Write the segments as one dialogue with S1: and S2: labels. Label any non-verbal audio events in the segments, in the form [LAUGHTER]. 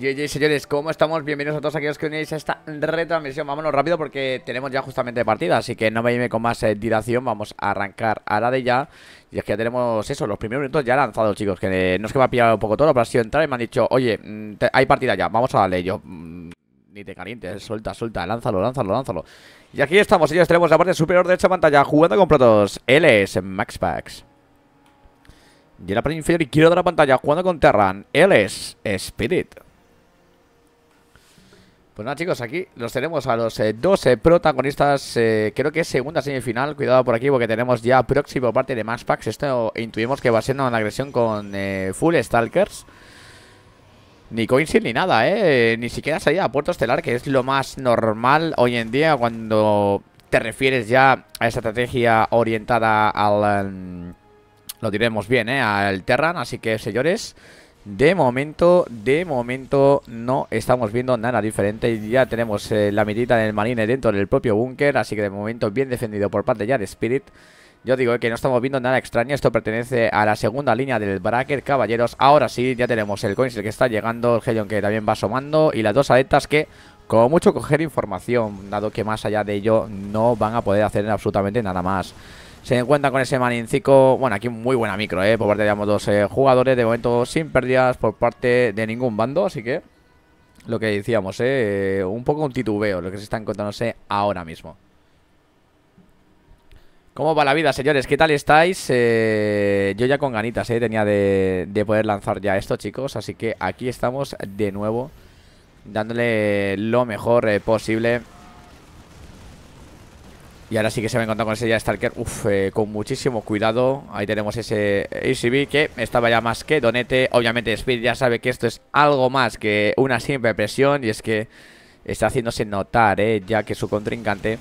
S1: GG señores, ¿cómo estamos? Bienvenidos a todos aquellos que unéis a esta retransmisión Vámonos rápido porque tenemos ya justamente partida Así que no me lleve con más eh, dilación Vamos a arrancar a la de ya Y es que ya tenemos eso, los primeros minutos ya lanzados chicos Que eh, no es que me ha pillado un poco todo Pero ha sido entrar y me han dicho Oye, mm, hay partida ya, vamos a darle yo mm, Ni te caliente, suelta, suelta, lánzalo, lánzalo, lánzalo Y aquí estamos señores, tenemos la parte superior de esta pantalla Jugando con platos LS Max Packs y la parte inferior quiero de la pantalla, jugando con Terran, LS Spirit. Pues nada, chicos, aquí los tenemos a los 12 eh, eh, protagonistas. Eh, creo que es segunda semifinal. Cuidado por aquí, porque tenemos ya próximo parte de Max Packs. Esto intuimos que va a ser una agresión con Full Stalkers. Ni coincide ni nada, ¿eh? Ni siquiera salida a Puerto Estelar, que es lo más normal hoy en día cuando te refieres ya a esa estrategia orientada al. Mm, lo diremos bien, ¿eh? Al Terran. Así que, señores. De momento, de momento no estamos viendo nada diferente Ya tenemos eh, la mitad del marine dentro del propio búnker Así que de momento bien defendido por parte ya de Spirit Yo digo que no estamos viendo nada extraño Esto pertenece a la segunda línea del braker caballeros Ahora sí, ya tenemos el Coinsel que está llegando El Helion que también va asomando Y las dos aletas que como mucho coger información, dado que más allá de ello no van a poder hacer absolutamente nada más. Se encuentra con ese manincico Bueno, aquí muy buena micro, ¿eh? Por parte de ambos dos eh, jugadores. De momento sin pérdidas por parte de ningún bando. Así que lo que decíamos, ¿eh? Un poco un titubeo lo que se está encontrándose ahora mismo. ¿Cómo va la vida, señores? ¿Qué tal estáis? Eh, yo ya con ganitas, ¿eh? Tenía de, poder lanzar ya esto, chicos. Así que aquí estamos de nuevo dándole lo mejor eh, posible y ahora sí que se va a encontrar con ese ya Stalker Uf, eh, con muchísimo cuidado Ahí tenemos ese ACB que estaba ya más que donete Obviamente Speed ya sabe que esto es algo más que una simple presión Y es que está haciéndose notar, eh, ya que su contrincante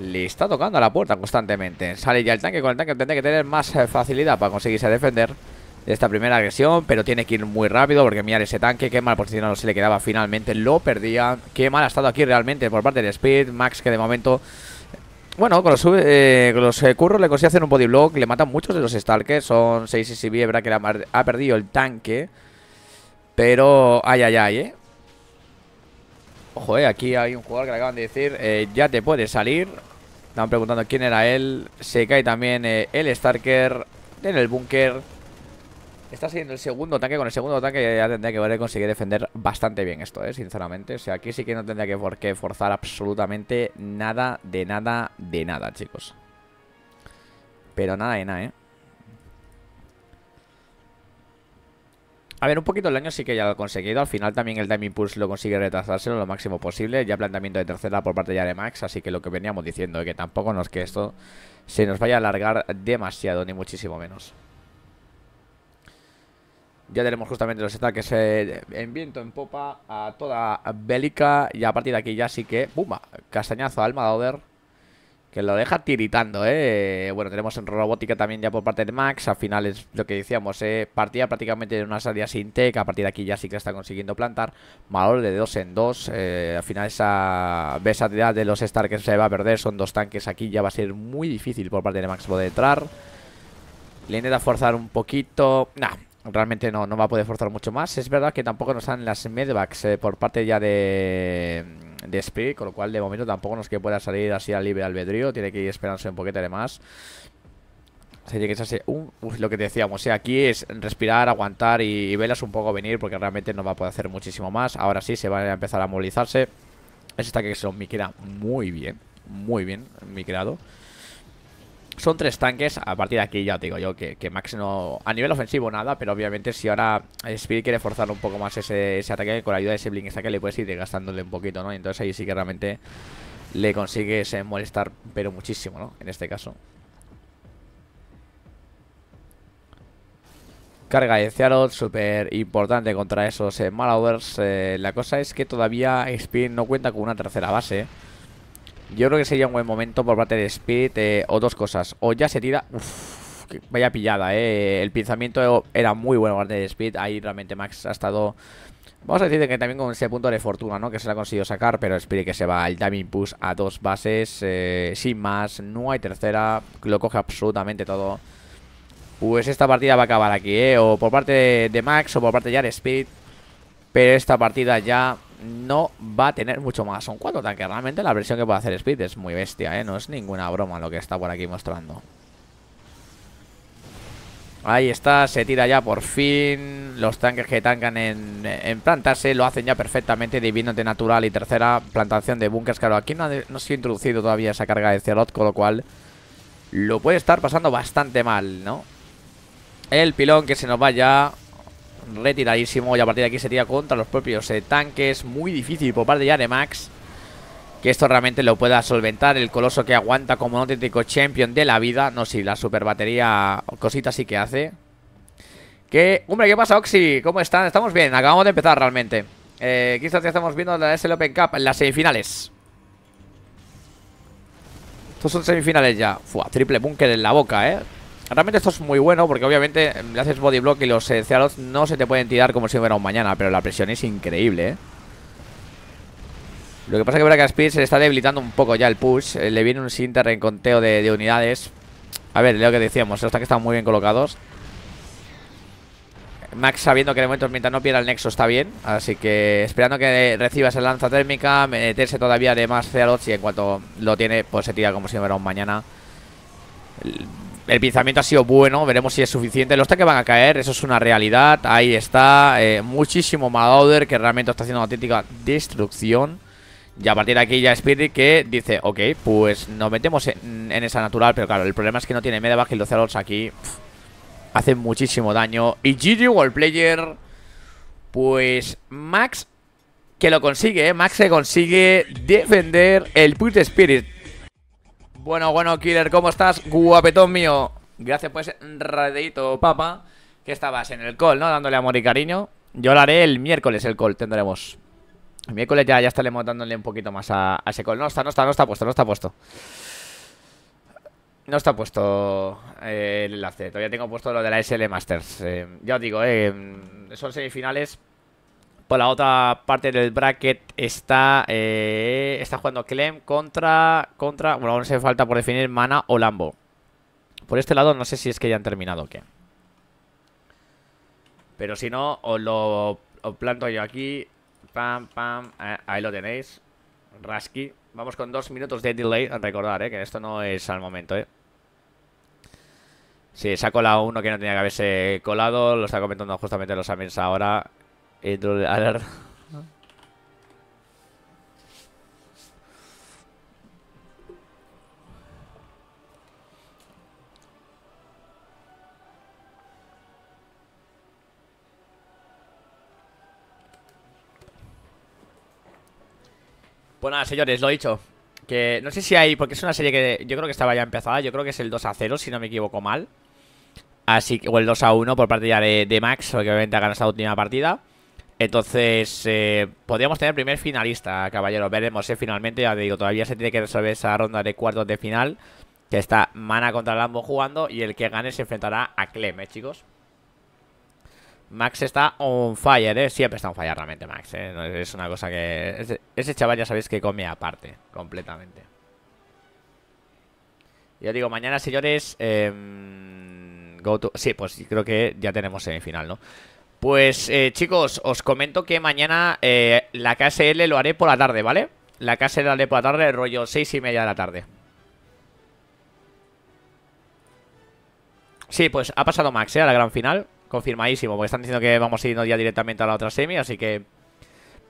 S1: le está tocando a la puerta constantemente Sale ya el tanque, con el tanque Tendría que tener más eh, facilidad para conseguirse defender de esta primera agresión Pero tiene que ir muy rápido porque mirar ese tanque Qué mal posicionado se le quedaba finalmente, lo perdía Qué mal ha estado aquí realmente por parte de Speed Max que de momento bueno, con los, eh, los eh, curros le consigue hacer un bodyblock. Le matan muchos de los Stalkers. Son 6 y es verdad que ha perdido el tanque. Pero, ay, ay, ay, eh. Ojo, eh, aquí hay un jugador que le acaban de decir eh, Ya te puedes salir Estaban preguntando quién era él Se cae también el Stalker En el búnker Está siguiendo el segundo tanque. Con el segundo tanque ya tendría que conseguir defender bastante bien esto, eh, sinceramente. O sea, aquí sí que no tendría que forzar absolutamente nada, de nada, de nada, chicos. Pero nada de nada, ¿eh? A ver, un poquito el daño sí que ya lo ha conseguido. Al final también el Time Impulse lo consigue retrasárselo lo máximo posible. Ya planteamiento de tercera por parte ya de Max. Así que lo que veníamos diciendo, eh, que tampoco nos que esto se nos vaya a alargar demasiado, ni muchísimo menos. Ya tenemos justamente los ataques eh, en viento, en popa, a toda bélica. Y a partir de aquí ya sí que... ¡Pumba! Castañazo al Madoder Que lo deja tiritando, ¿eh? Bueno, tenemos en robótica también ya por parte de Max. Al final es lo que decíamos, ¿eh? Partía prácticamente en una salida sin tech. A partir de aquí ya sí que está consiguiendo plantar. Malor de dos en dos. Eh, al final esa Besatidad de los stark se va a perder. Son dos tanques aquí. Ya va a ser muy difícil por parte de Max poder entrar. Le intenta forzar un poquito. Nah, realmente no, va a poder forzar mucho más. Es verdad que tampoco nos dan las medbacks eh, por parte ya de, de con lo cual de momento tampoco nos que pueda salir así al libre albedrío. Tiene que ir esperándose un poquito de más. Se que echarse lo que decíamos, eh, aquí es respirar, aguantar y, velas un poco venir porque realmente no va a poder hacer muchísimo más. Ahora sí se va a empezar a movilizarse. Es esta que se me queda muy bien, muy bien mi creado. Son tres tanques, a partir de aquí ya te digo yo que, que Max no... A nivel ofensivo nada, pero obviamente si ahora Speed quiere forzar un poco más ese, ataque con la ayuda de ese Blink que le puedes ir gastándole un poquito, ¿no? entonces ahí sí que realmente le consigues eh, molestar, pero muchísimo, ¿no? En este caso. Carga de Zealot, súper importante contra esos eh, eh, la cosa es que todavía Speed no cuenta con una tercera base, yo creo que sería un buen momento por parte de Speed eh, o dos cosas. O ya se tira... Uf, vaya pillada, eh. El pinzamiento era muy bueno por parte de Speed Ahí realmente Max ha estado... Vamos a decir que también con ese punto de fortuna, ¿no? Que se la ha conseguido sacar, pero Spirit que se va al timing push a dos bases. Eh, sin más, no hay tercera. Lo coge absolutamente todo. Pues esta partida va a acabar aquí, ¿eh? O por parte de Max o por parte ya de Speed Pero esta partida ya no va a tener mucho más. Son cuatro tanques. Realmente la versión que puede hacer Speed es muy bestia, ¿eh? No es ninguna broma lo que está por aquí mostrando. Ahí está, se tira ya por fin Los tanques que tancan en, plantarse Lo hacen ya perfectamente de natural y tercera plantación de bunkers Claro, aquí no, se ha introducido todavía esa carga de zerot Con lo cual lo puede estar pasando bastante mal, ¿no? El pilón que se nos va ya retiradísimo y a partir de aquí sería contra los propios eh, tanques. Muy difícil por parte ya de Max que esto realmente lo pueda solventar el coloso que aguanta como un auténtico champion de la vida. No si la super batería cosita sí que hace. Que, hombre, ¿qué pasa, Oxy? ¿Cómo están? Estamos bien, acabamos de empezar realmente. Eh, Quizás ya estamos viendo la SL Open Cup en las semifinales. Estos son semifinales ya. Fua, triple búnker en la boca, eh. Realmente esto es muy bueno porque obviamente em, le haces body block y los eh, zealots no se te pueden tirar como si fuera un mañana, pero la presión es increíble, eh. Lo que pasa es que Braca Speed se le está debilitando un poco ya el push. Eh, le viene un Sinter En conteo de, unidades. A ver, lo que decíamos, los que están muy bien colocados. Max sabiendo que el momento mientras no pierda el nexo está bien Así que esperando que reciba esa lanza térmica Meterse todavía de más zealots Y en cuanto lo tiene pues se tira como si fuera un mañana el pinzamiento ha sido bueno, veremos si es suficiente. Los que van a caer, eso es una realidad. Ahí está, eh, muchísimo Madouder que realmente está haciendo una auténtica destrucción. Y a partir de aquí ya Spirit que dice, ok, pues nos metemos en, esa natural. Pero claro, el problema es que no tiene Meda. baja y los aquí Hace muchísimo daño. Y Gigi Wallplayer, pues Max que lo consigue, ¿eh? Max se consigue defender el Put Spirit. Bueno, bueno, Killer, ¿cómo estás? Guapetón mío. Gracias pues, radito, Papa, Que estabas en el call, ¿no? Dándole amor y cariño. Yo lo haré el miércoles, el call tendremos. El miércoles ya, ya estaremos dándole un poquito más a, ese call. No está, no está, no está puesto, no está puesto. No está puesto eh, el enlace. Todavía tengo puesto lo de la SL Masters. Eh, ya os digo, eh, son semifinales. Por pues la otra parte del bracket está, eh, está jugando Clem contra, contra... Bueno, aún se falta por definir Mana o Lambo. Por este lado no sé si es que ya han terminado o qué. Pero si no, os lo planto yo aquí. Pam, pam. Eh, ahí lo tenéis. Rasky. Vamos con dos minutos de delay. Recordar, eh, que esto no es al momento, eh. Sí, se ha colado uno que no tenía que haberse colado. Lo está comentando justamente los amens ahora. Eh, a Pues nada, señores, lo he dicho Que no sé si hay, porque es una serie que yo creo que estaba ya empezada Yo creo que es el 2 a 0, si no me equivoco mal Así que, o el 2 a 1 por parte ya de, de Max obviamente ha ganado esta última partida entonces, eh, podríamos tener primer finalista, caballero. Veremos si eh, finalmente, ya digo, todavía se tiene que resolver esa ronda de cuartos de final. Que está Mana contra Lambo jugando y el que gane se enfrentará a Clem, ¿eh, chicos? Max está on fire, ¿eh? Siempre está on fire realmente Max, ¿eh? es una cosa que... Ese, chaval ya sabéis que come aparte, completamente. Yo digo, mañana, señores... Eh, go to... Sí, pues creo que ya tenemos semifinal, ¿no? Pues eh, chicos, os comento que mañana eh, la KSL lo haré por la tarde, ¿vale? La KSL la haré por la tarde, rollo seis y media de la tarde. Sí, pues ha pasado Max, ¿eh? A la gran final. Confirmadísimo, porque están diciendo que vamos a irnos ya directamente a la otra semi, así que...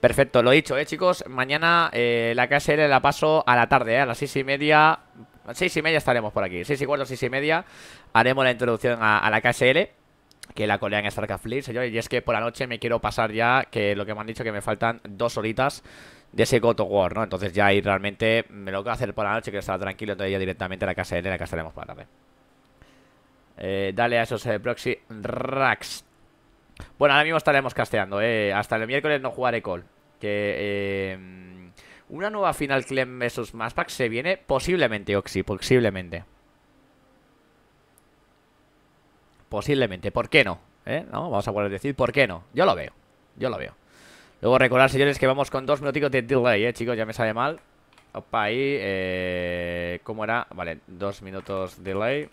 S1: Perfecto, lo dicho, ¿eh, chicos? Mañana eh, la KSL la paso a la tarde, ¿eh? A las seis y media... Seis y media estaremos por aquí. Seis y cuarto, seis y media. Haremos la introducción a, a la KSL que la colean en StarCraft señores. Y es que por la noche me quiero pasar ya, que lo que me han dicho que me faltan dos horitas de ese God of War, ¿no? Entonces ya ahí realmente me lo que hacer por la noche, que estar tranquilo, entonces ya directamente a la casa de la que estaremos para tarde. Eh, dale a esos eh, proxy racks. Bueno, ahora mismo estaremos casteando, eh. Hasta el miércoles no jugaré call. Que, Una nueva final Clem vs más se viene posiblemente, Oxy, posiblemente. Posiblemente, ¿por qué no? ¿Eh? ¿No? Vamos a poder decir, ¿por qué no? Yo lo veo, yo lo veo Luego recordar, señores, que vamos con dos minuticos de delay, ¿eh? Chicos, ya me sale mal Opa, ahí, eh, ¿cómo era? Vale, dos minutos de delay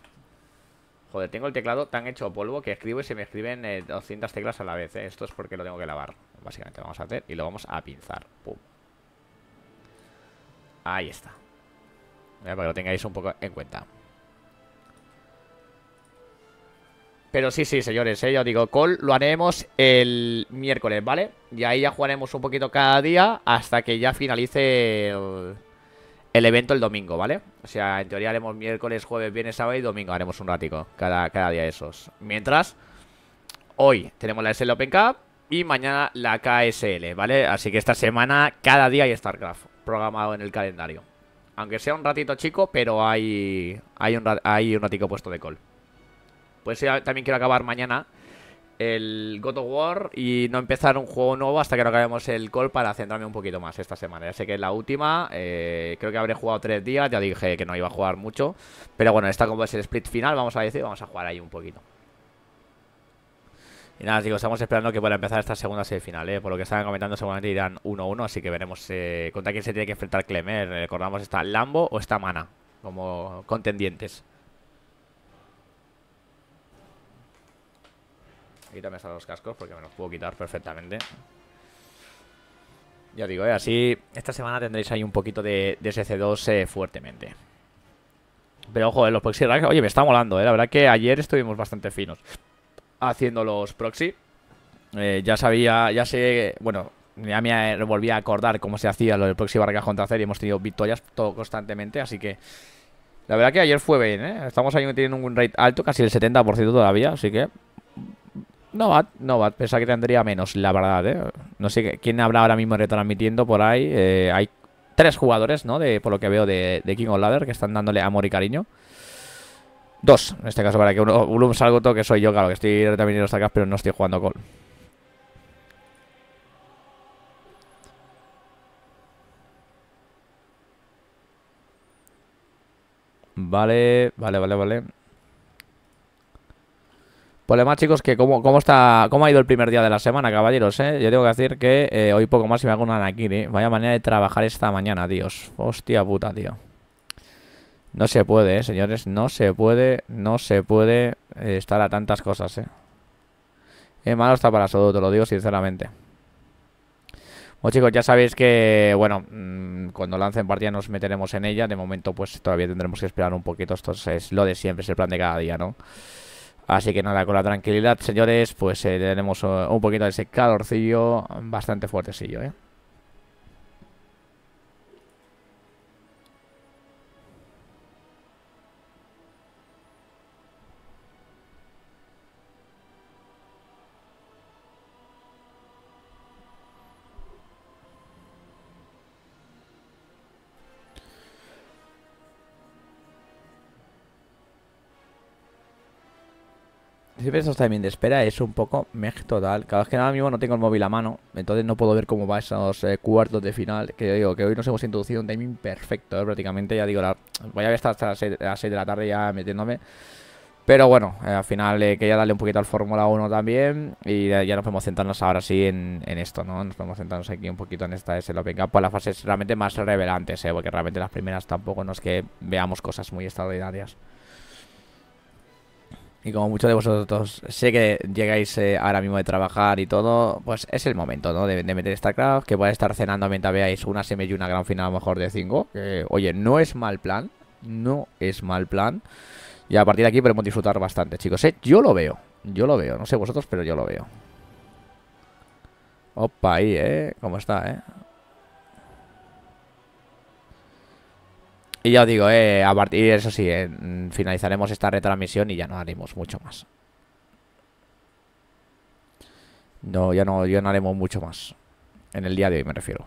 S1: Joder, tengo el teclado tan hecho polvo que escribo y se me escriben 200 eh, teclas a la vez, Esto es porque lo tengo que lavar Básicamente vamos a hacer y lo vamos a pinzar Ahí está Para que lo tengáis un poco en cuenta Pero sí, sí, señores, ¿eh? ya os digo, call lo haremos el miércoles, ¿vale? Y ahí ya jugaremos un poquito cada día hasta que ya finalice el, evento el domingo, ¿vale? O sea, en teoría haremos miércoles, jueves, viernes, sábado y domingo. Haremos un ratico cada, cada día de esos. Mientras, hoy tenemos la SL Open Cup y mañana la KSL, ¿vale? Así que esta semana cada día hay StarCraft programado en el calendario. Aunque sea un ratito chico, pero hay, hay, un, hay un ratico puesto de call. Pues también quiero acabar mañana el God of War y no empezar un juego nuevo hasta que no acabemos el call para centrarme un poquito más esta semana. Ya sé que es la última, eh, creo que habré jugado tres días, ya dije que no iba a jugar mucho, pero bueno, esta como es el split final, vamos a decir, vamos a jugar ahí un poquito. Y nada, digo, estamos esperando que pueda empezar esta segunda semifinal, ¿eh? Por lo que estaban comentando seguramente irán 1-1, así que veremos eh, contra quién se tiene que enfrentar Clemer. Eh, recordamos, está Lambo o esta Mana como contendientes. Quítame hasta los cascos porque me los puedo quitar perfectamente. Ya digo, ¿eh? así esta semana tendréis ahí un poquito de, SC2 eh, fuertemente. Pero ojo, eh, los proxy rank, oye, me está molando, ¿eh? la verdad que ayer estuvimos bastante finos haciendo los proxy. Eh, ya sabía, ya sé, bueno, ya me volví a acordar cómo se hacía lo del proxy barcas contra hacer y hemos tenido victorias todo constantemente, así que la verdad que ayer fue bien, ¿eh? Estamos ahí metiendo un rate alto, casi el 70% todavía, así que no va, no va. Pensaba que tendría menos, la verdad, ¿eh? No sé quién habrá ahora mismo retransmitiendo por ahí. Eh, hay tres jugadores, ¿no? De, por lo que veo de, King of Ladder que están dándole amor y cariño. Dos, en este caso, para que uno, uno salgo todo que soy yo, claro, que estoy retransmitiendo hasta acá, pero no estoy jugando gol. Vale, vale, vale, vale. Problema, pues chicos, que cómo, cómo, está, cómo ha ido el primer día de la semana, caballeros, ¿eh? Yo tengo que decir que eh, hoy poco más y me hago una Nakiri. ¿eh? Vaya manera de trabajar esta mañana, Dios. Hostia puta, tío. No se puede, eh, señores. No se puede, no se puede eh, estar a tantas cosas, ¿eh? Eh, malo está para Sodo, te lo digo sinceramente. Bueno, pues, chicos, ya sabéis que, bueno, cuando mm, cuando lancen partida nos meteremos en ella. De momento, pues todavía tendremos que esperar un poquito. Esto es lo de siempre, es el plan de cada día, ¿no? Así que nada, con la tranquilidad, señores, pues eh, tenemos eh, un poquito de ese calorcillo bastante fuertecillo, ¿eh? siempre esos timings de espera es un poco mej total. Cada vez que nada mismo no tengo el móvil a mano, entonces no puedo ver cómo va esos eh, cuartos de final. Que digo que hoy nos hemos introducido un timing perfecto, eh, prácticamente. Ya digo, voy a estar hasta las 6, de la tarde ya metiéndome. Pero bueno, eh, al final que quería darle un poquito al Fórmula 1 también y ya nos podemos centrarnos ahora sí en, esto, ¿no? Nos podemos centrarnos aquí un poquito en esta SL Open Cup, pues las fases realmente más revelantes, ¿eh? Porque realmente las primeras tampoco no es que veamos cosas muy extraordinarias. Y como muchos de vosotros sé que llegáis eh, ahora mismo de trabajar y todo, pues es el momento, ¿no? De, meter meter craft, que a estar cenando mientras veáis una semi y una gran final a lo mejor de cinco. Que, oye, no es mal plan, no es mal plan. Y a partir de aquí podemos disfrutar bastante, chicos. ¿eh? Yo lo veo, yo lo veo. No sé vosotros, pero yo lo veo. Opa, ahí, ¿eh? ¿Cómo está, eh? Y ya os digo, eh, a partir eso sí, eh, finalizaremos esta retransmisión y ya no haremos mucho más. No, ya no, ya no haremos mucho más. En el día de hoy me refiero.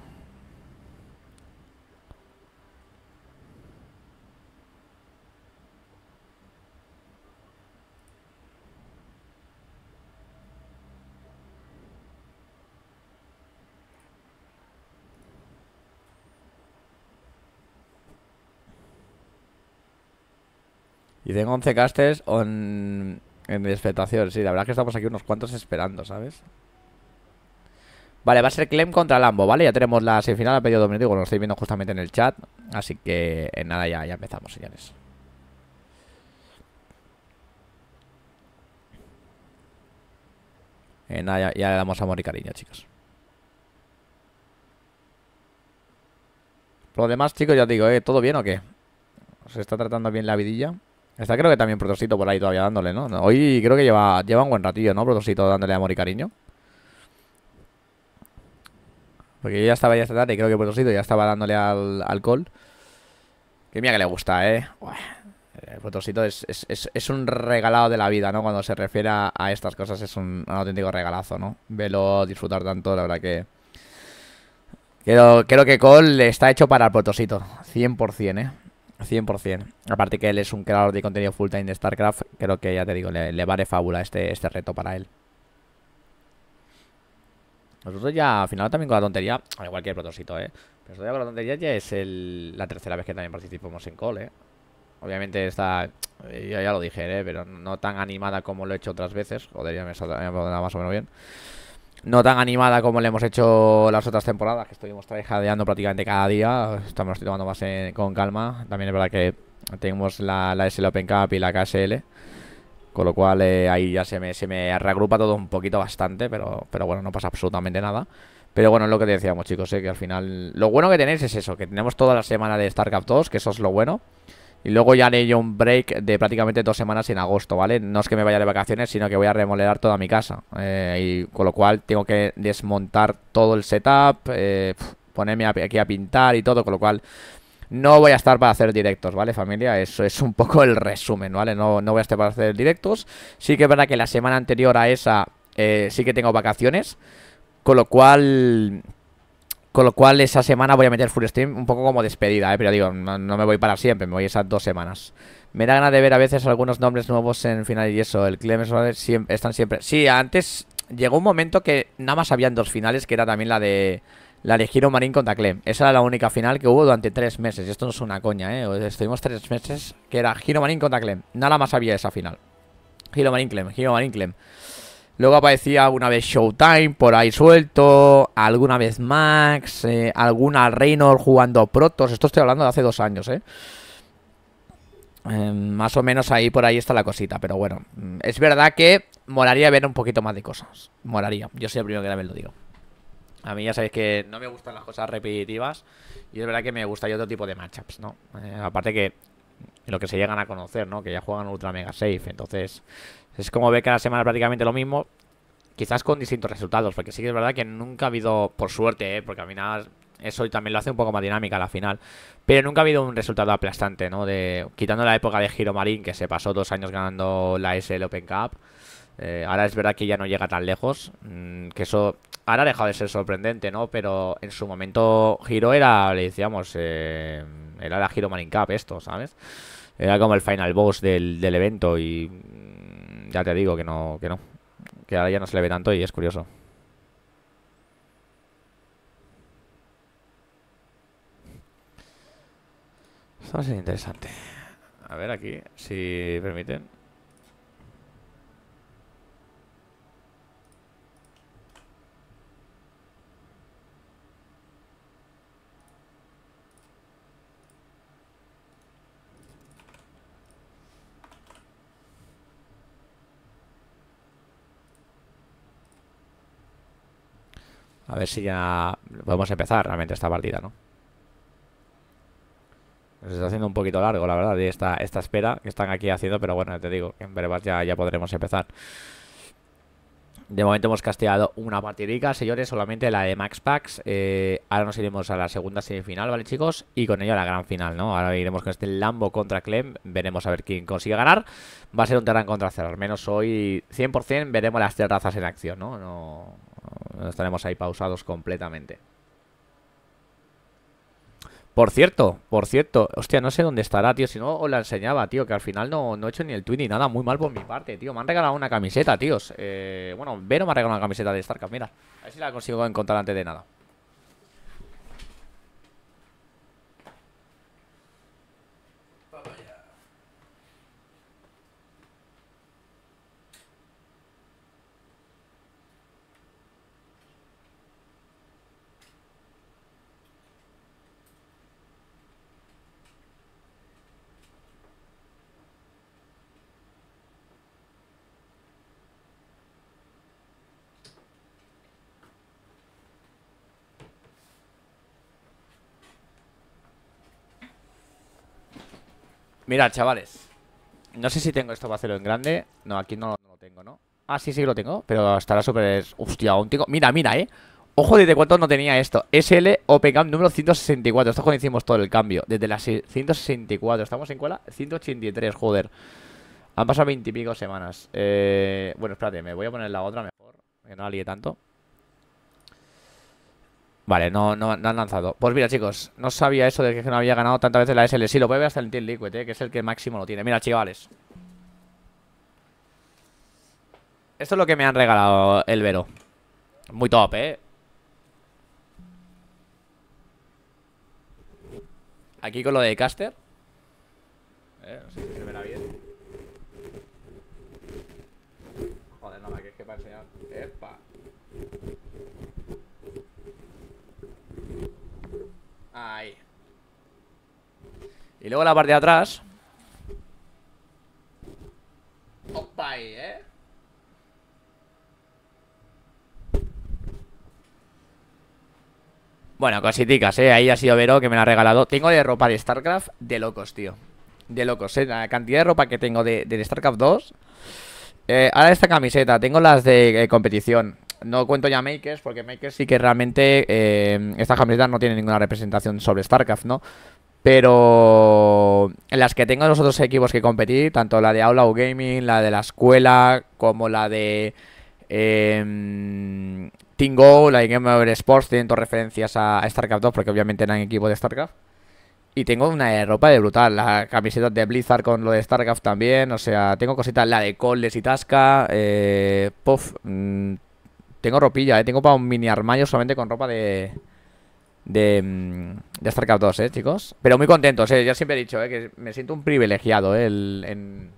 S1: Y tengo 11 casters en expectación. Sí, la verdad es que estamos aquí unos cuantos esperando, ¿sabes? Vale, va a ser Clem contra Lambo, ¿vale? Ya tenemos la semifinal, ha pedido dos lo estoy viendo justamente en el chat. Así que en eh, nada ya, empezamos, señores. En eh, nada, ya, le damos amor y cariño, chicos. Por lo demás, chicos, ya os digo, ¿eh? ¿todo bien o qué? ¿Se está tratando bien la vidilla? Está creo que también Protosito por ahí todavía dándole, ¿no? Hoy creo que lleva, lleva un buen ratillo, ¿no? Protosito dándole amor y cariño. Porque yo ya estaba ya esta tarde y creo que Protosito ya estaba dándole al alcohol. Que mía que le gusta, ¿eh? eh Protosito es, un regalado de la vida, ¿no? Cuando se refiere a, estas cosas es un, auténtico regalazo, ¿no? Velo disfrutar tanto, la verdad que... Creo, creo que Cole está hecho para el Protosito, 100%, ¿eh? 100%. Aparte que él es un creador de contenido full time de StarCraft, creo que ya te digo, le, vale fábula este, este reto para él. Nosotros ya, al final también con la tontería, al igual que el protosito, ¿eh? Pero nosotros ya con la tontería ya es la tercera vez que también participamos en call, ¿eh? Obviamente está, eh, ya, ya lo dije, ¿eh? Pero no tan animada como lo he hecho otras veces. Joder, ya me nada más o menos bien no tan animada como le hemos hecho las otras temporadas, que estuvimos trajadeando prácticamente cada día. Estamos tomando más con calma. También es verdad que tenemos la, la SL Open Cup y la KSL. Con lo cual eh, ahí ya se me, se me reagrupa todo un poquito bastante, pero, pero bueno, no pasa absolutamente nada. Pero bueno, es lo que te decíamos, chicos, eh, que al final. Lo bueno que tenéis es eso, que tenemos toda la semana de StarCraft 2, que eso es lo bueno. Y luego ya haré yo un break de prácticamente dos semanas en agosto, ¿vale? No es que me vaya de vacaciones, sino que voy a remodelar toda mi casa. Eh, y con lo cual tengo que desmontar todo el setup, eh, ponerme aquí a pintar y todo, con lo cual no voy a estar para hacer directos, ¿vale, familia? Eso es un poco el resumen, ¿vale? No, voy a estar para hacer directos. Sí que es verdad que la semana anterior a esa eh, sí que tengo vacaciones, con lo cual con lo cual esa semana voy a meter Full Stream un poco como despedida, ¿eh? pero digo, no, me voy para siempre, me voy esas dos semanas. Me da ganas de ver a veces algunos nombres nuevos en final y eso, el Clem siempre, están siempre... Sí, antes llegó un momento que nada más habían dos finales, que era también la de... La de Giro Marín contra Clem. Esa era la única final que hubo durante tres meses. Esto no es una coña, ¿eh? Estuvimos tres meses que era Giro Marín contra Clem. Nada más había esa final. Giro Marín Clem, Giro Marín Clem. Luego aparecía alguna vez Showtime por ahí suelto, alguna vez Max, eh, alguna Reynolds jugando Protos. Esto estoy hablando de hace dos años, ¿eh? Em, más o menos ahí por ahí está la cosita, pero bueno. Mm, es verdad que moraría ver un poquito más de cosas. Moraría. Yo soy el primero que también lo digo. A mí ya sabéis que no me gustan las cosas repetitivas y es verdad que me gustaría otro tipo de matchups, ¿no? Eh, aparte que lo que se llegan a conocer, ¿no? Que ya juegan Ultra Mega Safe, entonces es como ve cada semana prácticamente lo mismo, quizás con distintos resultados, porque sí que es verdad que nunca ha habido, por suerte, ¿eh? porque al final eso también lo hace un poco más dinámica la final, pero nunca ha habido un resultado aplastante, ¿no? De, quitando la época de Giro Marín, que se pasó dos años ganando la SL Open Cup, eh, ahora es verdad que ya no llega tan lejos, mm, que eso ahora ha dejado de ser sorprendente, ¿no? Pero en su momento Giro era, le decíamos, eh, era la Giro Marín Cup esto, ¿sabes? Era como el final boss del evento y ya te digo que no, que no. Que ahora ya no se le ve tanto y es curioso. Esto va a ser interesante. A ver aquí, si permiten. A ver si ya podemos empezar realmente esta partida, ¿no? Se está haciendo un poquito largo, la verdad, de esta, esta espera que están aquí haciendo, pero bueno, te digo, en breve ya, ya podremos empezar. De momento hemos casteado una partidica, señores, solamente la de Max Packs. Eh, ahora nos iremos a la segunda semifinal, ¿vale, chicos? Y con ello a la gran final, ¿no? Ahora iremos con este Lambo contra Clem. Veremos a ver quién consigue ganar. Va a ser un Terran contra cero, al menos hoy 100% veremos las terrazas en acción, ¿no? No, Estaremos ahí pausados completamente. Por cierto, por cierto, hostia, no sé dónde estará, tío. Si no, os la enseñaba, tío, que al final no, no he hecho ni el tweet ni nada. Muy mal por mi parte, tío. Me han regalado una camiseta, tíos. Eh, bueno, Vero me ha regalado una camiseta de StarCraft, mira.
S2: A ver si la consigo
S1: encontrar antes de nada. Mirad, chavales. No sé si tengo esto para hacerlo en grande. No, aquí no, lo tengo, ¿no? Ah, sí, sí que lo tengo, pero estará súper... Hostia, aún tengo... Mira, mira, ¿eh? Ojo desde cuánto no tenía esto. SL Open Camp número 164. Esto es cuando hicimos todo el cambio. Desde la 164. ¿Estamos en cuela? 183, joder. Han pasado veintipico semanas. Eh... Bueno, espérate, me voy a poner la otra mejor. Que no la tanto. Vale, no, han lanzado. Pues mira, chicos, no sabía eso de que no había ganado tantas veces la SL. Sí, lo puede ver hasta el Team Liquid, eh, que es el que máximo lo tiene. Mira, chavales. Esto es lo que me han regalado el Vero. Muy top, ¿eh? Aquí con lo de caster. Eh, no sé Y luego la parte de atrás. Opa ahí, ¿eh? Bueno, cositicas, ¿eh? Ahí ha sido Vero que me la ha regalado. Tengo de ropa de StarCraft de locos, tío. De locos, ¿eh? La cantidad de ropa que tengo de, StarCraft 2. Eh, ahora esta camiseta. Tengo las de eh, competición. No cuento ya Makers, porque Makers sí que realmente eh, esta estas camisetas no tiene ninguna representación sobre StarCraft, ¿no? Pero en las que tengo los otros equipos que competí, tanto la de Aula o Gaming, la de la escuela, como la de eh, GO, la de Game Over Sports, tienen todas referencias a, StarCraft 2, porque obviamente eran equipo de StarCraft. Y tengo una ropa de brutal, la camiseta de Blizzard con lo de StarCraft también, o sea, tengo cositas, la de Coles y Tasca, eh, puff, mm, tengo ropilla, eh. Tengo para un mini armario solamente con ropa de... De, mm, StarCraft 2, eh, chicos Pero muy contentos, eh, Ya siempre he dicho eh, Que me siento un privilegiado eh, en,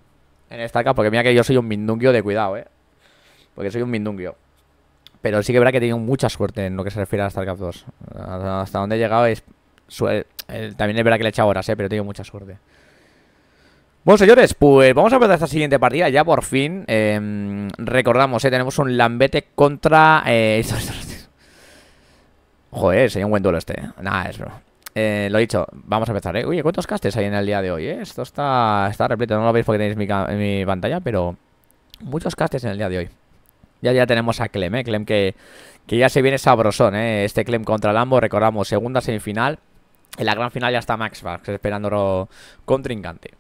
S1: en StarCraft Porque mira que yo soy un mindunguio de cuidado, eh Porque soy un mindunguio Pero sí que es verdad que he tenido mucha suerte en lo que se refiere a StarCraft 2 Hasta, donde he llegado es, eh, También es verdad que le he echado horas, eh Pero he tenido mucha suerte bueno, señores, pues vamos a empezar esta siguiente partida ya por fin. Em, recordamos, eh, tenemos un Lambete contra... Eh, [LAUGHS] Joder, sería un buen duelo este. Eh. Nada, es eh, lo dicho, vamos a empezar, ¿eh? Oye, ¿cuántos castes hay en el día de hoy, Esto está, está repleto, no lo veis porque tenéis mi, pantalla, pero muchos castes en el día de hoy. Ya, ya tenemos a Clem, ¿eh? Clem que, ya se viene sabrosón, ¿eh? Este Clem contra Lambo, recordamos, segunda semifinal. En la gran final ya está Max max esperándolo contrincante.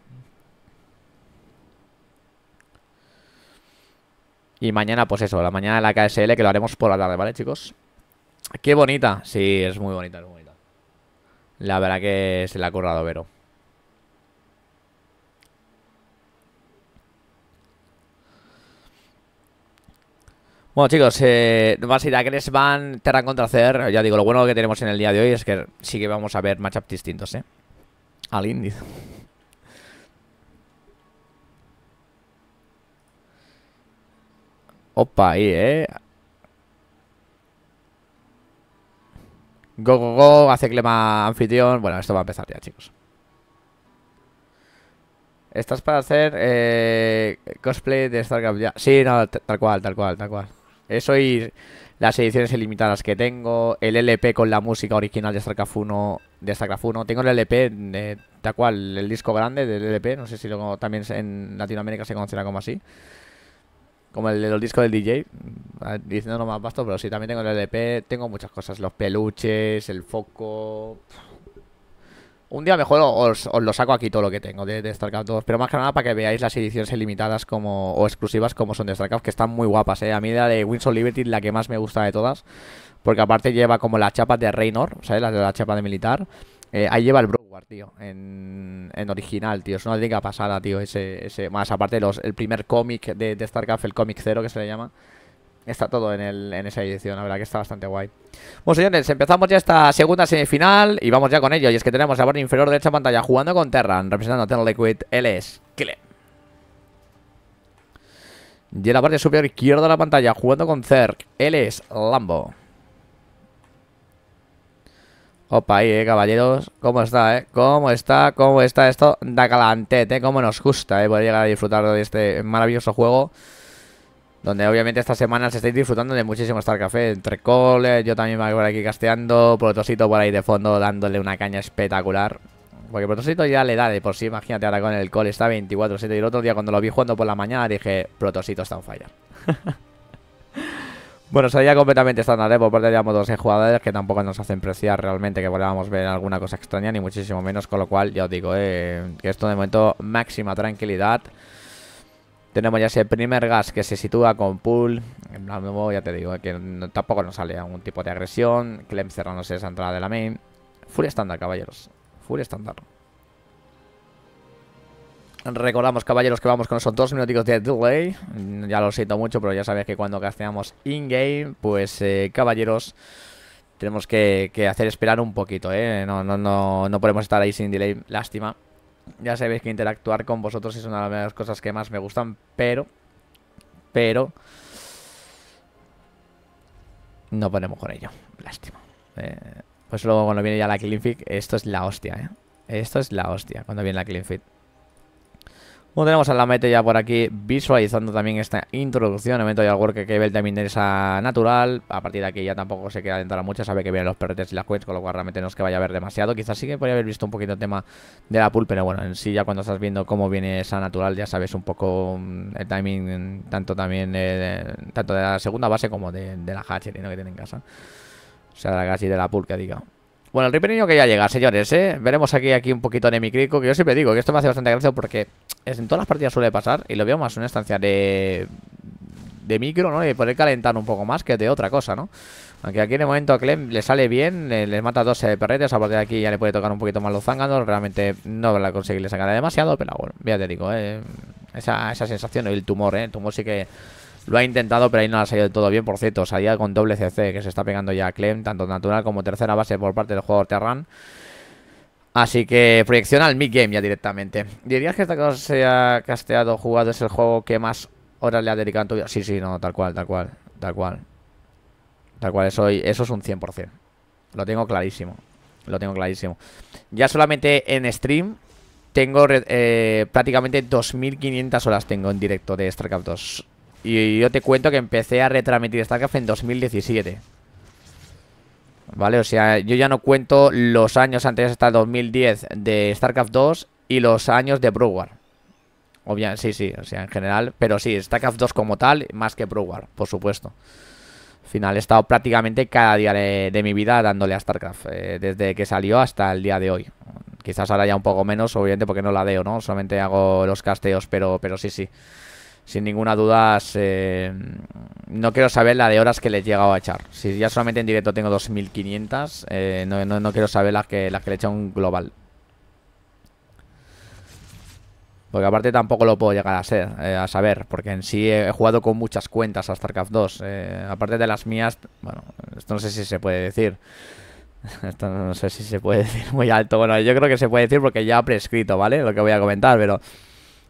S1: Y mañana, pues eso, la mañana de la KSL, que lo haremos por la tarde, ¿vale, chicos? ¡Qué bonita! Sí, es muy bonita, es muy bonita. La verdad que se la ha currado, Vero. Bueno, chicos, no eh, va a ir a Cresvan, Terran contra Cer, Ya digo, lo bueno que tenemos en el día de hoy es que sí que vamos a ver matchups distintos, ¿eh? Al índice. Opa, ahí, ¿eh? Go, go, go, hace clema anfitrión. Bueno, esto va a empezar ya, chicos. Estás para hacer eh, cosplay de StarCraft ya. Sí, no, tal cual, tal cual, tal cual. Eso y las ediciones ilimitadas que tengo. El LP con la música original de StarCraft 1. De StarCraft Tengo el LP, de eh, tal cual, el disco grande del LP. No sé si luego también en Latinoamérica se conocerá como así. Como el de los discos del DJ, mm, diciéndolo más vasto, pero sí, también tengo el LP, tengo muchas cosas, los peluches, el foco... Un día mejor os, lo saco aquí todo lo que tengo de, de, StarCraft 2, pero más que nada para que veáis las ediciones ilimitadas como, o exclusivas como son de StarCraft, que están muy guapas, ¿eh? A mí la de Wings Liberty la que más me gusta de todas, porque aparte lleva como las chapa de Reynor, ¿sabes? Las de la chapa de militar. Eh, ahí lleva el bro en, original, tío. Es una liga pasada, tío. Ese, ese, más aparte los, el primer cómic de, StarCraft, el cómic cero que se le llama. Está todo en, esa edición, la verdad que está bastante guay. Bueno, señores, empezamos ya esta segunda semifinal y vamos ya con ello. Y es que tenemos la parte inferior derecha pantalla jugando con Terran, representando a Ten Liquid, él es Y en la parte superior izquierda de la pantalla jugando con Zerg, él es Lambo. Opa ahí, eh, caballeros. ¿Cómo está, eh? ¿Cómo está? ¿Cómo está esto? Da calantete, eh. ¿Cómo nos gusta, eh? Poder llegar a disfrutar de este maravilloso juego. Donde obviamente esta semana se estáis disfrutando de muchísimo Star Café. Entre Cole, yo también me voy por aquí casteando. Protosito por ahí de fondo dándole una caña espectacular. Porque Protosito ya le da de por sí, imagínate ahora con el Cole, está 24-7. Y el otro día cuando lo vi jugando por la mañana dije, Protosito está en falla. [LAUGHS] Bueno, sería completamente estándar, ¿eh? Por parte de ambos dos ¿eh? jugadores que tampoco nos hacen preciar realmente que volvamos a ver alguna cosa extraña, ni muchísimo menos. Con lo cual, ya os digo, eh, que esto de momento máxima tranquilidad. Tenemos ya ese primer gas que se sitúa con pool. Oh, ya te digo, ¿eh? que tampoco nos sale algún tipo de agresión. Clem cerrándose esa entrada de la main. full estándar, caballeros. full estándar. Recordamos, caballeros, que vamos con esos dos minutos de delay. Ya lo siento mucho, pero ya sabéis que cuando casteamos in-game, pues, eh, caballeros, tenemos que, hacer esperar un poquito, ¿eh? No, no, no, no podemos estar ahí sin delay, lástima. Ya sabéis que interactuar con vosotros es una de las cosas que más me gustan, pero... Pero... No ponemos con ello, lástima. Eh, pues luego cuando viene ya la clean fit esto es la hostia, ¿eh? Esto es la hostia cuando viene la clean fit bueno, tenemos a la meta ya por aquí visualizando también esta introducción. El momento hay que ve que timing de esa natural. A partir de aquí ya tampoco se queda dentro de la mucha. Sabe que vienen los perretes y las quests, con lo cual realmente no es que vaya a ver demasiado. Quizás sí que podría haber visto un poquito el tema de la pool, pero bueno, en sí ya cuando estás viendo cómo viene esa natural ya sabes un poco mm, el timing mm, tanto también tanto de la segunda base como de, la hatchery que tiene en casa. O sea, la casi de la pool que diga. Bueno, el Ripperino que ya llega, señores, ¿eh? Veremos aquí, aquí un poquito de nemicrico, que yo siempre digo que esto me hace bastante gracia porque en todas las partidas suele pasar y lo veo más una estancia de, de micro, ¿no? Y poder calentar un poco más que de otra cosa, ¿no? Aunque aquí en el momento a Clem le sale bien, le, mata 12 eh, perretes, a partir de aquí ya le puede tocar un poquito más los zánganos, realmente no va a conseguirle sacar demasiado, pero bueno, ya te digo, ¿eh? Esa, esa sensación, el tumor, ¿eh? El tumor sí que lo ha intentado, pero ahí no ha salido todo bien. Por cierto, salía con doble CC que se está pegando ya a Clem, tanto natural como tercera base por parte del jugador Terran. Así que proyección al mid-game ya directamente. ¿Dirías que esta cosa se ha casteado, jugado, es el juego que más horas le ha dedicado en tu vida? Sí, sí, no, tal cual, tal cual, tal cual. Tal cual, eso, eso es un 100%. Lo tengo clarísimo. Lo tengo clarísimo. Ya solamente en stream tengo eh, prácticamente 2.500 horas tengo en directo de StarCraft 2. Y yo te cuento que empecé a retransmitir StarCraft en 2017. ¿Vale? O sea, yo ya no cuento los años antes hasta 2010 de StarCraft 2 y los años de Brood War. Obviamente, sí, sí, o sea, en general. Pero sí, StarCraft 2 como tal, más que Brood por supuesto. Al final he estado prácticamente cada día de, mi vida dándole a StarCraft. Eh, desde que salió hasta el día de hoy. Quizás ahora ya un poco menos, obviamente, porque no la deo, ¿no? Solamente hago los casteos, pero, pero sí, sí sin ninguna duda, mm, no quiero saber la de horas que le he llegado a echar. Si ya solamente en directo tengo 2.500, eh, no, no, quiero saber las que, le he echado un global. Porque aparte tampoco lo puedo llegar a, ser, eh, a saber, porque en sí he, jugado con muchas cuentas a StarCraft 2. Eh, aparte de las mías, bueno, esto no sé si se puede decir. [LAUGHS] Esto no sé si se puede decir muy alto. Bueno, yo creo que se puede decir porque ya ha prescrito, ¿vale? Lo que voy a comentar, pero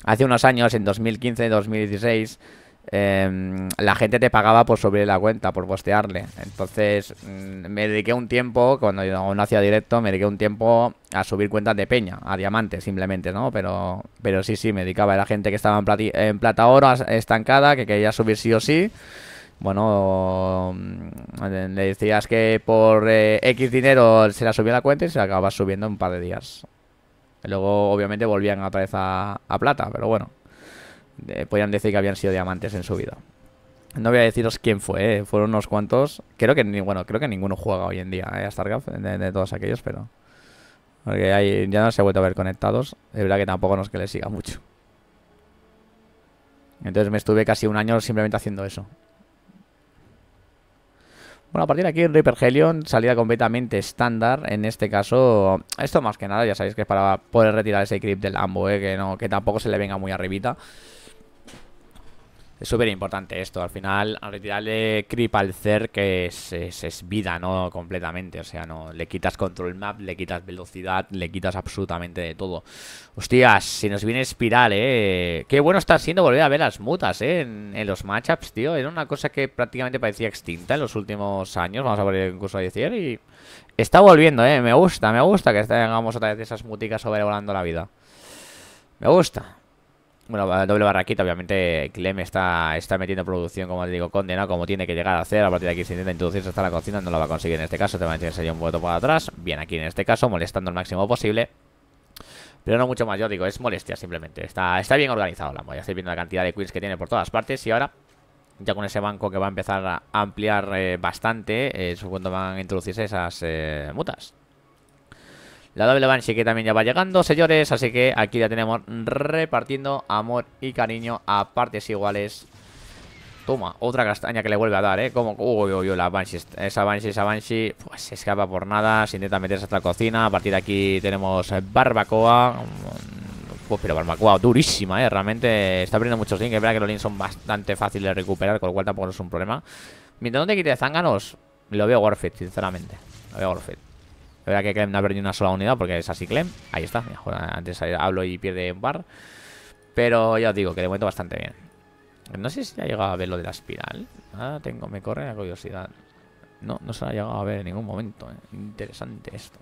S1: hace unos años, en 2015, 2016, em, la gente te pagaba por subir la cuenta, por postearle. Entonces mm, me dediqué un tiempo, cuando yo no hacía directo, me dediqué un tiempo a subir cuentas de peña, a diamante simplemente, ¿no? Pero, pero sí, sí, me dedicaba. a la gente que estaba en, plata en plata oro estancada, que quería subir sí o sí. Bueno, mm, le decías que por X eh, dinero se la subía la cuenta y se la acababa subiendo en un par de días. Luego, obviamente, volvían otra vez a, plata, pero bueno, eh, podían decir que habían sido diamantes en su vida. No voy a deciros quién fue, eh. fueron unos cuantos. Creo que, ni, bueno, creo que ninguno juega hoy en día ¿eh? a StarCraft, de, todos aquellos, pero. Porque hay, ya no se ha vuelto a ver conectados. Es verdad que tampoco nos que les siga mucho. Entonces me estuve casi un año simplemente haciendo eso. Bueno, a partir de aquí Reaper Helion, salida completamente estándar. En este caso, esto más que nada, ya sabéis que es para poder retirar ese creep del Ambo, eh, que, no, que tampoco se le venga muy arribita. Es súper importante esto. Al final, al retirarle creep al Cer, que se es, vida, ¿no? Completamente. O sea, no le quitas control map, le quitas velocidad, le quitas absolutamente de todo. Hostias, si nos viene espiral, ¿eh? Qué bueno está siendo volver a ver las mutas, ¿eh? En, en los matchups, tío. Era una cosa que prácticamente parecía extinta en los últimos años. Vamos a poner incluso a decir. Y está volviendo, ¿eh? Me gusta, me gusta que tengamos otra vez esas muticas sobrevolando la vida. Me gusta. Bueno, doble barraquita, obviamente Clem está, está metiendo producción, como te digo, condenado como tiene que llegar a hacer. A partir de aquí se intenta introducirse hasta la cocina, no la va a conseguir en este caso, te va a tener un poquito para atrás. Bien, aquí en este caso, molestando el máximo posible. Pero no mucho más, yo digo, es molestia simplemente. Está, está bien organizado la moya, estoy viendo la cantidad de queens que tiene por todas partes y ahora... Ya con ese banco que va a empezar a ampliar eh, bastante, supongo eh, es cuando van a introducirse esas eh, mutas. La doble Banshee que también ya va llegando, señores. Así que aquí ya tenemos repartiendo amor y cariño a partes iguales. Toma, otra castaña que le vuelve a dar, ¿eh? Como... Uy, uy, uy, la Banshee. Esa Banshee, esa Banshee... Pues se escapa por nada. Se intenta meterse hasta la cocina. A partir de aquí tenemos barbacoa. Mm, pues, pero barbacoa durísima, ¿eh? Realmente está abriendo muchos links. Es verdad que los links son bastante fáciles de recuperar. Con lo cual tampoco es un problema. Mientras no te quite zánganos, lo veo worth sinceramente. Lo veo worth it. La verdad que Clem no ha perdido una sola unidad porque es así Clem. Ahí está. Antes hablo y pierde bar. Pero ya os digo que le momento bastante bien. No sé si ha llegado a ver lo de la espiral. Ah, tengo, me corre la curiosidad. No, no se ha llegado a ver en ningún momento. Eh. Interesante esto.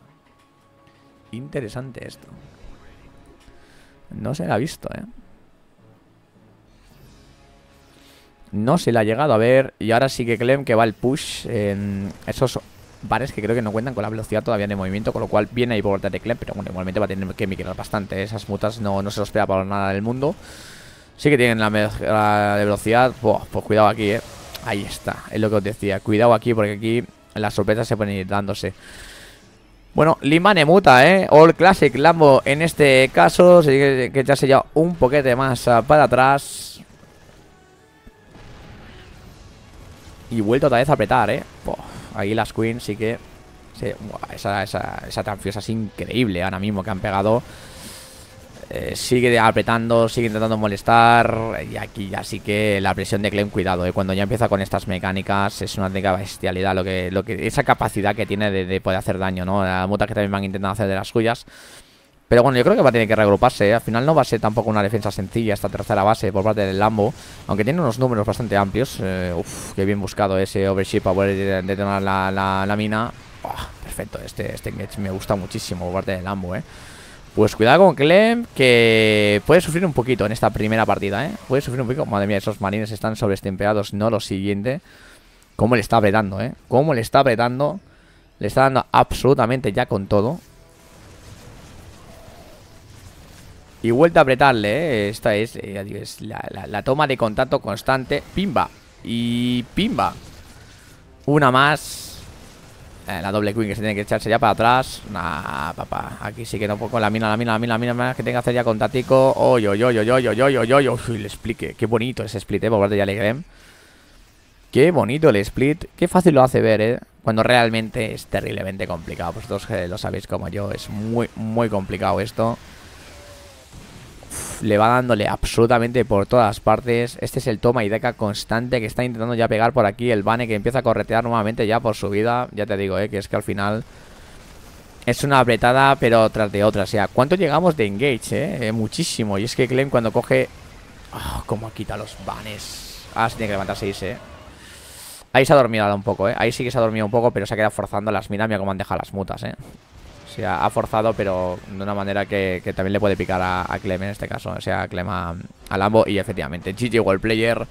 S1: Interesante esto. No se la ha visto, ¿eh? No se la ha llegado a ver. Y ahora sí que Clem que va el push en esos bares que creo que no cuentan con la velocidad todavía de movimiento, con lo cual viene ahí por de Clem, pero bueno, igualmente va a tener que migrar bastante. ¿eh? Esas mutas no, no se los espera para nada del mundo. Sí que tienen la, de velocidad. Buah, pues cuidado aquí, eh. Ahí está, es lo que os decía. Cuidado aquí, porque aquí las sorpresas se pueden ir dándose. Bueno, Lima muta ¿eh? All Classic Lambo en este caso. Se que, que se lleva un poquete más ah, para atrás. Y vuelto otra vez a apretar, ¿eh? ahí las Queens sí que... esa, esa, es increíble ahora mismo que han pegado. Eh, sigue apretando, sigue intentando molestar. Y aquí ya sí que la presión de Clem, cuidado. Eh. cuando ya empieza con estas mecánicas, es una técnica bestialidad. Lo que, lo que, esa capacidad que tiene de, poder hacer daño, ¿no? Las mutas que también van intentando hacer de las suyas. Pero bueno, yo creo que va a tener que reagruparse. ¿eh? Al final no va a ser tampoco una defensa sencilla esta tercera base por parte del Lambo. Aunque tiene unos números bastante amplios. Eh, uf, qué bien buscado ese overship para poder detonar la, mina. perfecto, este, este me gusta muchísimo por parte del Lambo, ¿eh? Pues cuidado con Clem, que puede sufrir un poquito en esta primera partida, ¿eh? Puede sufrir un poquito. Madre mía, esos marines están sobreestempeados, no lo siguiente. ¿Cómo le está apretando, eh? ¿Cómo le está apretando? Le está dando absolutamente ya con todo. Y vuelta a apretarle, ¿eh? Esta es, eh, la, toma de contacto constante. Pimba. Y pimba. Una más. Eh, la doble queen que se tiene que echarse ya para atrás. Nah, papá. Aquí sí que no puedo. Con la mina, la mina, la mina, la mina. que tenga que hacer ya con Oy, oy, oy, oy, oy, oy, oy, oy, Le explique. Qué bonito ese split, ¿eh? Por parte de Qué bonito el split. Qué fácil lo hace ver, ¿eh? Cuando realmente es terriblemente complicado. Vosotros lo sabéis como yo. Es muy, muy complicado esto le va dándole absolutamente por todas partes. Este es el toma y deca constante que está intentando ya pegar por aquí. El Bane que empieza a corretear nuevamente ya por su vida. Ya te digo, eh, que es que al final es una apretada, pero tras de otra. O sea, ¿cuánto llegamos de engage, eh? eh muchísimo. Y es que Clem cuando coge... Ah, cómo quita los banes. Ah, se tiene que levantar eh. Ahí se ha dormido un poco, eh. Ahí sí que se ha dormido un poco, pero se ha quedado forzando las miras. Mira cómo han dejado las mutas, eh ha, forzado, pero de una manera que, también le puede picar a, a, Clem en este caso. O sea, a Clem a, Lambo y efectivamente, GG World Player.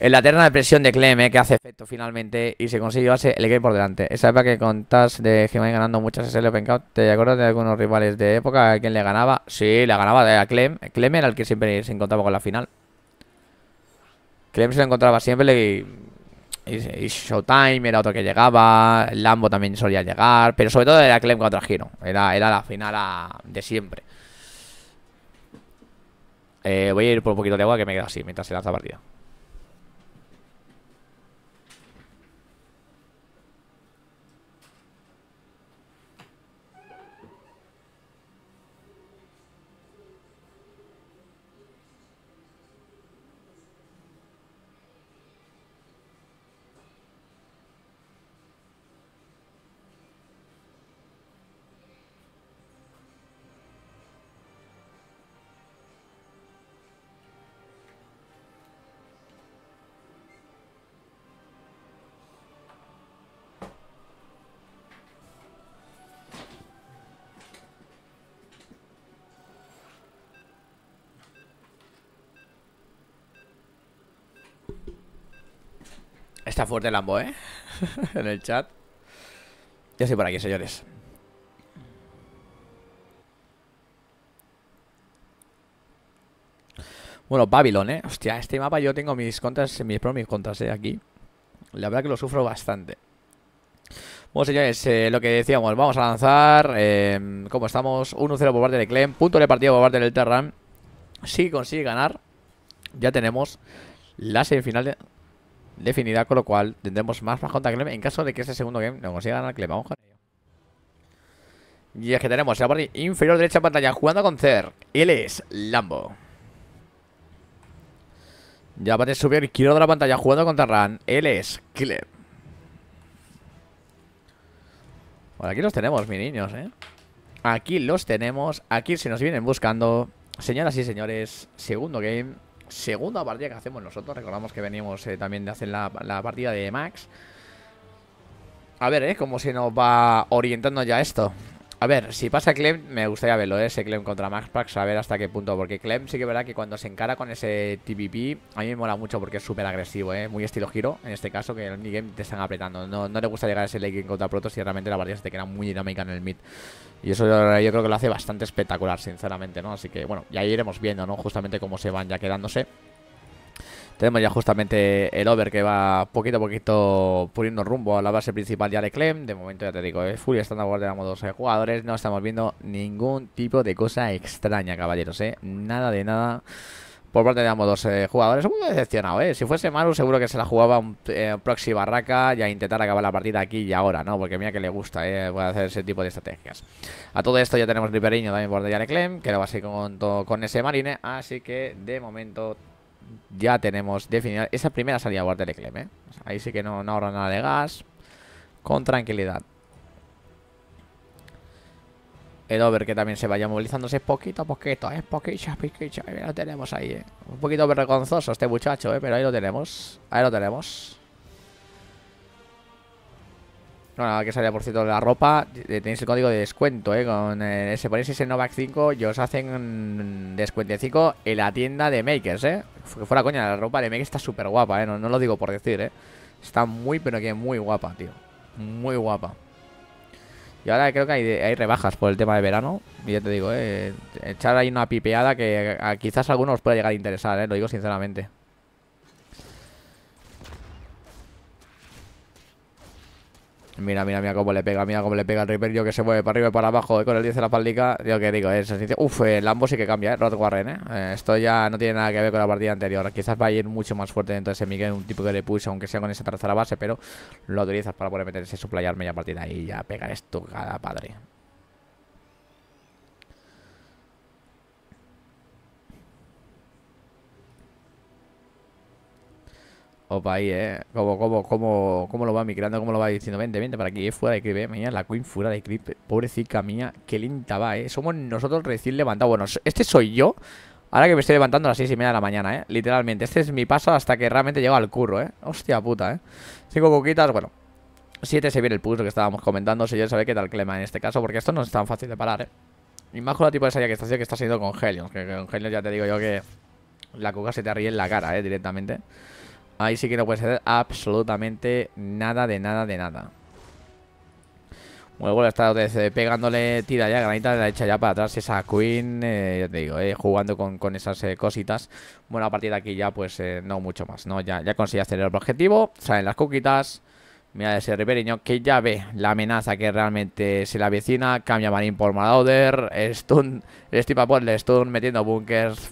S1: En la terna de presión de Clem, que hace efecto finalmente y se consiguió llevarse el game por delante. Esa época que contás de Jimmy ganando muchas el Open Cup, ¿te acuerdas de algunos rivales de época a quien le ganaba? Sí, le ganaba a Clem. Clem era el que siempre se encontraba con la final. Clem se lo encontraba siempre y Showtime era otro que llegaba, Lambo también solía llegar, pero sobre todo era Clem contra Giro, era, era la final de siempre. Eh, voy a ir por un poquito de agua que me queda así mientras se lanza la partida. fuerte Lambo, ¿eh? [LAUGHS] en el chat. Ya estoy por aquí, señores. Bueno, Babylon, ¿eh? Hostia, este mapa yo tengo mis contras, mis pros, mis contras, de ¿eh? Aquí. La verdad que lo sufro bastante. Bueno, señores, eh, lo que decíamos, vamos a lanzar. Em, como estamos, 1-0 por parte de Clem. Punto de partido por parte del Terran. Si consigue ganar, ya tenemos la semifinal de definida, con lo cual tendremos más más contra Clem en caso de que ese segundo game no consiga ganar Clem. Vamos con ello. Y es que tenemos la inferior derecha de pantalla jugando con Cer. Él es Lambo. Ya a subir izquierdo de la pantalla jugando contra Ran. Él es Clem. Bueno, aquí los tenemos, Mi niños, ¿eh? Aquí los tenemos. Aquí se nos vienen buscando. Señoras y señores, segundo game segunda partida que hacemos nosotros. Recordamos que venimos eh, también de hacer la, la, partida de Max. A ver, ¿eh? Cómo se nos va orientando ya esto. A ver, si pasa Clem, me gustaría verlo, ¿eh? ese Clem contra Maxpax, a ver hasta qué punto. Porque Clem sí que es verdad que cuando se encara con ese TPP, a mí me mola mucho porque es súper agresivo, ¿eh? muy estilo giro. En este caso, que en el te están apretando. No, le gusta llegar a ese late game contra Protos y realmente la partida se te queda muy dinámica en el mid. Y eso yo creo que lo hace bastante espectacular, sinceramente, ¿no? Así que bueno, ya iremos viendo, ¿no? Justamente cómo se van ya quedándose. Tenemos ya justamente el over que va poquito a poquito poniendo rumbo a la base principal ya de Clem. De momento ya te digo, es eh, Furia está en la de dos jugadores. No estamos viendo ningún tipo de cosa extraña, caballeros, ¿eh? Nada de nada por parte de ambos dos eh, jugadores. Un poco decepcionado, ¿eh? Si fuese Maru, seguro que se la jugaba un mm, eh, proxy barraca y a intentar acabar la partida aquí y ahora, ¿no? Porque mira que le gusta, ¿eh? a hacer ese tipo de estrategias. A todo esto ya tenemos Riperiño también por de Clem, que lo va a seguir con, con ese marine. Así que, de momento, ya tenemos definida esa primera salida guardia de Clem, ¿eh? ahí sí que no, no ahorra nada de gas. Con tranquilidad. El over que también se vaya movilizándose poquito a poquito, es ¿eh? poquito, poquito. Ahí lo tenemos ahí, ¿eh? Un poquito vergonzoso este muchacho, ¿eh? Pero ahí lo tenemos. Ahí lo tenemos. Bueno, que salía por cierto la ropa, eh, tenéis el código de descuento, ¿eh? Con, ese, eh, ponéis ese Novak 5 y os hacen un descuentecico en la tienda de Makers, ¿eh? Que fuera coña, la ropa de Makers está súper guapa, ¿eh? No, lo digo por decir, ¿eh? Está muy, pero que muy guapa, tío. Muy guapa. Y ahora creo que hay, rebajas por el tema de verano. Y ya te digo, ¿eh? Echar ahí una pipeada que quizás a algunos os pueda llegar a interesar, ¿eh? Lo digo sinceramente. Mira, mira, mira cómo le pega, mira cómo le pega el Reaper, yo que se mueve para arriba y para abajo, eh, con el 10 de la paldica, yo que digo, es eh, se Uf, el ambos sí que cambia, eh, Rod Warren, eh. Esto ya no tiene nada que ver con la partida anterior, quizás va a ir mucho más fuerte dentro de ese Miguel, un tipo que le puso aunque sea con esa tercera base, pero lo utilizas para poder meterse, playar media partida y ya pega esto cada padre. Opa, ahí, ¿eh? Como, cómo cómo cómo lo va migrando, cómo lo va diciendo. Vente, vente para aquí, fuera de clip, ¿eh? Mía, la Queen fuera de clip. Pobrecita mía, qué linda va, ¿eh? Somos nosotros recién levantados. Bueno, este soy yo. Ahora que me estoy levantando a las 6 y media de la mañana, ¿eh? Literalmente. Este es mi paso hasta que realmente llego al curro, ¿eh? Hostia puta, ¿eh? Cinco coquitas, bueno. siete se viene el puzzle que estábamos comentando. Si yo sabía qué tal clema en este caso, porque esto no es tan fácil de parar, ¿eh? Y más con la tipo de salida que está haciendo que está con Helion. Que con Helion ya te digo yo que la cuca se te ríe en la cara, ¿eh? Directamente. Ahí sí que no puede ser absolutamente nada de nada de nada. bueno, está pues, pegándole tira ya, granita de la hecha ya para atrás esa Queen, eh, te digo, eh, jugando con, con esas eh, cositas. Bueno, a partir de aquí ya pues no mucho más, ¿no? Ya, ya consigue hacer el objetivo, salen las coquitas Mira ese riberiño. que ya ve la amenaza que realmente se la avecina. Cambia Marín por Marauder. Stun, por pues, le Stun metiendo bunkers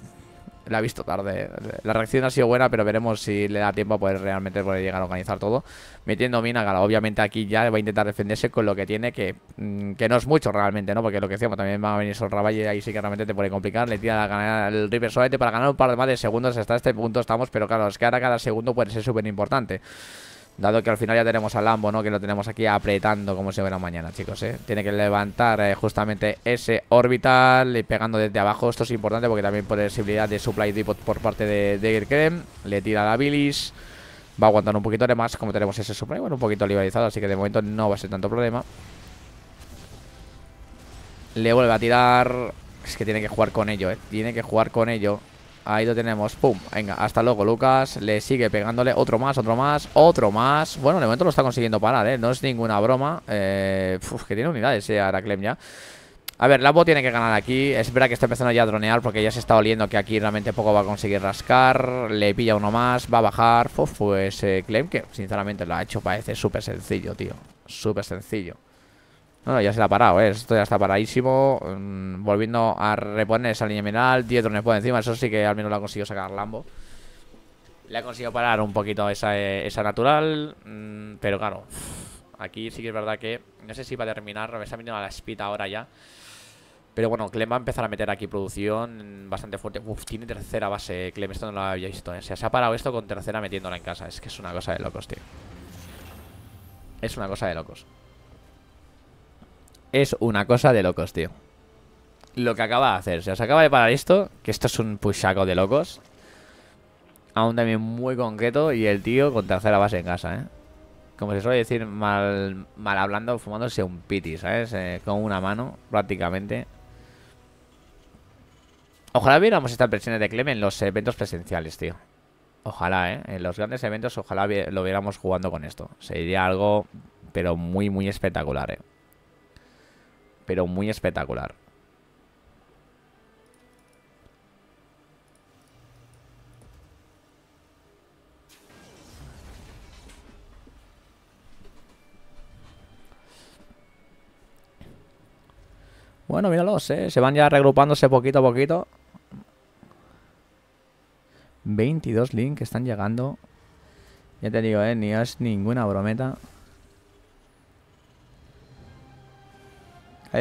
S1: la ha visto tarde. La reacción ha sido buena, pero veremos si le da tiempo a poder realmente poder llegar a organizar todo. Metiendo mina, obviamente aquí ya va a intentar defenderse con lo que tiene, que, mm, que no es mucho realmente, ¿no? Porque lo que decíamos, también va a venir Sol y ahí sí que realmente te puede complicar. Le tira la el River solamente para ganar un par de más de segundos hasta este punto estamos, pero claro, es que ahora cada segundo puede ser súper importante. Dado que al final ya tenemos a Lambo, ¿no? Que lo tenemos aquí apretando como se verá mañana, chicos, ¿eh? Tiene que levantar eh, justamente ese orbital y pegando desde abajo. Esto es importante porque también posibilidad de supply depot por parte de, de Le tira la bilis. Va a aguantar un poquito más como tenemos ese supply, bueno, un poquito liberalizado, así que de momento no va a ser tanto problema. Le vuelve a tirar... Es que tiene que jugar con ello, ¿eh? Tiene que jugar con ello. Ahí lo tenemos, pum, venga, hasta luego Lucas Le sigue pegándole, otro más, otro más Otro más, bueno, el momento lo está consiguiendo parar ¿eh? No es ninguna broma eh, uf, Que tiene unidades ese eh, ya a ver, Lambo tiene que ganar aquí. espera que esté empezando ya a dronear porque ya se está oliendo que aquí realmente poco va a conseguir rascar. Le pilla uno más, va a bajar. Uf, pues eh, Clem, que sinceramente lo ha hecho, parece súper sencillo, tío. Súper sencillo. No, ya se la ha parado, ¿eh? Esto ya está paradísimo. Mm, volviendo a reponer esa línea mineral. 10 drones por encima. Eso sí que al menos lo ha conseguido sacar Lambo. Le ha conseguido parar un poquito esa, eh, natural. Mm, pero claro, aquí sí que es verdad que. No sé si va a terminar. Me está viniendo a la espita ahora ya. Pero bueno, Clem va a empezar a meter aquí producción bastante fuerte. Uf, tiene tercera base, Clem. Esto no lo había visto, ¿eh? se ha parado esto con tercera metiéndola en casa. Es que es una cosa de locos, tío. Es una cosa de locos es una cosa de locos, tío. Lo que acaba de hacer, Se os acaba de parar esto, que esto es un pushaco de locos. Aún también muy concreto y el tío con tercera base en casa, ¿eh? Como se suele decir, mal, mal hablando, fumándose un piti, ¿sabes? Eh, con una mano, prácticamente. Ojalá viéramos estas versiones de Clem en los eventos presenciales, tío. Ojalá, ¿eh? En los grandes eventos, ojalá lo viéramos jugando con esto. Sería algo, pero muy, muy espectacular, ¿eh? pero muy espectacular. Bueno, míralos, ¿eh? Se van ya regrupándose poquito a poquito. 22 link que están llegando. Ya te digo, ¿eh? Ni es ninguna brometa.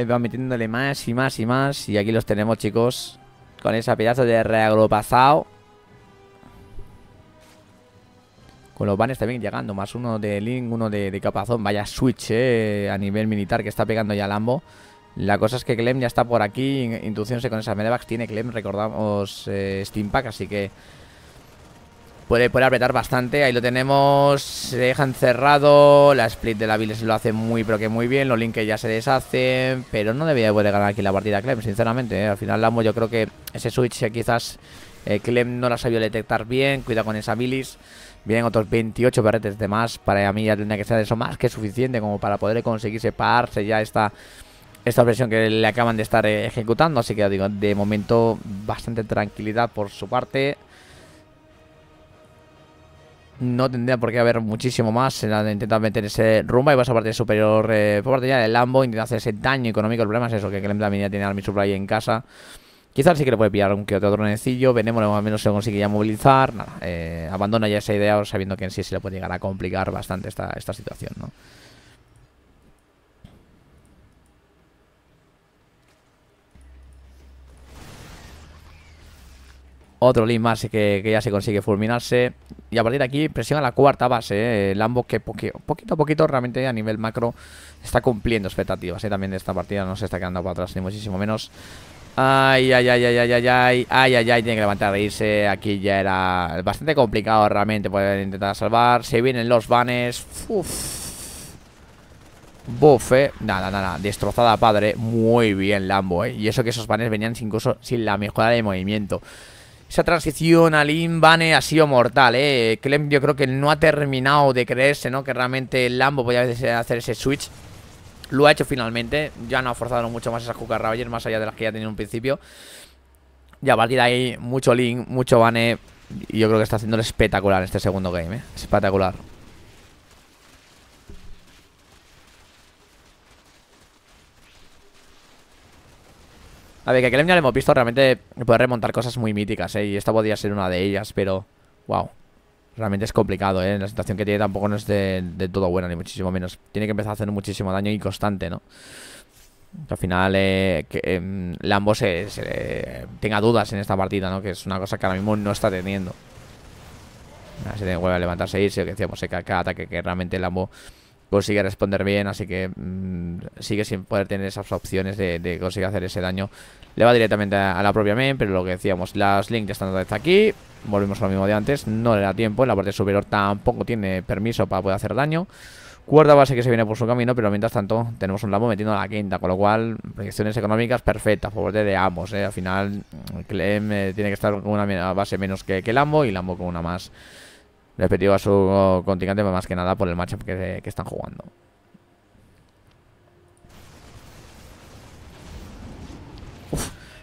S1: va metiéndole más y más y más. Y aquí los tenemos, chicos. Con esa pedazo de reagrupado. Con los banners también llegando. Más uno de Link, uno de, Capazón. Vaya switch eh, a nivel militar que está pegando ya Lambo. La cosa es que Clem ya está por aquí. Intuciéndose con esas medevacs. Tiene Clem, recordamos, eh, Steam Pack, Así que Puede, apretar bastante, ahí lo tenemos Se dejan cerrado La split de la se lo hace muy pero que muy bien Los links ya se deshacen Pero no debería poder ganar aquí la partida Clem, sinceramente ¿eh? Al final yo creo que ese switch eh, quizás eh, Clem no la sabía detectar bien Cuida con esa Vilis Vienen otros 28 perretes de más Para mí ya tendría que ser eso más que suficiente Como para poder conseguir separarse ya esta esta presión que le acaban de estar ejecutando. Así que digo, de momento bastante tranquilidad por su parte no tendría por qué haber muchísimo más. Intenta meter ese rumba y vas a parte superior, por eh, parte ya del Lambo, intenta hacer ese daño económico. El problema es eso, que Clem también ya tiene mi Supply en casa. Quizás sí que le puede pillar un que otro dronecillo. Venemos, al menos se consigue ya movilizar. Nada, eh, abandona ya esa idea sabiendo que en sí se le puede llegar a complicar bastante esta, esta situación, ¿no? Otro lead más que, que, ya se consigue fulminarse. Y a partir de aquí presiona la cuarta base. Eh, Lambo que poquito a poquito realmente a nivel macro está cumpliendo expectativas. Eh. También de esta partida no se está quedando para atrás ni muchísimo menos. Ay, ay, ay, ay, ay, ay, ay, ay, ay, tiene que levantar e irse. Aquí ya era bastante complicado realmente poder intentar salvar. Se vienen los vanes. Uf. Eh. Nada, nada, destrozada, padre. Muy bien, Lambo, eh. Y eso que esos vanes venían incluso sin la mejora de movimiento esa transición al Bane ha sido mortal, ¿eh? Clem yo creo que no ha terminado de creerse, ¿no? Que realmente el Lambo podía hacer ese switch. Lo ha hecho finalmente. Ya no ha forzado mucho más esas Ravager, más allá de las que ya tenía en un principio. va a partir ahí, mucho Link, mucho Bane. Y yo creo que está haciéndole espectacular este segundo game, ¿eh? Espectacular. A ver, que a le hemos visto realmente poder remontar cosas muy míticas, ¿eh? Y esta podría ser una de ellas, pero... Wow. Realmente es complicado, ¿eh? La situación que tiene tampoco no es de, todo buena, ni muchísimo menos. Tiene que empezar a hacer muchísimo daño y constante, ¿no? Que al final eh, que, eh, Lambo se, eh, tenga dudas en esta partida, ¿no? Que es una cosa que ahora mismo no está teniendo. Así que vuelve a levantarse y e irse, que decíamos, ese ¿eh? cada ataque que realmente Lambo consigue responder bien, así que mm, sigue sin poder tener esas opciones de, de, conseguir hacer ese daño. Le va directamente a, la propia main, pero lo que decíamos, las links están otra vez aquí. Volvemos a lo mismo de antes, no le da tiempo, en la parte superior tampoco tiene permiso para poder hacer daño. Cuarta base que se viene por su camino, pero mientras tanto tenemos un Lambo metiendo a la quinta, con lo cual proyecciones económicas perfectas por parte de ambos. Eh. Al final, Clem eh, tiene que estar con una base menos que, que Lambo y Lambo con una más. Respetivo a su contingente pues, más que nada por el matchup que, están jugando.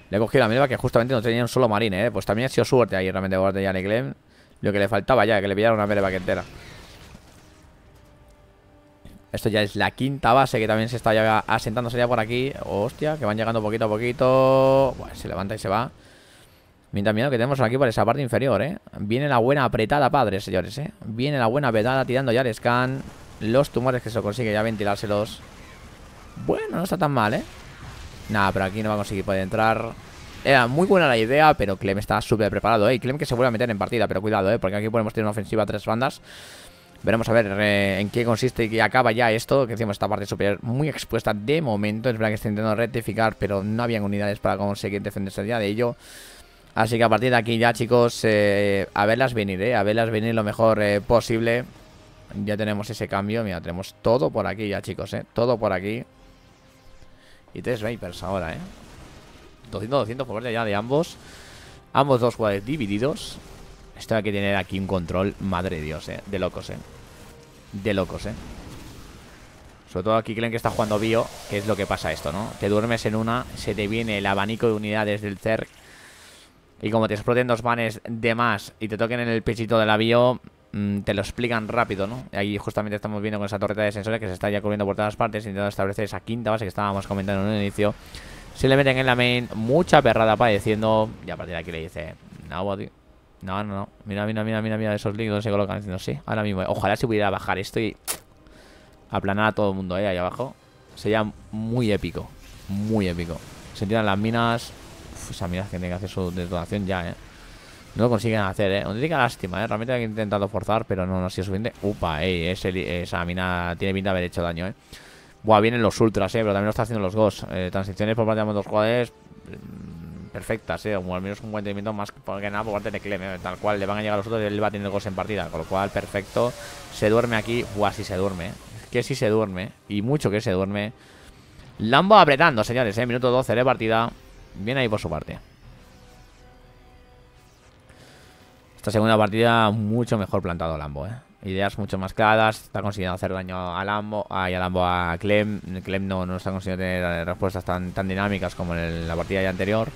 S1: Le le cogido la mierda que justamente no tenía un solo marine, ¿eh? Pues también ha sido suerte ahí realmente por de Yannick Lo que le faltaba ya, que le pillara una mierda que entera. Esto ya es la quinta base que también se está ya asentándose ya por aquí. Hostia, que van llegando poquito a poquito. Bueno, se levanta y se va. Mientras lo que tenemos aquí por esa parte inferior, ¿eh? Viene la buena apretada, padre, señores, ¿eh? Viene la buena apretada tirando ya el scan. Los tumores que se consigue ya ventilárselos. Bueno, no está tan mal, ¿eh? Nada, pero aquí no va a conseguir poder entrar. Era muy buena la idea, pero Clem está súper preparado, ¿eh? Clem que se vuelve a meter en partida, pero cuidado, ¿eh? Porque aquí podemos tener una ofensiva a tres bandas. Veremos a ver eh, en qué consiste y que acaba ya esto. Que decimos, esta parte superior muy expuesta de momento. Es verdad que está intentando rectificar, pero no habían unidades para conseguir defenderse ya de ello. Así que a partir de aquí ya, chicos, eh, a verlas venir, ¿eh? A verlas venir lo mejor eh, posible. Ya tenemos ese cambio. Mira, tenemos todo por aquí ya, chicos, ¿eh? Todo por aquí. Y tres Vapers ahora, ¿eh? 200, 200 por ya de ambos. Ambos dos jugadores divididos. Esto hay que tener aquí un control, madre de Dios, ¿eh? De locos, ¿eh? De locos, ¿eh? Sobre todo aquí creen que está jugando bio, que es lo que pasa esto, ¿no? Te duermes en una, se te viene el abanico de unidades del CERC y como te exploten dos vanes de más y te toquen en el pisito del avión, mm, te lo explican rápido, ¿no? Ahí justamente estamos viendo con esa torreta de sensores que se está ya cubriendo por todas partes, intentando establecer esa quinta base que estábamos comentando en el inicio. Si le meten en la main, mucha perrada padeciendo. Y a partir de aquí le dice, no, No, no, no. Mira, mira, mira, mira, mira esos líquidos se colocan diciendo, sí, ahora mismo. Ojalá se pudiera bajar esto y aplanar a todo el mundo, ¿eh? Ahí abajo. Sería muy épico. Muy épico. Se tiran las minas. Esa mina que que hacer su detonación ya, ¿eh? No lo consiguen hacer, ¿eh? Auténtica lástima, ¿eh? Realmente han intentado forzar, pero no, no ha sido suficiente. Upa, eh. esa mina tiene pinta de haber hecho daño, ¿eh? Buah, vienen los ultras, ¿eh? Pero también lo están haciendo los ghosts. Eh, transiciones por parte de ambos jugadores mm, perfectas, ¿eh? O al menos un buen más que nada por parte de Clem, ¿eh? Tal cual, le van a llegar los otros y él va a tener en partida. Con lo cual, perfecto. Se duerme aquí. Buah, si se duerme, Que si se duerme. Y mucho que se duerme. Lambo apretando, señores, ¿eh? Minuto 12 de partida. Bien ahí por su parte. Esta segunda partida mucho mejor plantado Lambo, eh. Ideas mucho más claras, está consiguiendo hacer daño a Lambo, a, y Lambo a Clem. Clem no, no está consiguiendo tener respuestas tan, tan dinámicas como en la partida ya anterior.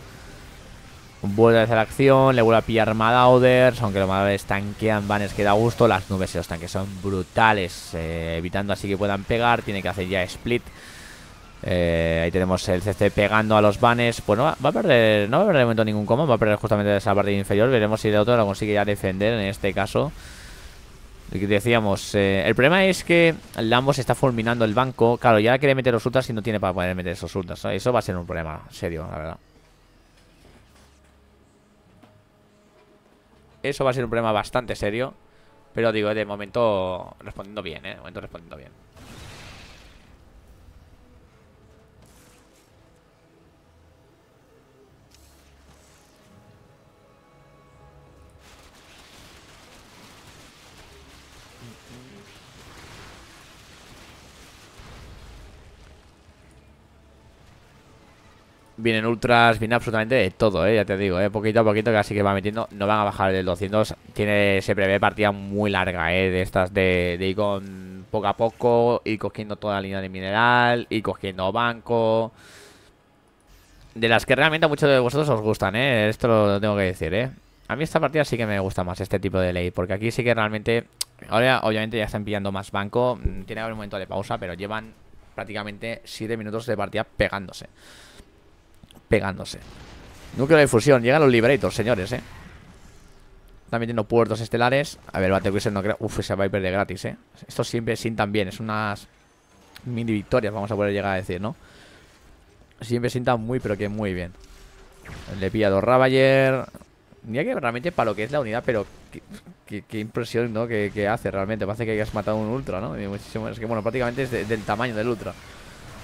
S1: Vuelve a hacer acción, le vuelve a pillar Madauders, aunque los Madauders tanquean, Vanes que da gusto, las nubes se los tanques son brutales, eh, evitando así que puedan pegar, tiene que hacer ya split. Eh, ahí tenemos el CC pegando a los vanes. Pues no va, a perder, no va a perder de momento ningún combo, va a perder justamente esa parte inferior. Veremos si el otro lo consigue ya defender en este caso. Decíamos, eh, el problema es que Lambos está fulminando el banco. Claro, ya quiere meter los ultras y no tiene para poder meter esos ultras. Eso va a ser un problema serio, la verdad. Eso va a ser un problema bastante serio. Pero digo, de momento respondiendo bien, ¿eh? De momento respondiendo bien. Vienen ultras, viene absolutamente de todo, ¿eh? ya te digo, ¿eh? poquito a poquito casi que va metiendo. No van a bajar del 200. Tiene, se prevé partida muy larga ¿eh? de estas de, ir con poco a poco, Y cogiendo toda la línea de mineral, Y cogiendo banco. De las que realmente a muchos de vosotros os gustan, ¿eh? esto lo tengo que decir. ¿eh? A mí esta partida sí que me gusta más este tipo de ley, porque aquí sí que realmente... Ahora obviamente ya están pillando más banco, mm, tiene que haber un momento de pausa, pero llevan prácticamente 7 minutos de partida pegándose pegándose. Núcleo de fusión Llegan los Liberators, señores, ¿eh? Están metiendo puertos estelares. A ver, Battlecruiser no creo. Uf, ese Viper de gratis, ¿eh? Esto siempre sintan bien. Es unas mini victorias, vamos a poder llegar a decir, ¿no? Siempre sintan muy, pero que muy bien. Le pilla pillado Ravager. Mira que realmente para lo que es la unidad, pero qué, impresión, ¿no? Que, hace realmente. Parece que hayas matado un Ultra, ¿no? Es que, bueno, prácticamente es del tamaño del Ultra.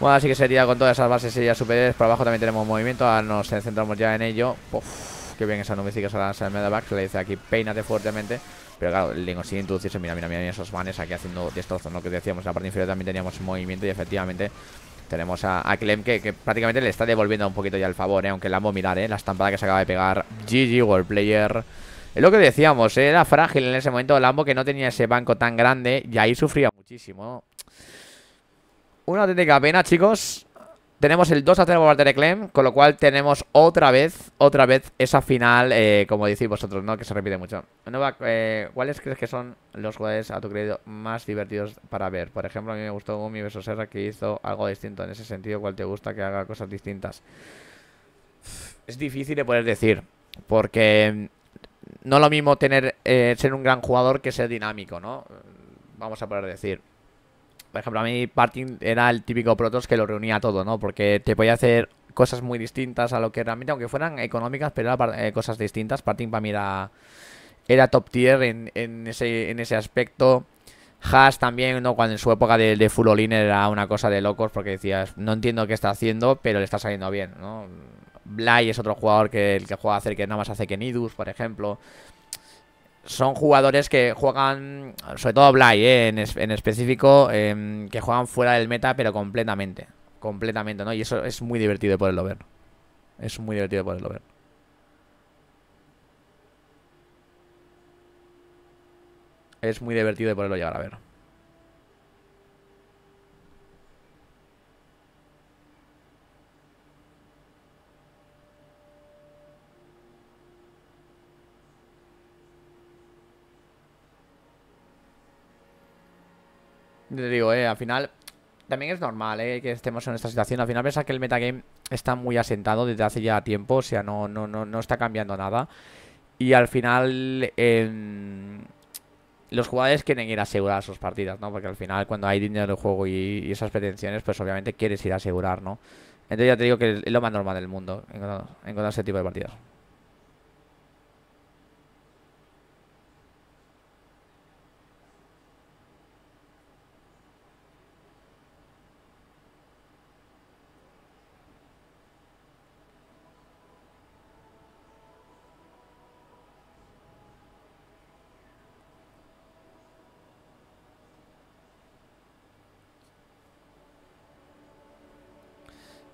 S1: Bueno, así que sería con todas esas bases y ya superiores. Por abajo también tenemos movimiento. Ahora nos centramos ya en ello. qué bien esa nubecica se lanza en Se Le dice aquí, peínate fuertemente. Pero claro, Lingo sigue introducirse. Mira, mira, mira esos manes aquí haciendo destrozos. Lo que decíamos, en la parte inferior también teníamos movimiento y efectivamente tenemos a, a Clem que, prácticamente le está devolviendo un poquito ya el favor, ¿eh? aunque el vamos ¿eh? la estampada que se acaba de pegar. GG, World Player. Es lo que decíamos, ¿eh? era frágil en ese momento el Lambo que no tenía ese banco tan grande y ahí sufría muchísimo una auténtica pena, chicos. Tenemos el 2 a 0 por parte Clem, con lo cual tenemos otra vez, otra vez esa final, eh, como decís vosotros, ¿no? Que se repite mucho. Nueva, eh, ¿Cuáles crees que son los jugadores a tu credo más divertidos para ver? Por ejemplo, a mí me gustó Gumi versus Serra que hizo algo distinto en ese sentido. ¿Cuál te gusta que haga cosas distintas? Es difícil de poder decir, porque no lo mismo tener eh, ser un gran jugador que ser dinámico, ¿no? Vamos a poder decir por ejemplo, a mí Parting era el típico Protoss que lo reunía todo, ¿no? Porque te podía hacer cosas muy distintas a lo que realmente, aunque fueran económicas, pero eran eh, cosas distintas. Parting para mí era, top tier en, en, ese, en ese aspecto. Haas también, ¿no? Cuando en su época de, de full all era una cosa de locos porque decías, no entiendo qué está haciendo, pero le está saliendo bien, ¿no? Bly es otro jugador que el que juega hacer que nada más hace que Nidus, por ejemplo son jugadores que juegan, sobre todo Blay, eh, en, específico, em, que juegan fuera del meta, pero completamente. Completamente, ¿no? Y eso es muy divertido de poderlo ver. Es muy divertido de poderlo ver. Es muy divertido de poderlo llegar a ver. Te digo, eh, al final también es normal ¿eh? que estemos en esta situación. Al final piensa que el metagame está muy asentado desde hace ya tiempo, o sea, no, no, no, no está cambiando nada. Y al final los jugadores quieren ir a asegurar sus partidas, ¿no? Porque al final cuando hay dinero en el juego y, esas pretensiones, pues obviamente quieres ir a asegurar, ¿no? Entonces ya te digo que es lo más normal del mundo encontrar, encontrar ese tipo de partidas.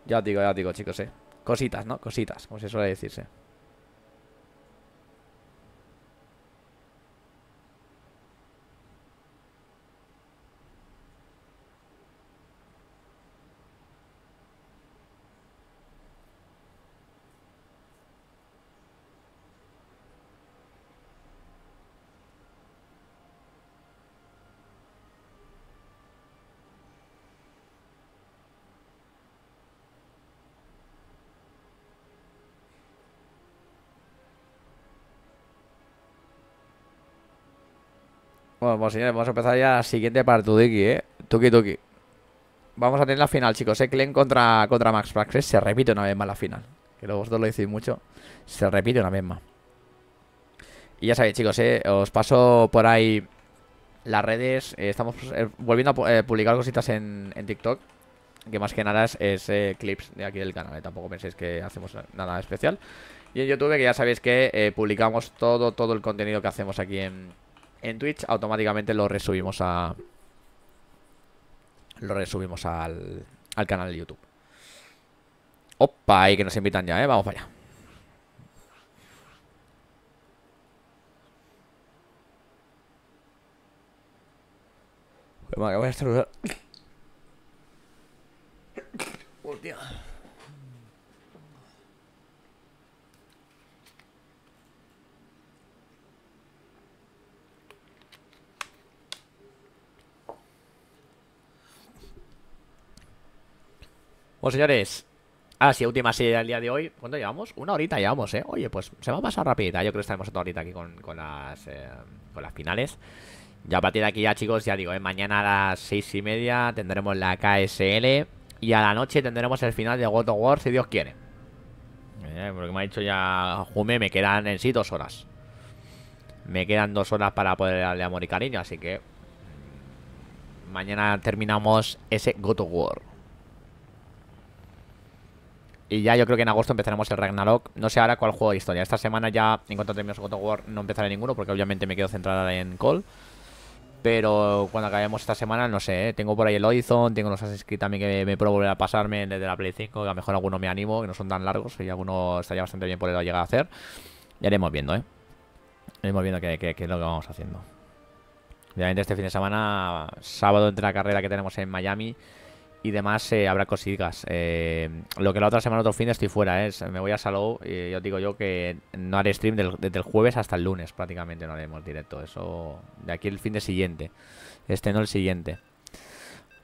S1: Ya digo, ya digo, chicos, eh Cositas, ¿no? Cositas, como se suele decirse Pues vamos a empezar ya la siguiente para ¿eh? Tuki Tuki. Vamos a tener la final, chicos. ¿eh? contra, contra Max Praxis. ¿eh? Se repite una vez más la final. Que luego vosotros lo decís mucho. Se repite una vez más. Y ya sabéis, chicos, ¿eh? Os paso por ahí las redes. Eh, estamos eh, volviendo a publicar cositas en, en, TikTok. Que más que nada es, clips de aquí del canal. Tampoco penséis que hacemos nada especial. Y en YouTube, que ya sabéis que publicamos todo, todo el contenido que hacemos aquí en en Twitch, automáticamente lo resubimos a... Lo resubimos al, al canal de YouTube. Opa, ahí que nos invitan ya, ¿eh? Vamos para allá. Me acabo de ¡Uy, Bueno, señores, ahora sí, última serie del día de hoy. ¿Cuánto llevamos? Una horita llevamos, ¿eh? Oye, pues se va a pasar rapidita. Yo creo que estaremos otra horita aquí con, las, eh, con las finales. Ya a partir de aquí ya, chicos, ya digo, ¿eh? Mañana a las seis y media tendremos la KSL. Y a la noche tendremos el final de God of War, si Dios quiere. Eh, porque me ha dicho ya Jume, me quedan en sí dos horas. Me quedan dos horas para poder darle amor y cariño, así que... Mañana terminamos ese God of War. Y ya yo creo que en agosto empezaremos el Ragnarok. No sé ahora cuál juego de historia. Esta semana ya, en cuanto termine God of War, no empezaré ninguno porque obviamente me quedo centrada en Call. Pero cuando acabemos esta semana, no sé, ¿eh? tengo por ahí el Horizon, tengo los Assassin's Creed también que me puedo volver a pasarme desde la Play 5, a lo mejor alguno me animo, que no son tan largos y alguno estaría bastante bien por llegar a hacer. ya iremos viendo, ¿eh? Iremos viendo qué, qué es lo que vamos haciendo. Obviamente este fin de semana, sábado entre la carrera que tenemos en Miami y demás eh, habrá cositas. Eh, lo que la otra semana, otro fin, estoy fuera, ¿eh? me voy a Salou y yo digo yo que no haré stream desde el jueves hasta el lunes prácticamente, no haremos directo. Eso de aquí el fin de siguiente, este no el siguiente.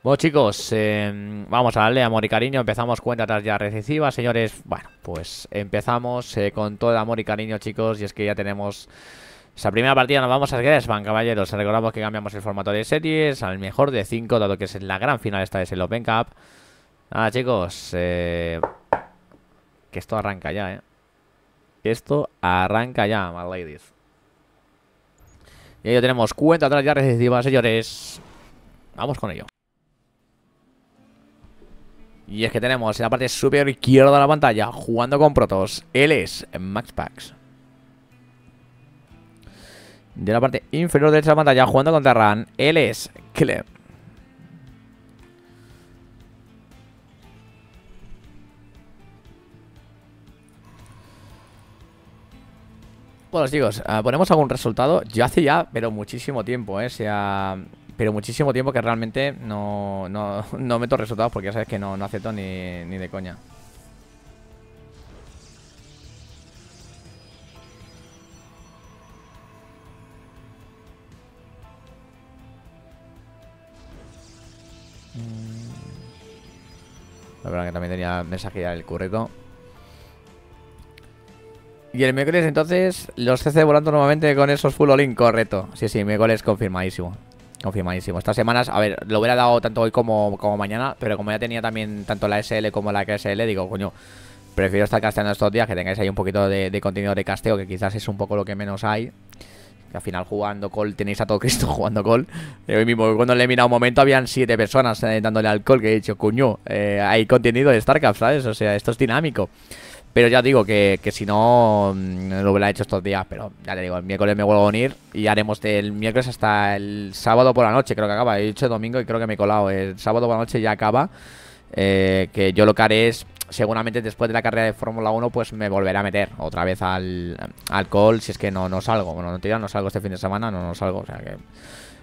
S1: Bueno chicos, eh, vamos a darle amor y cariño, empezamos cuenta atrás ya recesiva, señores, bueno, pues empezamos con todo el amor y cariño chicos y es que ya tenemos... Esa primera partida nos vamos a Gresban, caballeros. Recordamos que cambiamos el formato de series al mejor de 5, dado que es la gran final esta es el Open Cup. Ah, chicos, eh, que esto arranca ya, ¿eh? Esto arranca ya, my ladies. Y ahí tenemos cuenta atrás ya recesiva, señores. Vamos con ello. Y es que tenemos en la parte superior izquierda de la pantalla, jugando con protos, él es Max de la parte inferior derecha de la pantalla, jugando contra Ran. Él es Clem. Bueno chicos, ah, ponemos algún resultado Yo hace ya, pero muchísimo tiempo, eh sea, pero muchísimo tiempo que realmente [LAUGHS] no, meto resultados Porque ya sabes que no, no acepto ni, ni de coña La verdad que también tenía ya el currito. Y el miércoles entonces los CC volando nuevamente con esos full all-in, correcto. Sí, sí, miércoles confirmadísimo. Confirmadísimo. Estas semanas, a ver, lo hubiera dado tanto hoy como, como mañana, pero como ya tenía también tanto la SL como la KSL, digo, coño, prefiero estar casteando estos días, que tengáis ahí un poquito de contenido de casteo, que quizás es un poco lo que menos hay. Que al final jugando call tenéis a todo Cristo [LAUGHS] jugando call. Eh, hoy mismo, cuando le he mirado un momento, habían siete personas eh, dándole al call. Que he dicho, cuño, eh, hay contenido de StarCraft, ¿sabes? O sea, esto es dinámico. Pero ya digo que, que si no, mm, lo hubiera hecho estos días. Pero ya le digo, el miércoles me vuelvo a unir y haremos del miércoles hasta el sábado por la noche, creo que acaba. He dicho domingo y creo que me he colado. El sábado por la noche ya acaba. Eh, que yo lo que haré es seguramente después de la carrera de Fórmula 1 pues me volveré a meter otra vez al, alcohol call si es que no, no salgo. Bueno, no te no salgo este fin de semana, no, no salgo. O sea que,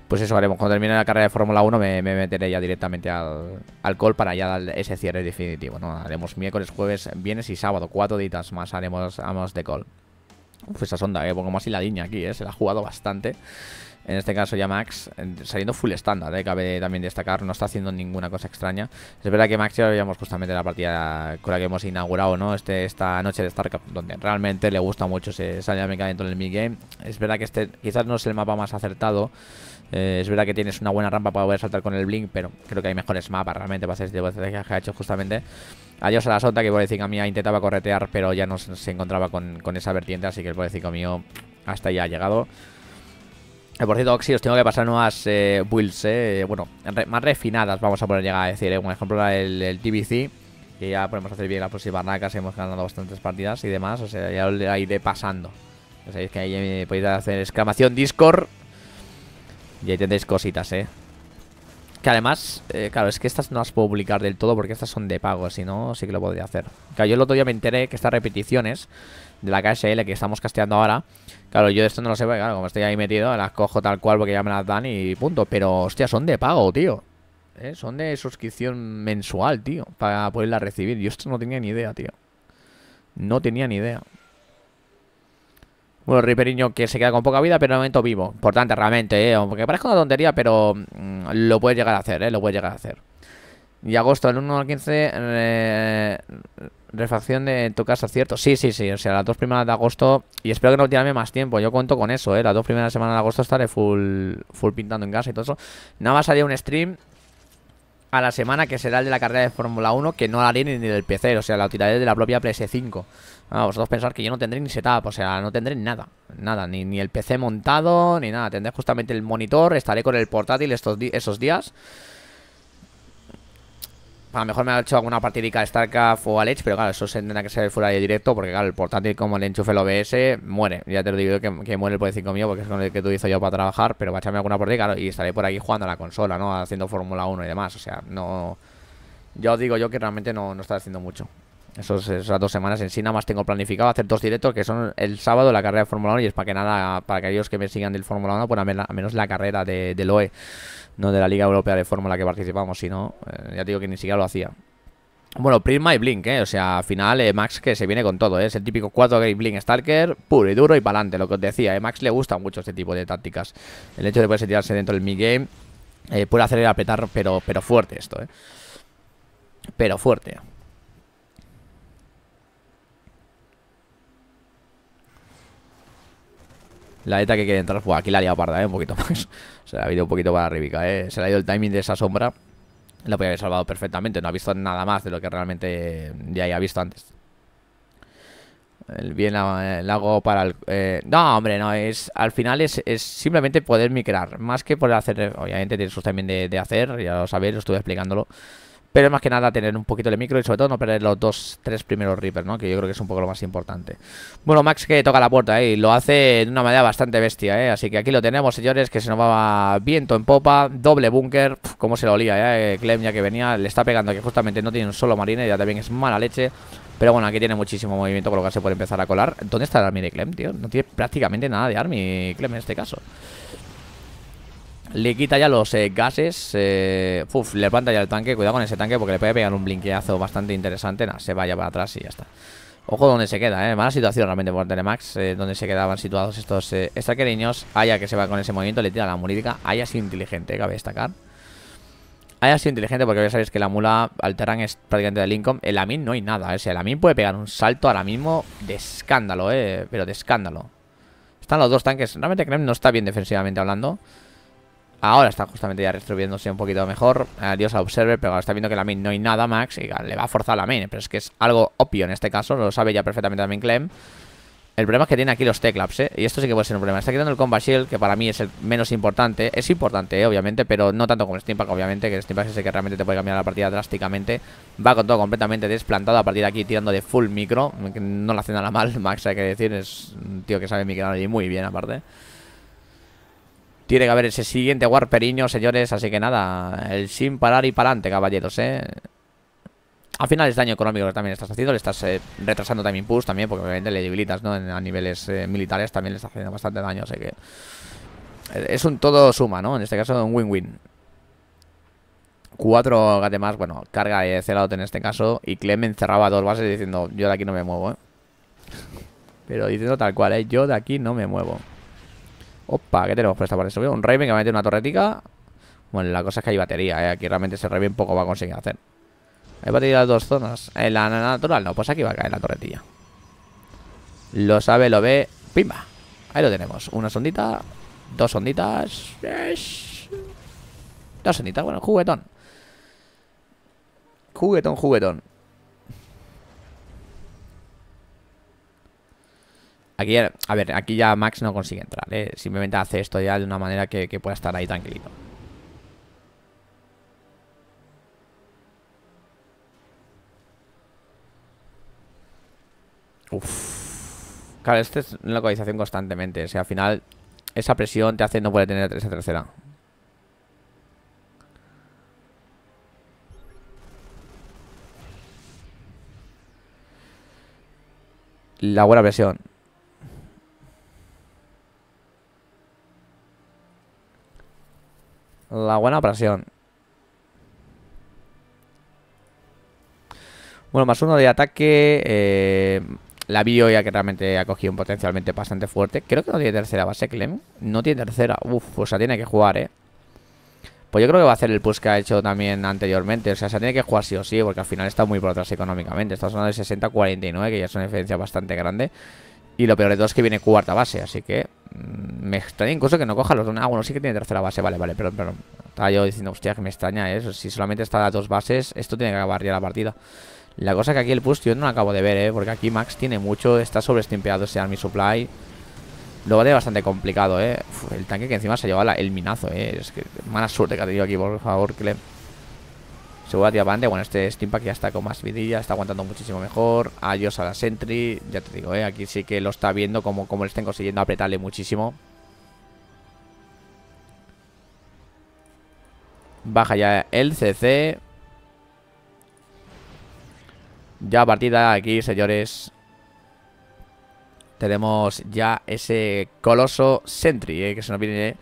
S1: pues eso haremos. Cuando termine la carrera de Fórmula 1 me, meteré ya directamente al, alcohol call para ya dar ese cierre definitivo. ¿no? Haremos miércoles, jueves, viernes y sábado. Cuatro ditas más haremos, haremos de call. pues esa sonda, que eh, pongo más y la línea aquí, eh, se la ha jugado bastante. En este caso ya Max, eh, saliendo full estándar, eh, cabe también destacar, no está haciendo ninguna cosa extraña. Es verdad que Max ya lo veíamos justamente en la partida con la que hemos inaugurado ¿no? este, esta noche de StarCraft, donde realmente le gusta mucho esa dinámica dentro del mid-game. Es verdad que este quizás no es el mapa más acertado. Eh, es verdad que tienes una buena rampa para poder saltar con el Blink, pero creo que hay mejores mapas realmente para hacer este tipo de que ha hecho justamente. Adiós a la Sota, que por decir a mí intentaba corretear, pero ya no se encontraba con, esa vertiente, así que el por decir mío hasta ya ha llegado. Eh, por cierto, Oxy, os tengo que pasar nuevas eh, builds, eh, bueno, más refinadas, vamos a poner llegar a decir. un eh. ejemplo, era el TBC, que ya podemos hacer bien las próximas nacas, hemos ganado bastantes partidas y demás, o sea, ya lo iré pasando. Ya sabéis que ahí podéis hacer exclamación Discord y ahí tendréis cositas, eh. Que además, claro, es que estas no las puedo publicar del todo porque estas son de pago, si no, sí que lo podría hacer. Claro, yo el otro día me enteré que estas repeticiones de la KSL que estamos casteando ahora Claro, yo de esto no lo sé, claro, como estoy ahí metido, las cojo tal cual porque ya me las dan y punto. Pero, hostia, son de pago, tío. ¿Eh? Son de suscripción mensual, tío, para poderla recibir. Yo esto no tenía ni idea, tío. No tenía ni idea. Bueno, Riperiño que se queda con poca vida, pero en el momento vivo. Importante realmente, ¿eh? Aunque parezca una tontería, pero mm, lo puedes llegar a hacer, ¿eh? Lo puedes llegar a hacer. Y agosto, el 1 al 15, refacción de tu casa, ¿cierto? Sí, sí, sí, o sea, las dos primeras de agosto, y espero que no tirarme más tiempo, yo cuento con eso, ¿eh? Las dos primeras semanas de agosto estaré full, full pintando en casa y todo eso. Nada más haría un stream a la semana que será el de la carrera de Fórmula 1, que no la haré ni del PC, o sea, la tiraré de la propia PS5. Ah, vosotros pensar que yo no tendré ni setup, o sea, no tendré nada, nada, ni, ni el PC montado, ni nada, tendré justamente el monitor, estaré con el portátil estos esos días a lo mejor me ha hecho alguna partidica de StarCraft o al pero claro, eso se tendrá que ser fuera de directo, porque claro, el portátil como le enchufe el OBS, muere. Ya te lo digo que, que muere el poder 5 mío, porque es con el que tú hizo yo para trabajar, pero va echarme alguna partidica, y estaré por aquí jugando a la consola, ¿no? Haciendo Fórmula 1 y demás, o sea, no... yo digo yo que realmente no, no está haciendo mucho. Esos, esas dos semanas en sí nada más tengo planificado hacer dos directos que son el sábado la carrera de Fórmula 1 y es para que nada, para aquellos que me sigan del Fórmula 1, pues a menos la carrera de, de LOE, no de la Liga Europea de Fórmula que participamos, sino eh, ya digo que ni siquiera lo hacía. Bueno, Prisma y Blink, eh, O sea, al final eh, Max que se viene con todo, Es el típico 4 Grey Blink Stalker, puro y duro y para lo que os decía, Max le gusta mucho este tipo de tácticas. El hecho de poderse tirarse dentro del mid-game puede hacer apretar, pero, pero fuerte esto, ¿eh? Pero fuerte. La eta que quiere entrar, fue pues, aquí la ha liado parda, ¿eh? Un poquito más. [LAUGHS] Se la ha ido un poquito para arriba, ¿eh? Se le ha ido el timing de esa sombra. La podía haber salvado perfectamente. No ha visto nada más de lo que realmente ya había visto antes. El bien lago hago para el... Eh, no, hombre, no. es Al final es, simplemente poder micrar. Más que poder hacer... Obviamente tiene sus también de, de hacer. Ya lo sabéis, lo estuve explicándolo. Pero más que nada tener un poquito de micro y sobre todo no perder los dos, tres primeros Reapers, ¿no? Que yo creo que es un poco lo más importante. Bueno, Max que toca la puerta, ahí, ¿eh? Y lo hace de una manera bastante bestia, ¿eh? Así que aquí lo tenemos, señores, que se nos va viento en popa, doble búnker. Cómo se lo olía, ¿eh? Clem ya que venía, le está pegando que justamente no tiene un solo marine, ya también es mala leche. Pero bueno, aquí tiene muchísimo movimiento, por lo que se puede empezar a colar. ¿Dónde está el army de Clem, tío? No tiene prácticamente nada de army Clem en este caso. Le quita ya los eh, gases. Eh, uf, le planta ya el tanque. Cuidado con ese tanque porque le puede pegar un blinqueazo bastante interesante. nada se vaya para atrás y ya está. Ojo donde se queda, ¿eh? Mala situación realmente por Telemax. Eh, donde se quedaban situados estos eh, Aya que se va con ese movimiento. Le tira la murídica. Aya sido inteligente, cabe destacar. Aya es inteligente porque ya sabéis que la mula Alteran es prácticamente de Lincoln. El Amin no hay nada. O sea, el Amin puede pegar un salto ahora mismo de escándalo, ¿eh? Pero de escándalo. Están los dos tanques. Realmente Krem no está bien defensivamente hablando. Ahora está justamente ya restruyéndose un poquito mejor. Adiós a Observer, pero ahora está viendo que la main no hay nada, Max. Y le va a forzar la main. Pero es que es algo obvio en este caso. Lo sabe ya perfectamente también Clem. El problema es que tiene aquí los teclaps, ¿eh? Y esto sí que puede ser un problema. Está quitando el Combat Shield, que para mí es el menos importante. Es importante, ¿eh? obviamente, pero no tanto como el Steampack, obviamente. Que el Steampack es el que realmente te puede cambiar la partida drásticamente. Va con todo completamente desplantado a partir de aquí, tirando de full micro. No lo hace nada mal, [LAUGHS] Max, hay que decir. Es un tío que sabe allí muy bien, aparte. Tiene que haber ese siguiente Warperiño, señores. Así que nada, el sin parar y para adelante, caballeros, ¿eh? Al final es daño económico que también estás haciendo, le estás eh, retrasando también push también, porque obviamente le debilitas, ¿no? a niveles eh, militares también le estás haciendo bastante daño, así que... Eh, es un todo suma, ¿no? En este caso un win-win. Cuatro gate bueno, carga de celado en este caso, y Clemen cerraba dos bases diciendo, yo de aquí no me muevo, ¿eh? Pero diciendo tal cual, ¿eh? Yo de aquí no me muevo. Opa, ¿qué tenemos por esta parte? Un Raven que va a meter una torretica Bueno, la cosa es que hay batería, ¿eh? Aquí realmente ese Raven poco va a conseguir hacer Hay batería en las dos zonas En la natural no, pues aquí va a caer la torretilla Lo sabe, lo ve ¡Pimba! Ahí lo tenemos Una sondita Dos sonditas Dos sonditas, bueno, juguetón Juguetón, juguetón Aquí, a ver, aquí ya Max no consigue entrar, ¿eh? Simplemente hace esto ya de una manera que, pueda estar ahí tranquilito. Uf. Claro, esta es una localización constantemente. O sea, al final, esa presión te hace no poder tener esa tercera. La buena presión. La buena presión. Bueno, más uno de ataque. Eh, la la ya que realmente ha cogido un potencialmente bastante fuerte. Creo que no tiene tercera base, Clem. No tiene tercera. Uf, o sea, tiene que jugar, ¿eh? Pues yo creo que va a hacer el push que ha hecho también anteriormente. O sea, se tiene que jugar sí o sí, porque al final está muy por atrás económicamente. Está zona de 60-49, que ya es una diferencia bastante grande. Y lo peor de todo es que viene cuarta base, así que Mm, me extraña incluso que no coja los dos. Ah, bueno, sí que tiene tercera base, vale, vale, pero, pero estaba yo diciendo, hostia, que me extraña eso. Si solamente está a dos bases, esto tiene que acabar ya la partida. La cosa que aquí el push yo no lo acabo de ver, ¿eh? Porque aquí Max tiene mucho, está sobreestimpeado ese Army Supply. Lo va a tener bastante complicado, ¿eh? el tanque que encima se lleva la, el minazo, ¿eh? Es que mala suerte que ha tenido aquí, por favor, Clem. Seguridad y Bueno, este Steampack ya está con más vidilla, está aguantando muchísimo mejor. Adiós a la Sentry. Ya te digo, ¿eh? aquí sí que lo está viendo como, como le estén consiguiendo apretarle muchísimo. Baja ya el CC. Ya partida aquí, señores. Tenemos ya ese coloso Sentry, ¿eh? que se nos viene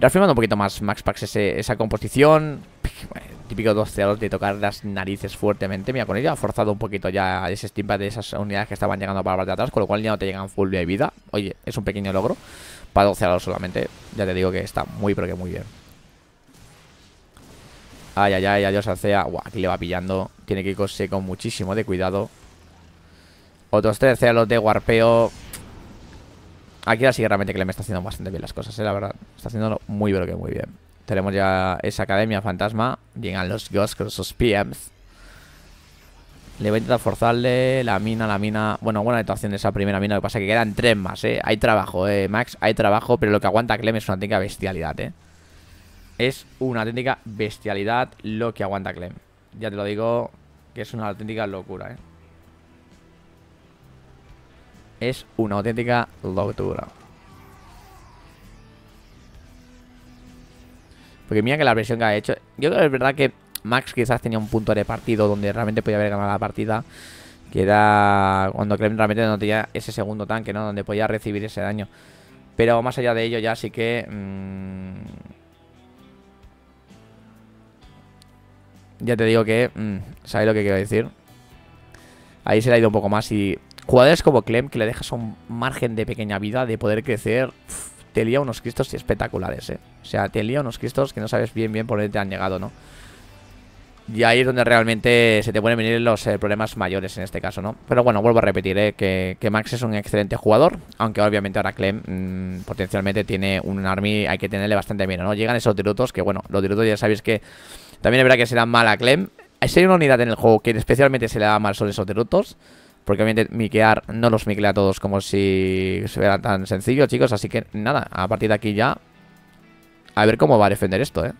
S1: reafirmando un poquito más Max Pax esa composición típico alos de tocar las narices fuertemente. Mira, con ello ha forzado un poquito ya ese steampad de esas unidades que estaban llegando para la parte de atrás, con lo cual ya no te llegan full de vida. Oye, es un pequeño logro para alos solamente. Ya te digo que está muy, pero que muy bien. Ay, ay, ay, adiós Alcea. Guau, aquí le va pillando. Tiene que irse con muchísimo de cuidado. Otros 13 los de guarpeo. Aquí ahora sí realmente que le me está haciendo bastante bien las cosas, eh, la verdad. Está haciéndolo muy, pero que muy bien. Tenemos ya esa academia fantasma. Llegan los Ghosts con sus PMs. Le voy a intentar forzarle la mina, la mina. Bueno, buena actuación de esa primera mina. Lo que pasa es que quedan tres más, ¿eh? Hay trabajo, ¿eh, Max? Hay trabajo, pero lo que aguanta Clem es una auténtica bestialidad, ¿eh? Es una auténtica bestialidad lo que aguanta Clem. Ya te lo digo, que es una auténtica locura, ¿eh? Es una auténtica locura. Porque mira que la presión que ha hecho. Yo creo que es verdad que Max quizás tenía un punto de partido donde realmente podía haber ganado la partida. Que era cuando Clem realmente no tenía ese segundo tanque, ¿no? Donde podía recibir ese daño. Pero más allá de ello ya sí que... Mm, ya te digo que... Mm, ¿Sabes lo que quiero decir? Ahí se le ha ido un poco más y... Jugadores como Clem que le dejas un margen de pequeña vida de poder crecer te lía unos cristos espectaculares, ¿eh? O sea, te lía unos cristos que no sabes bien bien por dónde te han llegado, ¿no? Y ahí es donde realmente se te pueden venir los eh, problemas mayores en este caso, ¿no? Pero bueno, vuelvo a repetir ¿eh? que, Max es un excelente jugador, aunque obviamente ahora Clem mm, potencialmente tiene un army, hay que tenerle bastante miedo, ¿no? Llegan esos derutos. que, bueno, los tirotos ya sabéis que también es verdad que se dan mal a Clem. hay una unidad en el juego que especialmente se le da mal son esos derutos. Porque obviamente miquear no los miclea a todos como si se fuera tan sencillo, chicos. Así que nada, a partir de aquí ya... A ver cómo va a defender esto, ¿eh?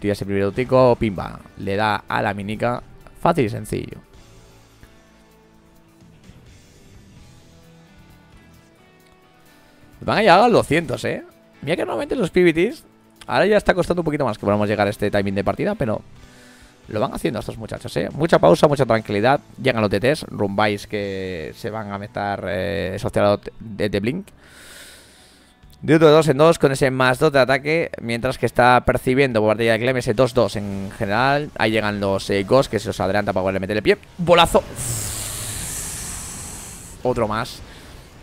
S1: Tira ese primer tico, pimba. Le da a la minica. Fácil y sencillo. Van a llegar a los 200, ¿eh? Mira que normalmente los PBTs... Ahora ya está costando un poquito más que podamos llegar a este timing de partida, pero... Lo van haciendo estos muchachos, ¿eh? Mucha pausa, mucha tranquilidad. Llegan los DT's. rumbáis que se van a meter eh, de, de Blink. De 2 en 2 con ese más 2 de ataque, mientras que está percibiendo guardia de Clem ese 2-2 en general. Ahí llegan los eh, Ghosts que se los adelanta para poderle meter el pie. ¡Bolazo! Otro más.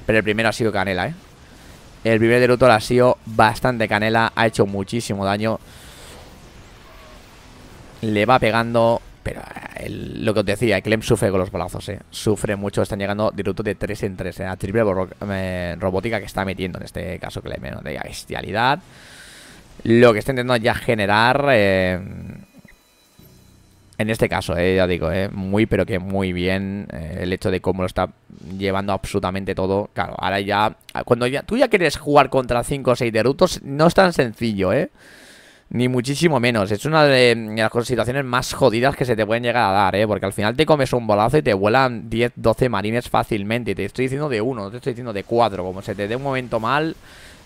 S1: Pero el primero ha sido Canela, ¿eh? El primer de ha sido bastante Canela, ha hecho muchísimo daño le va pegando. Pero eh, lo que os decía, Clem sufre con los balazos, ¿eh? Sufre mucho, están llegando directo de 3 en 3, ¿eh? triple eh, robótica que está metiendo en este caso Clem, menos eh, De bestialidad. Lo que está intentando ya generar... en este caso, ya digo, eh, muy pero que muy bien el hecho de cómo lo está llevando absolutamente todo. Claro, ahora ya, cuando tú ya quieres jugar contra 5 o 6 Derutos, no es tan sencillo, ¿eh? ni muchísimo menos. Es una de mm, las situaciones más jodidas que se te pueden llegar a dar, ¿eh? Porque al final te comes un bolazo y te vuelan 10, 12 marines fácilmente. te estoy diciendo de uno, no te estoy diciendo de cuatro. Como se te dé un momento mal,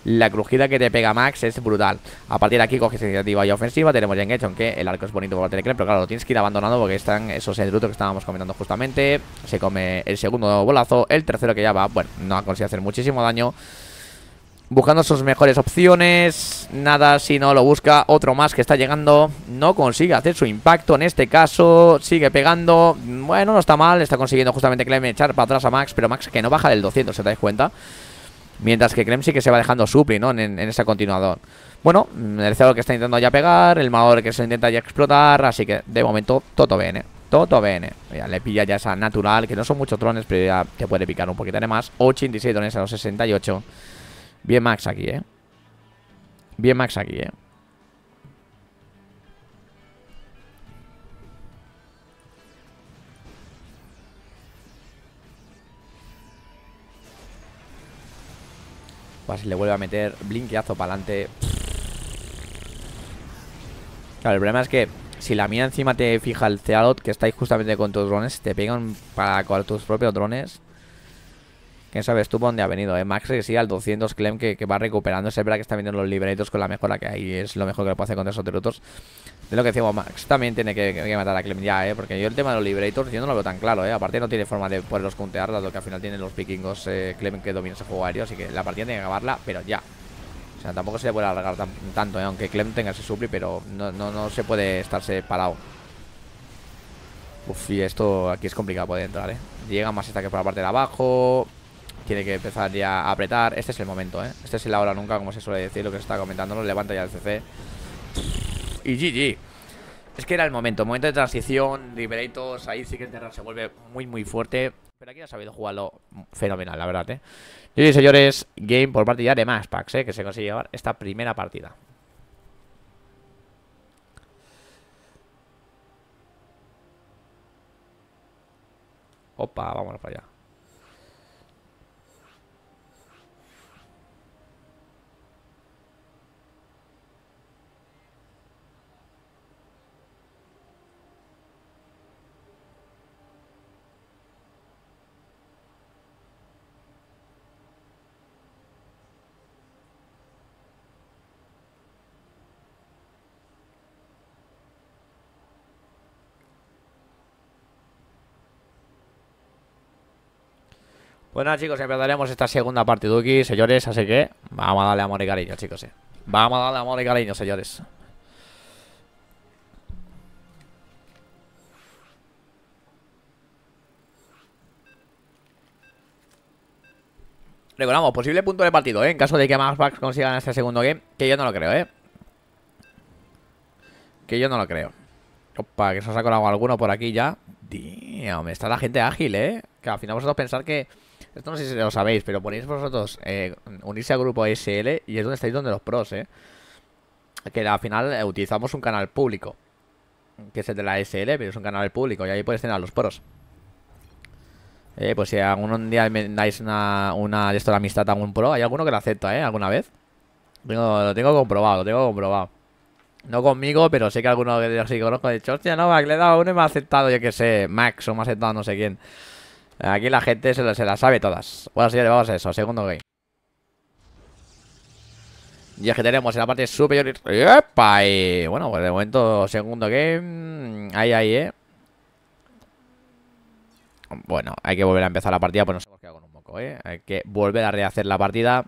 S1: la crujida que te pega Max es brutal. A partir de aquí coges iniciativa y ofensiva. Tenemos ya hecho, aunque el arco es bonito por tener pero claro, lo tienes que ir abandonando porque están esos endrutos que estábamos comentando justamente. Se come el segundo bolazo, el tercero que ya va, bueno, no ha conseguido hacer muchísimo daño buscando sus mejores opciones. Nada, si no lo busca, otro más que está llegando. No consigue hacer su impacto en este caso. Sigue pegando. Bueno, no está mal. Está consiguiendo justamente Clem echar para atrás a Max, pero Max que no baja del 200, ¿se dais cuenta? Mientras que Clem sí que se va dejando supli, ¿no? En, ese continuador. Bueno, el cero que está intentando ya pegar, el Maor que se intenta ya explotar, así que de momento todo viene. Todo viene. Ya le pilla ya esa natural, que no son muchos drones, pero ya te puede picar un poquito de más. 86 drones a los 68. Bien Max aquí, ¿eh? Bien Max aquí, ¿eh? si le vuelve a meter blinqueazo para adelante. Claro, el problema es que si la mía encima te fija el Cealot, que estáis justamente con tus drones, te pegan para con tus propios drones. ¿Quién sabes tú por dónde ha venido. ¿eh? Max que sí al 200 Clem que, va recuperando. Es verdad que está viendo los liberators con la mejora que hay. Es lo mejor que le puede hacer contra esos trutos. De lo que decimos, Max también tiene que, matar a Clem ya, ¿eh? Porque yo el tema de los Liberators yo no lo veo tan claro, ¿eh? Aparte no tiene forma de poderlos contear, dado que al final tienen los vikingos eh, Clem que domina ese juego aéreo. Así que la partida tiene que acabarla, pero ya. O sea, tampoco se le puede alargar tanto, ¿eh? Aunque Clem tenga ese supli, pero no, no, se puede estarse parado. Uf, y esto aquí es complicado poder entrar, ¿eh? Llega más esta que por la parte de abajo. Tiene que empezar ya a apretar. Este es el momento, ¿eh? Este es el ahora nunca, como se suele decir, lo que se está comentando. Lo levanta ya el CC. Y GG. Es que era el momento, momento de transición, Liberators, ahí sí que el se vuelve muy muy fuerte. Pero aquí ha sabido jugarlo fenomenal, la verdad, ¿eh? Y señores, game por parte ya de más packs, ¿eh? Que se consigue llevar esta primera partida. Opa, vámonos para allá. Bueno pues chicos, empezaremos esta segunda parte de aquí, señores Así que vamos a darle amor y cariño, chicos eh. Vamos a darle amor y cariño, señores Recordamos, posible punto de partido, ¿eh? En caso de que más consiga consigan este segundo game Que yo no lo creo, ¿eh? Que yo no lo creo Opa, que se ha sacado alguno por aquí ya me está la gente ágil, ¿eh? Que al final vosotros pensar que esto no sé si lo sabéis, pero ponéis vosotros eh, unirse al grupo SL y es donde estáis donde los pros, ¿eh? Que al final eh, utilizamos un canal público. Que es el de la SL, pero es un canal público y ahí puedes tener los pros. Eh, pues si algún día me dais una, una de esto de amistad a un pro, hay alguno que lo acepta, ¿eh? ¿Alguna vez? lo tengo comprobado, lo tengo comprobado. No conmigo, pero sé que alguno de los que conozco ha dicho, hostia, no, le he dado uno y me ha aceptado, yo que sé, Max o me ha aceptado no sé quién. Aquí la gente se, la, sabe todas. Bueno, señores, vamos a eso. Segundo game. Ya que tenemos en la parte superior. ¡Epa! bueno, pues de momento, segundo game. Ahí, ahí, eh. Bueno, hay que volver a empezar la partida, pues nos hemos quedado con un poco, ¿eh? Hay que volver a rehacer la partida.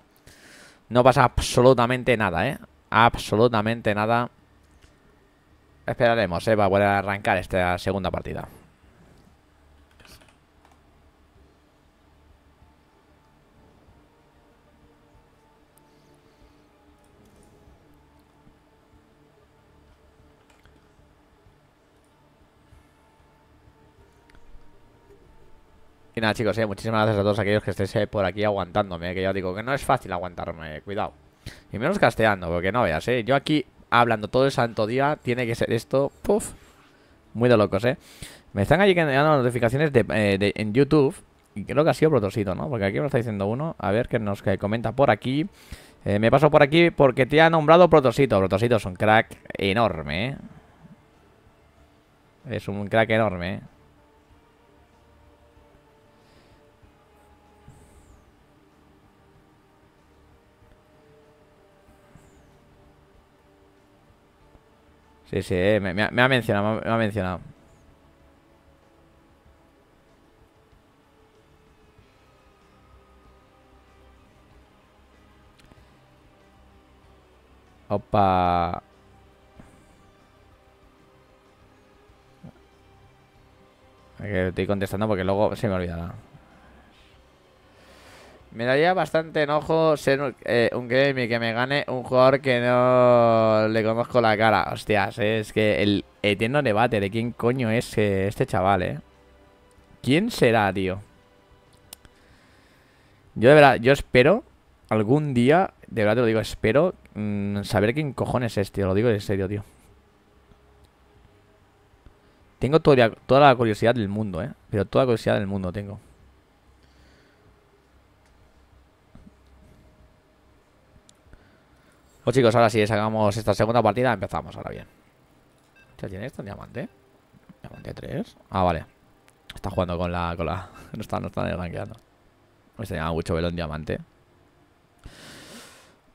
S1: No pasa absolutamente nada, ¿eh? Absolutamente nada. Esperaremos, ¿eh? Para volver a arrancar esta segunda partida. Y nada chicos, eh, muchísimas gracias a todos aquellos que estéis eh, por aquí aguantándome Que ya digo que no es fácil aguantarme, eh, cuidado Y menos casteando, porque no veas, eh Yo aquí hablando todo el santo día Tiene que ser esto, puff Muy de locos, eh Me están allí las notificaciones en YouTube Y creo que ha sido Protosito, ¿no? Porque aquí me lo está diciendo uno A ver que nos comenta por aquí Me paso por aquí porque te ha nombrado Protosito Protosito es un crack enorme, eh Es un crack enorme, eh Sí, sí, eh, me, ha, mencionado, me ha mencionado. Opa. Que estoy contestando porque luego se me olvidará. Me daría bastante enojo ser eh, un, game y que me gane un jugador que no le conozco la cara. Hostias, eh, es que el eterno debate de quién coño es eh, este chaval, ¿eh? ¿Quién será, tío? Yo de verdad, yo espero algún día, de verdad te lo digo, espero mm, saber quién cojones es, tío. Lo digo en serio, tío. Tengo toda la curiosidad del mundo, ¿eh? Pero toda la curiosidad del mundo tengo. Pues chicos, ahora sí, sacamos esta segunda partida Empezamos ahora bien ¿Ya tiene esto? Diamante Diamante 3 Ah, vale Está jugando con la... Con [LAUGHS] No está, no está rankeando Me este se llama mucho velón diamante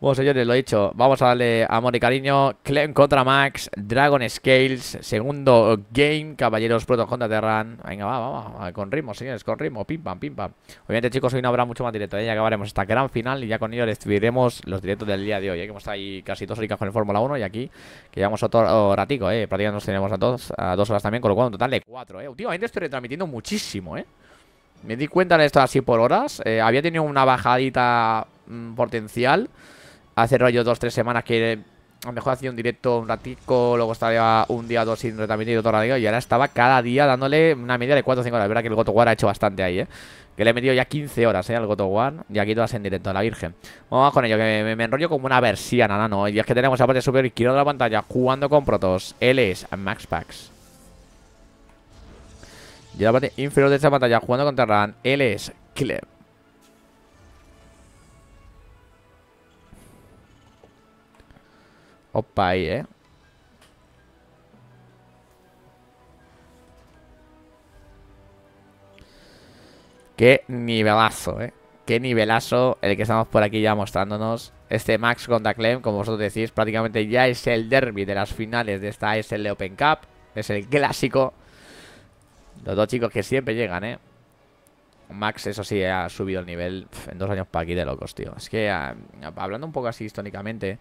S1: bueno, señores, lo he dicho, vamos a darle amor y cariño. Clem contra Max, Dragon Scales, segundo game, caballeros Proto contra Terran. Venga, va, vamos, con ritmo, señores, con ritmo, pim pam, pim pam. Obviamente, chicos, hoy no habrá mucho más directo, ¿eh? ya acabaremos esta gran final y ya con ello les los directos del día de hoy. ¿eh? Que hemos estado ahí casi dos horas con el Fórmula 1 y aquí que llevamos otro ratico, ¿eh? prácticamente nos tenemos a dos, a dos horas también, con lo cual un total de cuatro. ¿eh? Últimamente estoy retransmitiendo muchísimo, ¿eh? Me di cuenta de esto así por horas. Eh, había tenido una bajadita mm, potencial hace rollo dos, tres semanas que a lo mejor hacía un directo un ratico, luego estaría un día o dos sin retransmitir otro radio y ahora estaba cada día dándole una media de 4 5 horas. La verdad que el Goto ha hecho bastante ahí, ¿eh? Que le he metido ya 15 horas, ¿eh? Al Goto y aquí todas en directo, a la virgen. Vamos con ello, que me, me, enrollo como una versión nada no ¿eh? Y es que tenemos la parte superior izquierda de la pantalla jugando con protos. Él es Max Pax. Y la parte inferior de esta pantalla jugando contra Terran. Él es Opa ahí, ¿eh? Qué nivelazo, ¿eh? Qué nivelazo el que estamos por aquí ya mostrándonos. Este Max contra Clem, como vosotros decís, prácticamente ya es el derby de las finales de esta SL Open Cup. Es el clásico. Los dos chicos que siempre llegan, ¿eh? Max, eso sí, ha subido el nivel en dos años para aquí de locos, tío. Es que, ah, hablando un poco así históricamente,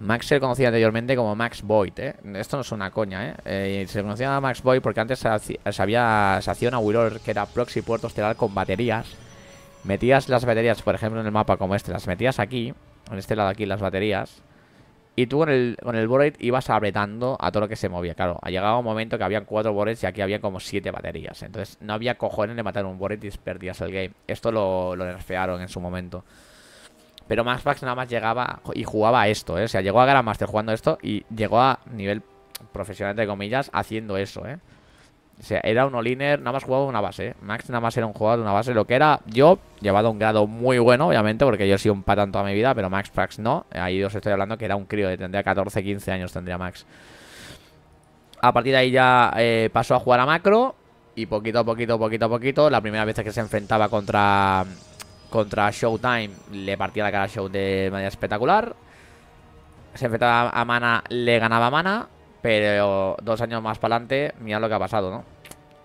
S1: Max se conocía anteriormente como Max Void, ¿eh? Esto no es una coña, ¿eh? eh se conocía a Max Void porque antes se, había, se hacía una que era proxy puerto estelar con baterías. Metías las baterías, por ejemplo, en el mapa como este, las metías aquí, en este lado aquí, las baterías. Y tú con el, con el ibas apretando a todo lo que se movía. Claro, ha llegado un momento que habían cuatro Voids y aquí había como siete baterías. Entonces no había cojones de matar un Void y perdías el game. Esto lo, lo nerfearon en su momento. Pero Max nada más llegaba y jugaba esto, ¿eh? O sea, llegó a Grandmaster jugando esto y llegó a nivel profesional, entre comillas, haciendo eso, ¿eh? O sea, era un all nada más jugaba una base, ¿eh? Max nada más era un jugador de una base. Lo que era yo, llevado a un grado muy bueno, obviamente, porque yo he sido un patán toda mi vida, pero Max no. Ahí os estoy hablando que era un crío, ¿eh? tendría 14, 15 años tendría Max. A partir de ahí ya eh, pasó a jugar a macro y poquito a poquito, poquito a poquito, la primera vez que se enfrentaba contra contra Showtime le partía la cara a Show de manera espectacular. Se enfrentaba a Mana, le ganaba Mana. Pero dos años más para adelante, mirad lo que ha pasado, ¿no?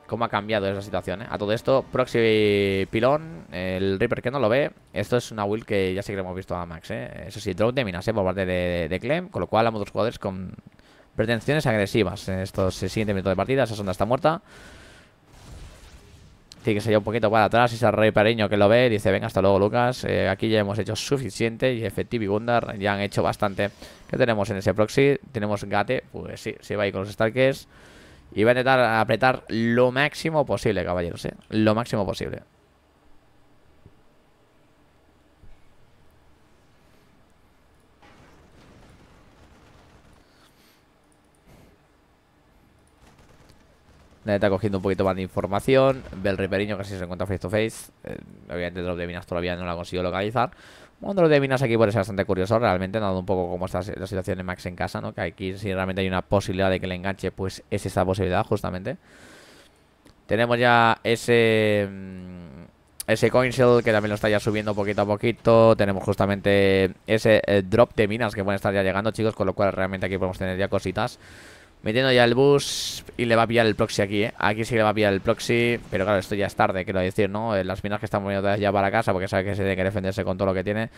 S1: Cómo ha cambiado esa situación, ¿eh? A todo esto, Proxy Pilón, el Reaper que no lo ve. Esto es una build que ya sí que hemos visto a Max, ¿eh? Eso sí, Drone de minas, ¿eh? Por parte de, de, Clem. Con lo cual, ambos jugadores con pretensiones agresivas en estos siguientes minutos de partida. Esa sonda está muerta que se un poquito para atrás y el rey pareño que lo ve y dice, venga, hasta luego Lucas. Eh, aquí ya hemos hecho suficiente y Efectivo y Gundar ya han hecho bastante. Que tenemos en ese proxy? Tenemos Gate, pues sí, se va ahí con los Starkers. Y va a intentar apretar lo máximo posible, caballeros, ¿eh? Lo máximo posible. Nadie cogiendo un poquito más de información. Bel Riperiño casi se encuentra face to face. Eh, obviamente Drop de Minas todavía no lo ha conseguido localizar. Un Drop de Minas aquí puede ser bastante curioso. Realmente, dado un poco como está la situación de Max en casa, ¿no? Que aquí si realmente hay una posibilidad de que le enganche, pues es esa posibilidad justamente. Tenemos ya ese... Mm, ese Coinsel que también lo está ya subiendo poquito a poquito. Tenemos justamente ese eh, drop de minas que pueden estar ya llegando, chicos. Con lo cual realmente aquí podemos tener ya cositas Metiendo ya el bus y le va a pillar el proxy aquí, ¿eh? Aquí sí le va a pillar el proxy, pero claro, esto ya es tarde, quiero decir, ¿no? Eh, las minas que están moviendo ya para casa porque sabe que se tiene que defenderse con todo lo que tiene.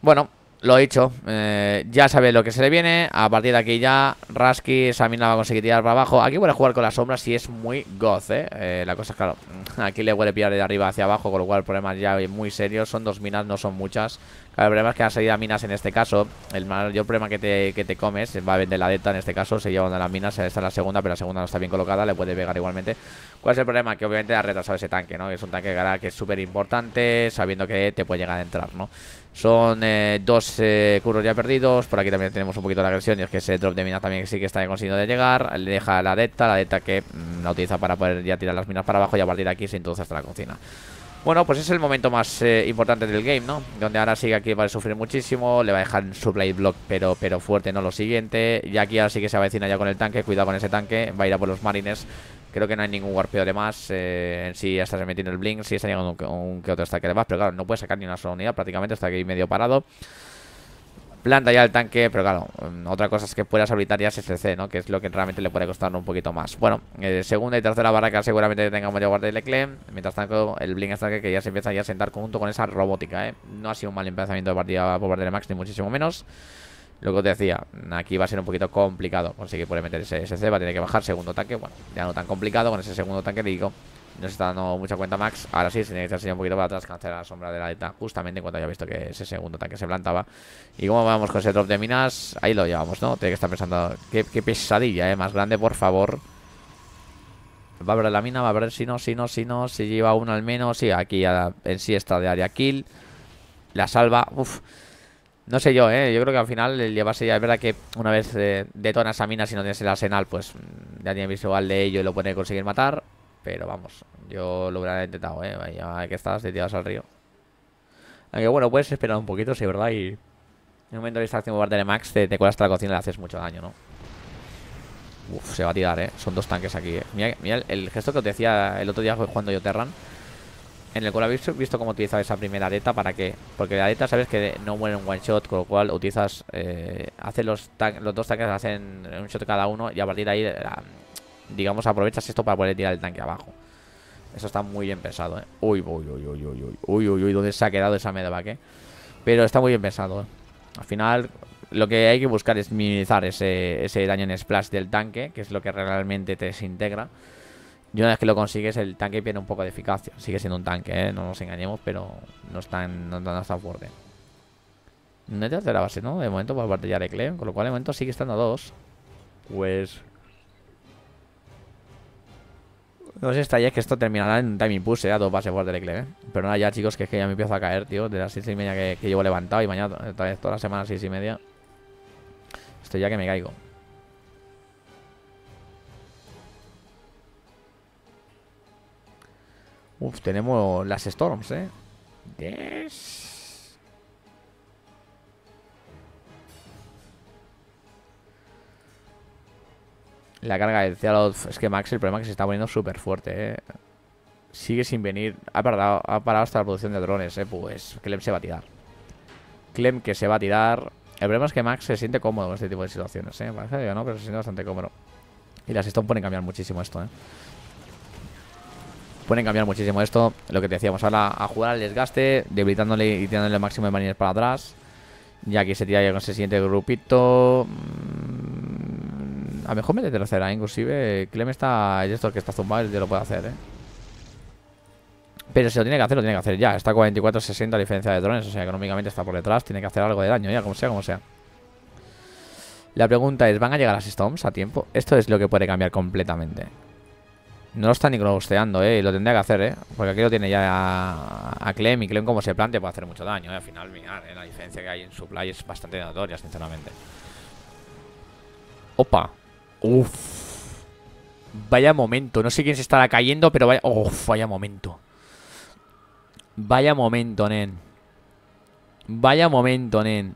S1: Bueno, lo he dicho, eh, ya sabe lo que se le viene. A partir de aquí ya, Rasky, esa mina va a conseguir tirar para abajo. Aquí puede a jugar con las sombras y es muy goz, ¿eh? ¿eh? La cosa es claro, aquí le huele pillar de arriba hacia abajo, con lo cual el problema ya es muy serio. Son dos minas, no son muchas el problema es que ha salido a minas en este caso, el mayor problema que te, comes, va a vender la delta en este caso, se lleva una de las minas, esta es la segunda, pero la segunda no está bien colocada, le puede pegar igualmente. ¿Cuál es el problema? Que obviamente ha retrasado ese tanque, ¿no? Es un tanque que es súper importante, sabiendo que te puede llegar a entrar, ¿no? Son eh, dos eh, curros ya perdidos, por aquí también tenemos un poquito de agresión, y es que ese drop de minas también sí que está consiguiendo de llegar, le deja la delta, la delta que mm, la utiliza para poder ya tirar las minas para abajo y a partir de aquí se introduce hasta la cocina. Bueno, pues es el momento más eh, importante del game, ¿no? Donde ahora sí aquí va a sufrir muchísimo. Le va a dejar su Blade block, pero, pero fuerte, ¿no? Lo siguiente. Y aquí ahora sí que se avecina ya con el tanque. Cuidado con ese tanque. Va a ir a por los marines. Creo que no hay ningún warpeo de más. Eh, en sí, ya está metiendo el blink. Sí, está llegando un, un, que otro ataque de más. Pero claro, no puede sacar ni una sola unidad prácticamente. Está aquí medio parado planta ya el tanque, pero claro, mm, otra cosa es que puedas habilitar ya ¿no? Que es lo que realmente le puede costar un poquito más. Bueno, eh, segunda y tercera barraca seguramente tengamos ya guardia y Leclerc. Mientras tanto, el Blink está que ya se empieza a sentar junto con esa robótica, ¿eh? No ha sido un mal Empezamiento de partida por de Max, ni muchísimo menos. Lo que os decía, aquí va a ser un poquito complicado conseguir poder meter ese SC, va a tener que bajar segundo tanque, bueno, ya no tan complicado con ese segundo tanque, digo, no se está dando mucha cuenta Max. Ahora sí, se necesita que un poquito para atrás, cancelar la sombra de la ETA Justamente cuando haya visto que ese segundo tanque se plantaba. Y como vamos con ese drop de minas, ahí lo llevamos, ¿no? Tiene que estar pensando. Qué, pesadilla, ¿eh? Más grande, por favor. Va a ver la mina, va a ver si no, si no, si no. Si lleva uno al menos. Sí, aquí ya en sí está de área kill. La salva. Uf. No sé yo, ¿eh? Yo creo que al final el llevarse ya... Es verdad que una vez eh, Detona esa mina si no tienes el arsenal, pues mm, ya tiene visual de ello y lo puede conseguir matar. Pero vamos, yo lo hubiera intentado, ¿eh? Ya que estás, te tiras al río. Aunque bueno, puedes esperar un poquito, sí, verdad, y... En un momento de distracción por de Max, te, colas hasta la cocina y le haces mucho daño, ¿no? Uf, se va a tirar, ¿eh? Son dos tanques aquí, ¿eh? Mira, el, gesto que te decía el otro día cuando yo Terran. En el cual habéis visto cómo utilizaba esa primera aleta, ¿para qué? Porque la aleta sabes que no muere en one shot, con lo cual utilizas... Eh, hace los, los dos tanques, hacen un shot cada uno y a partir de ahí... La, digamos, aprovechas esto para poder tirar el tanque abajo. Eso está muy bien pensado, ¿eh? Uy, uy, uy, uy, uy, uy, uy, uy, uy, ¿dónde se ha quedado esa medevac, eh? Pero está muy bien pensado, ¿eh? Al final, lo que hay que buscar es minimizar ese, ese daño en splash del tanque, que es lo que realmente te desintegra. Y una vez que lo consigues, el tanque pierde un poco de eficacia. Sigue siendo un tanque, ¿eh? No nos engañemos, pero no está tan, no, no tan fuerte. No hay tercera base, ¿no? De momento va a de Clem con lo cual de momento sigue estando a dos. Pues no sé ya Es que esto terminará en timing push ¿eh? a dos bases fuertes de ¿eh? Pero nada, ya chicos, que es que ya me empiezo a caer, tío. De las seis y media que, llevo levantado y mañana otra vez toda la semana seis y media. Estoy ya que me caigo. Uf, tenemos las Storms, ¿eh? La carga de cielo. Es que Max, el problema es que se está poniendo súper fuerte, ¿eh? Sigue sin venir. Ha parado, ha parado hasta la producción de drones, ¿eh? Pues Clem se va a tirar. Clem que se va a tirar. El problema es que Max se siente cómodo en este tipo de situaciones, ¿eh? Parece que no, pero se siente bastante cómodo. Y las Stone pueden cambiar muchísimo esto, ¿eh? Pueden cambiar muchísimo esto. Lo que te decíamos ahora, a jugar al desgaste, debilitándole y tirándole el máximo de marines para atrás. Y aquí se tira ya con ese siguiente grupito. Mmm a lo mejor me tercera, inclusive Clem está. Esto que está zumbado, él ya lo puede hacer, ¿eh? Pero si lo tiene que hacer, lo tiene que hacer ya. Está 44-60 a diferencia de drones, o sea, económicamente está por detrás, tiene que hacer algo de daño, ya, como sea, como sea. La pregunta es, ¿van a llegar las Storms a tiempo? Esto es lo que puede cambiar completamente. No lo está ni glosteando, ¿eh? Lo tendría que hacer, ¿eh? Porque aquí lo tiene ya a, Clem y Clem como se plantea, puede hacer mucho daño, ¿eh? Al final, mirar, ¿eh? la diferencia que hay en supply es bastante notoria, sinceramente. Opa, Uf. Vaya momento. No sé quién se estará cayendo, pero vaya... Uf, vaya momento. Vaya momento, nen. Vaya momento, nen.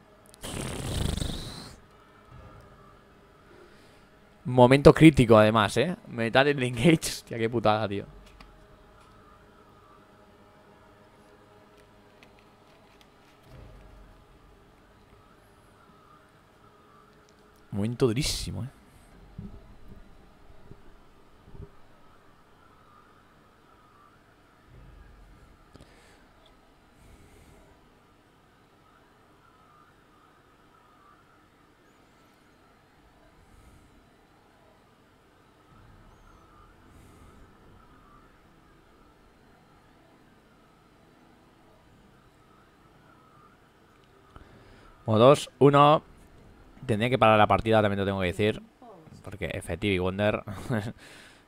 S1: Momento crítico, además, ¿eh? Metal en engage. Hostia, qué putada, tío. Momento durísimo, ¿eh? O dos, uno. Tendría que parar la partida, también lo tengo que decir. Porque efectivo y Wonder. [LAUGHS]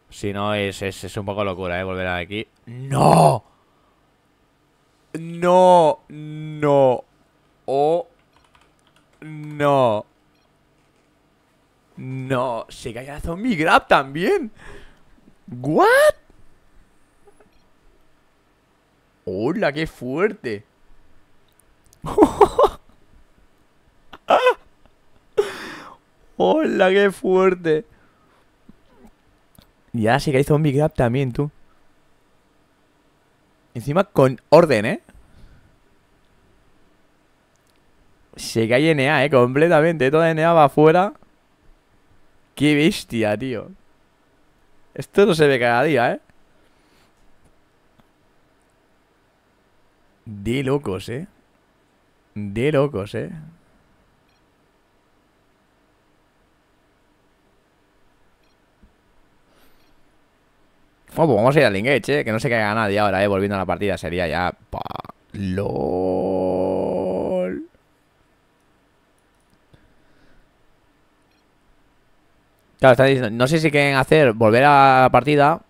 S1: si no, es, un poco locura, ¿eh? Volver aquí. ¡No! ¡No! ¡No! ¡Oh! ¡No! ¡No! ¡Se cae la zombie grab también! ¿What? ¡Hola, qué fuerte! [LAUGHS] [LAUGHS] Hola, qué fuerte. Ya, sí que hay zombie grab también, tú. Encima con orden, ¿eh? Se cae NA, ¿eh? Completamente. Toda NA va afuera. Qué bestia, tío. Esto no se ve cada día, ¿eh? De locos, ¿eh? De locos, ¿eh? Pues vamos a ir al engage, ¿eh? Que no se caiga nadie ahora, ¿eh? Volviendo a la partida sería ya... Pa... LOL. No sé si quieren hacer volver a la partida...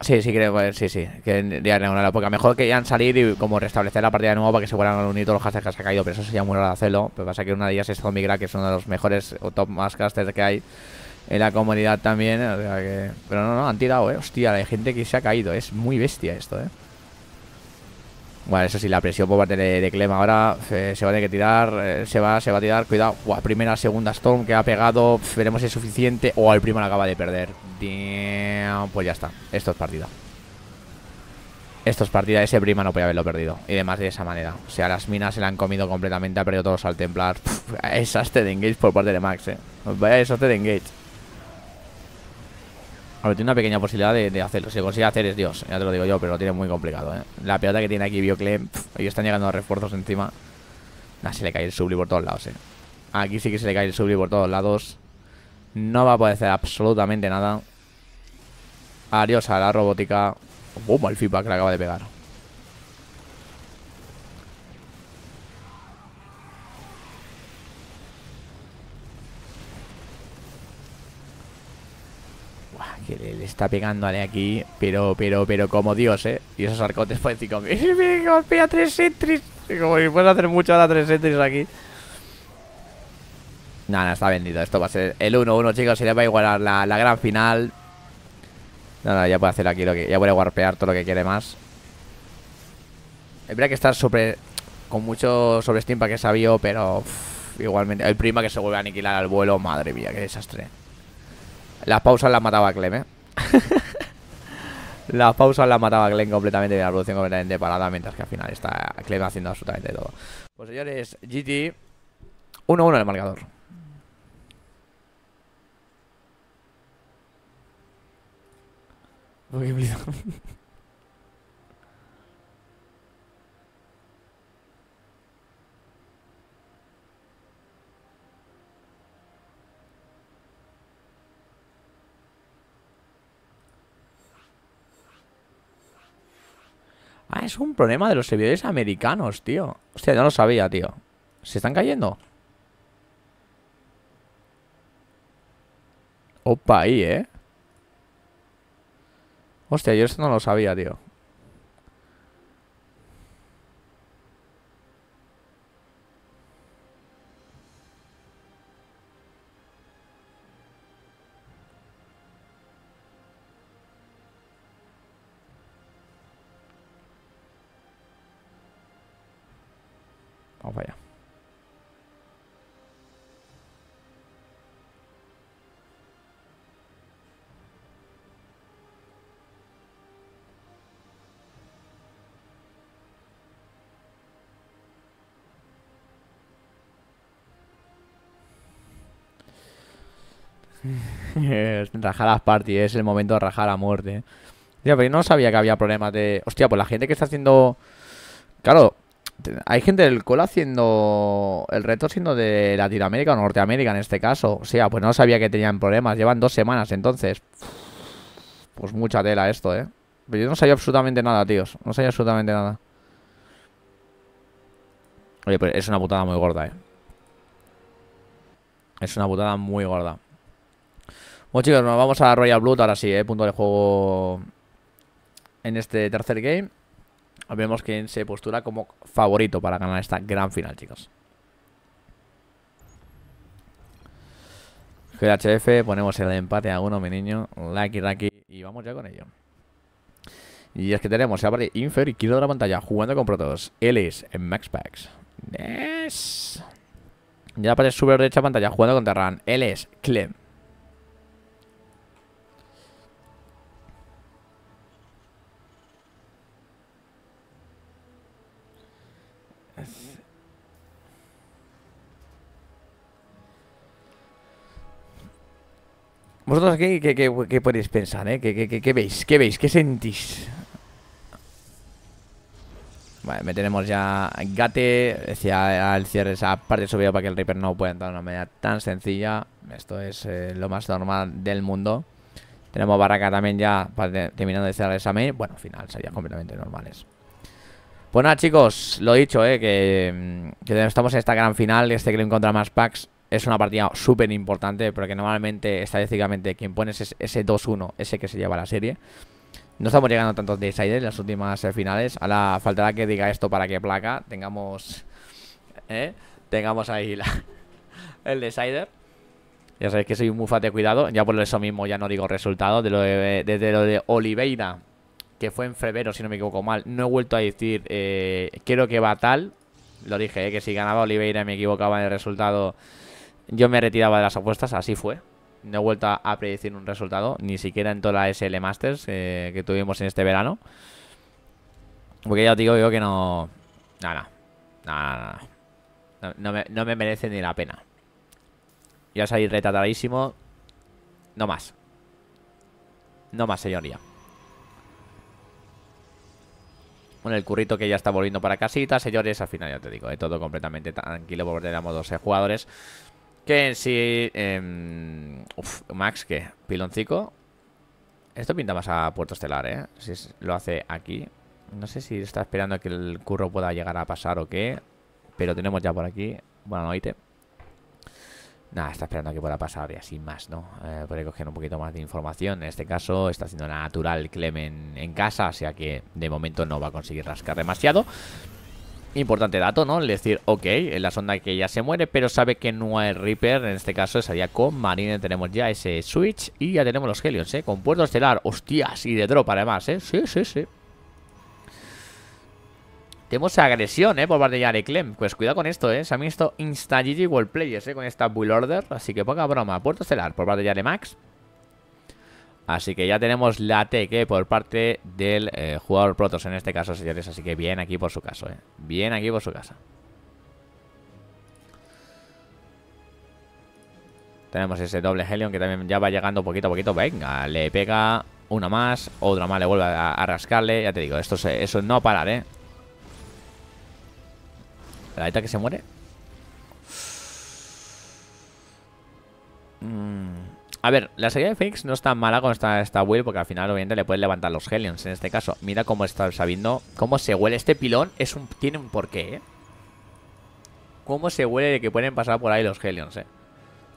S1: Sí, sí, creo, pues, sí, sí. Que ya una época. Mejor que ya salir y como restablecer la partida de nuevo para que se vuelvan a unir todos los hashtags que se ha caído. Pero eso sería muy raro de hacerlo. Pero pasa que una de ellas es Zombie que es uno de los mejores o top más casters que hay en la comunidad también. Pero no, no, han tirado, eh. Hostia, hay gente que se ha caído. Es muy bestia esto, eh. Bueno, eso sí, la presión por parte de, Clem ahora eh, se va a tener que tirar, eh, se, va, se va a tirar, cuidado. primera, segunda Storm que ha pegado, veremos si es suficiente. O oh, el primo la acaba de perder. pues ya está, esto es partida. Esto es partida, ese prima no puede haberlo perdido. Y demás de esa manera. O sea, las minas se la han comido completamente, ha perdido todos al templar. Esa [LAUGHS] es de engage por parte de Max, eh. Vaya desastre de engage. A ver, tiene una pequeña posibilidad de, hacerlo. Si lo consigue hacer es Dios, ya te lo digo yo, pero lo tiene muy complicado, ¿eh? La pelota que tiene aquí Bioclem, ellos están llegando a refuerzos encima. se le cae el subli por todos lados, ¿eh? Aquí sí que se le cae el subli por todos lados. No va a poder hacer absolutamente nada. Adiós a la robótica. ¡Bum! El feedback que le acaba de pegar. que le, está pegándole aquí, pero, pero, pero como Dios, ¿eh? Y esos arcotes fue 5.000. golpea 3 centris. Como si puedes hacer mucho a 3 aquí. Nada, está vendido. Esto va a ser el 1-1, chicos. Se le va a igualar la, gran final. Nada, ya puede hacer aquí lo que. Ya puede warpear todo lo que quiere más. Habría que estar súper... Con mucho sobre que sabio, pero. igualmente. El prima que se vuelve a aniquilar al vuelo. Madre mía, qué desastre. Las pausas las mataba Clem, ¿eh? las [LAUGHS] pausas las mataba Clem completamente y la producción completamente parada, mientras que al final está Clem haciendo absolutamente todo. Pues señores, GT 1-1 el marcador. Ah, es un problema de los servidores americanos, tío. Hostia, no lo sabía, tío. ¿Se están cayendo? Opa, ahí, ¿eh? Hostia, yo esto no lo sabía, tío. Vamos [LAUGHS] rajar las parties, es el momento de rajar a muerte. pero no sabía que había problemas de... Hostia, pues la gente que está haciendo... Claro, hay gente del cola haciendo el reto siendo de Latinoamérica o Norteamérica en este caso. O sea, pues no sabía que tenían problemas. Llevan dos semanas entonces. Pues mucha tela esto, ¿eh? Pero yo no sabía absolutamente nada, tíos. No sabía absolutamente nada. Oye, pero pues es una putada muy gorda, ¿eh? Es una putada muy gorda. Bueno, chicos, nos vamos a Royal Blood ahora sí, ¿eh? Punto de juego en este tercer game vemos quién se postura como favorito para ganar esta gran final, chicos. GHF, ponemos el empate a uno, mi niño. Lucky, lucky. Y vamos ya con ello. Y es que tenemos, se abre Infer, y de la pantalla, jugando con Protoss. Ellis, en Max Packs. Ya aparece super derecha pantalla, jugando con Terran. Ellis, Clem. Vosotros aquí, ¿qué, podéis pensar, eh? ¿Qué, qué, veis? ¿Qué veis? ¿Qué sentís? Vale, me tenemos ya Gate Decía el cierre esa parte subida para que el Reaper no pueda entrar de una manera tan sencilla. Esto es eh, lo más normal del mundo. Tenemos Baraka también ya terminando de cerrar esa Bueno, final, serían completamente normales. Pues nada, chicos, lo he dicho, eh, mm, que, estamos en esta gran final, este que lo encuentra más packs es una partida súper importante porque normalmente, estadísticamente, quien pones es ese 2-1, ese que se lleva la serie. No estamos llegando a tantos deciders en las últimas finales. Ahora faltará que diga esto para que placa tengamos... ¿eh? Tengamos ahí la, [LAUGHS] el decider. Ya sabéis que soy un bufate... cuidado. Ya por eso mismo ya no digo resultado. De lo de, lo de Oliveira, que fue en febrero, si no me equivoco mal, no he vuelto a decir eh, quiero que va tal. Lo dije, eh, que si ganaba Oliveira y me equivocaba en el resultado yo me retiraba de las apuestas, así fue. No he vuelto a predecir un resultado, ni siquiera en toda la SL Masters eh, que tuvimos en este verano. Porque ya os digo yo que no... Nada, nada, No, me, merece ni la pena. Ya salí retratadísimo. No más. No más, señoría. Bueno, el currito que ya está volviendo para casita, señores. Al final ya te digo, de eh, todo completamente tranquilo porque tenemos 12 jugadores. Que si... Em, Max, ¿qué? Piloncico. Esto pinta más a Puerto Estelar, ¿eh? Si lo hace aquí. No sé si está esperando a que el curro pueda llegar a pasar o qué. Pero tenemos ya por aquí. Buena noite. Nada, está esperando a que pueda pasar y así más, ¿no? Eh, Podría coger un poquito más de información. En este caso está haciendo natural Clemen en casa, o sea que de momento no va a conseguir rascar demasiado. Importante dato, ¿no? El decir, ok, en la sonda que ya se muere, pero sabe que no hay Reaper, en este caso estaría con Marine, tenemos ya ese Switch y ya tenemos los Helions, ¿eh? Con puerto estelar, hostias, y de drop además, ¿eh? Sí, sí, sí. Tenemos agresión, eh, por parte de Yare Clem. Pues cuidado con esto, eh. Se han visto insta GG World Players, eh, con esta Bull Order. Así que poca broma. Puerto Estelar por parte de Yare Max. Así que ya tenemos la TK por parte del eh, jugador Protos en este caso, señores. Así que bien aquí por su caso, ¿eh? Bien aquí por su casa. Tenemos ese doble Helion que también ya va llegando poquito a poquito. Venga, le pega una más, otra más, le vuelve a, rascarle. Ya te digo, esto eso no parar, ¿eh? La neta que se muere. Mmm... A ver, la serie de Phoenix no está tan mala con esta Will, porque al final obviamente le pueden levantar los Hellions en este caso. Mira cómo está sabiendo, cómo se huele. Este pilón es un, tiene un porqué, ¿eh? Cómo se huele de que pueden pasar por ahí los Hellions, ¿eh?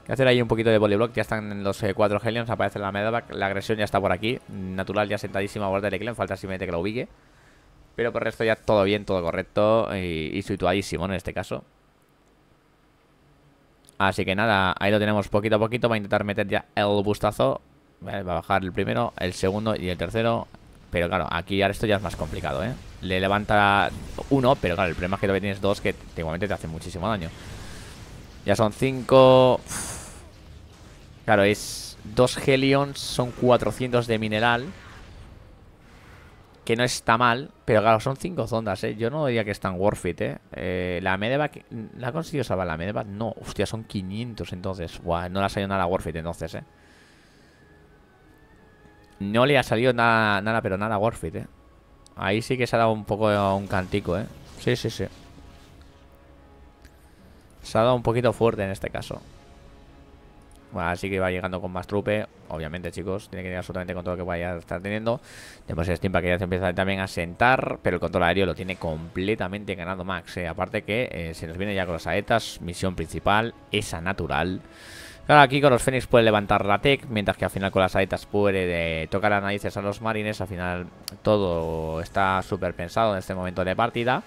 S1: Hay que hacer ahí un poquito de block, Ya están los eh, cuatro Hellions, aparece la medalla. la agresión ya está por aquí. Natural ya sentadísima a guardar el falta simplemente que lo ubique. Pero por el resto ya todo bien, todo correcto y, situadísimo en este caso. Así que nada, ahí lo tenemos poquito a poquito. Va a intentar meter ya el bustazo. va a bajar el primero, el segundo y el tercero. Pero claro, aquí ahora esto ya es más complicado, ¿eh? Le levanta uno, pero claro, el problema es que todavía tienes dos que igualmente te hacen muchísimo daño. Ya son cinco... Claro, es... Dos Helions son 400 de mineral que no está mal, pero claro, son cinco zondas, ¿eh? Yo no diría que están worth it, ¿eh? ¿eh? la medevac, ¿la ha conseguido salvar la medevac? No, hostia, son 500 entonces. Buah, no le ha salido nada worth it entonces, ¿eh? No le ha salido nada, nada pero nada worth it, ¿eh? Ahí sí que se ha dado un poco un cantico, ¿eh? Sí, sí, sí. Se ha dado un poquito fuerte en este caso. Así que va llegando con más trupe. Obviamente, chicos, tiene que ir absolutamente con todo lo que vaya a estar teniendo. Tenemos el tiempo que ya se empieza también a sentar. Pero el control aéreo lo tiene completamente ganado Max. Eh. Aparte que eh, se nos viene ya con las aetas Misión principal, esa natural. Claro, aquí con los Fénix puede levantar la tech, mientras que al final con las aetas puede eh, tocar las narices a los marines. Al final todo está súper pensado en este momento de partida.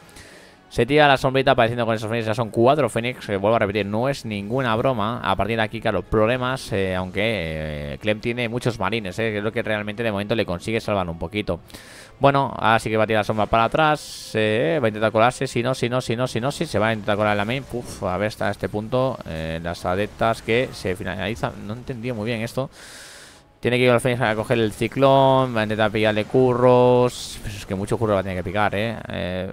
S1: Se tira la sombrita apareciendo con esos Fénix. Ya son cuatro Fénix. vuelvo a repetir, no es ninguna broma. A partir de aquí, claro, problemas. Eh, aunque eh, Clem tiene muchos marines, Creo eh, es que realmente de momento le consigue salvar un poquito. Bueno, ahora sí que va a tirar la sombra para atrás. va a intentar colarse. Si no, si no, si no, si no, si se va a intentar colar la main. a ver, hasta este punto. las adeptas que se finalizan. No entendí muy bien esto. Tiene que ir al Fénix a coger el ciclón. Va a intentar pillarle curros. Pues es que mucho curro va a tener que picar, ¿eh? eh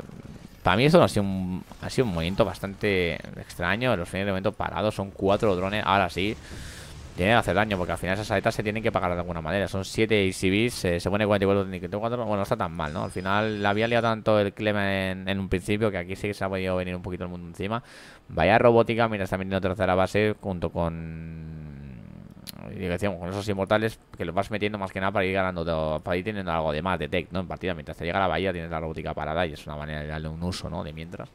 S1: para mí esto ha sido un, ha sido un movimiento bastante extraño. Los fines de momento parados son cuatro drones. Ahora sí, tienen que hacer daño porque al final esas aletas se tienen que pagar de alguna manera. Son siete ACBs, eh, se pone 44, 34. Bueno, no está tan mal, ¿no? Al final la había liado tanto el Clemen en, un principio que aquí sí que se ha podido venir un poquito el mundo encima. Vaya robótica, mira, está viniendo tercera base junto con y decíamos, con esos inmortales que los vas metiendo más que nada para ir ganando, para ir teniendo algo de más de tech, ¿no? En partida, mientras te llega la bahía tienes la robótica parada y es una manera de darle un uso, ¿no? De mientras.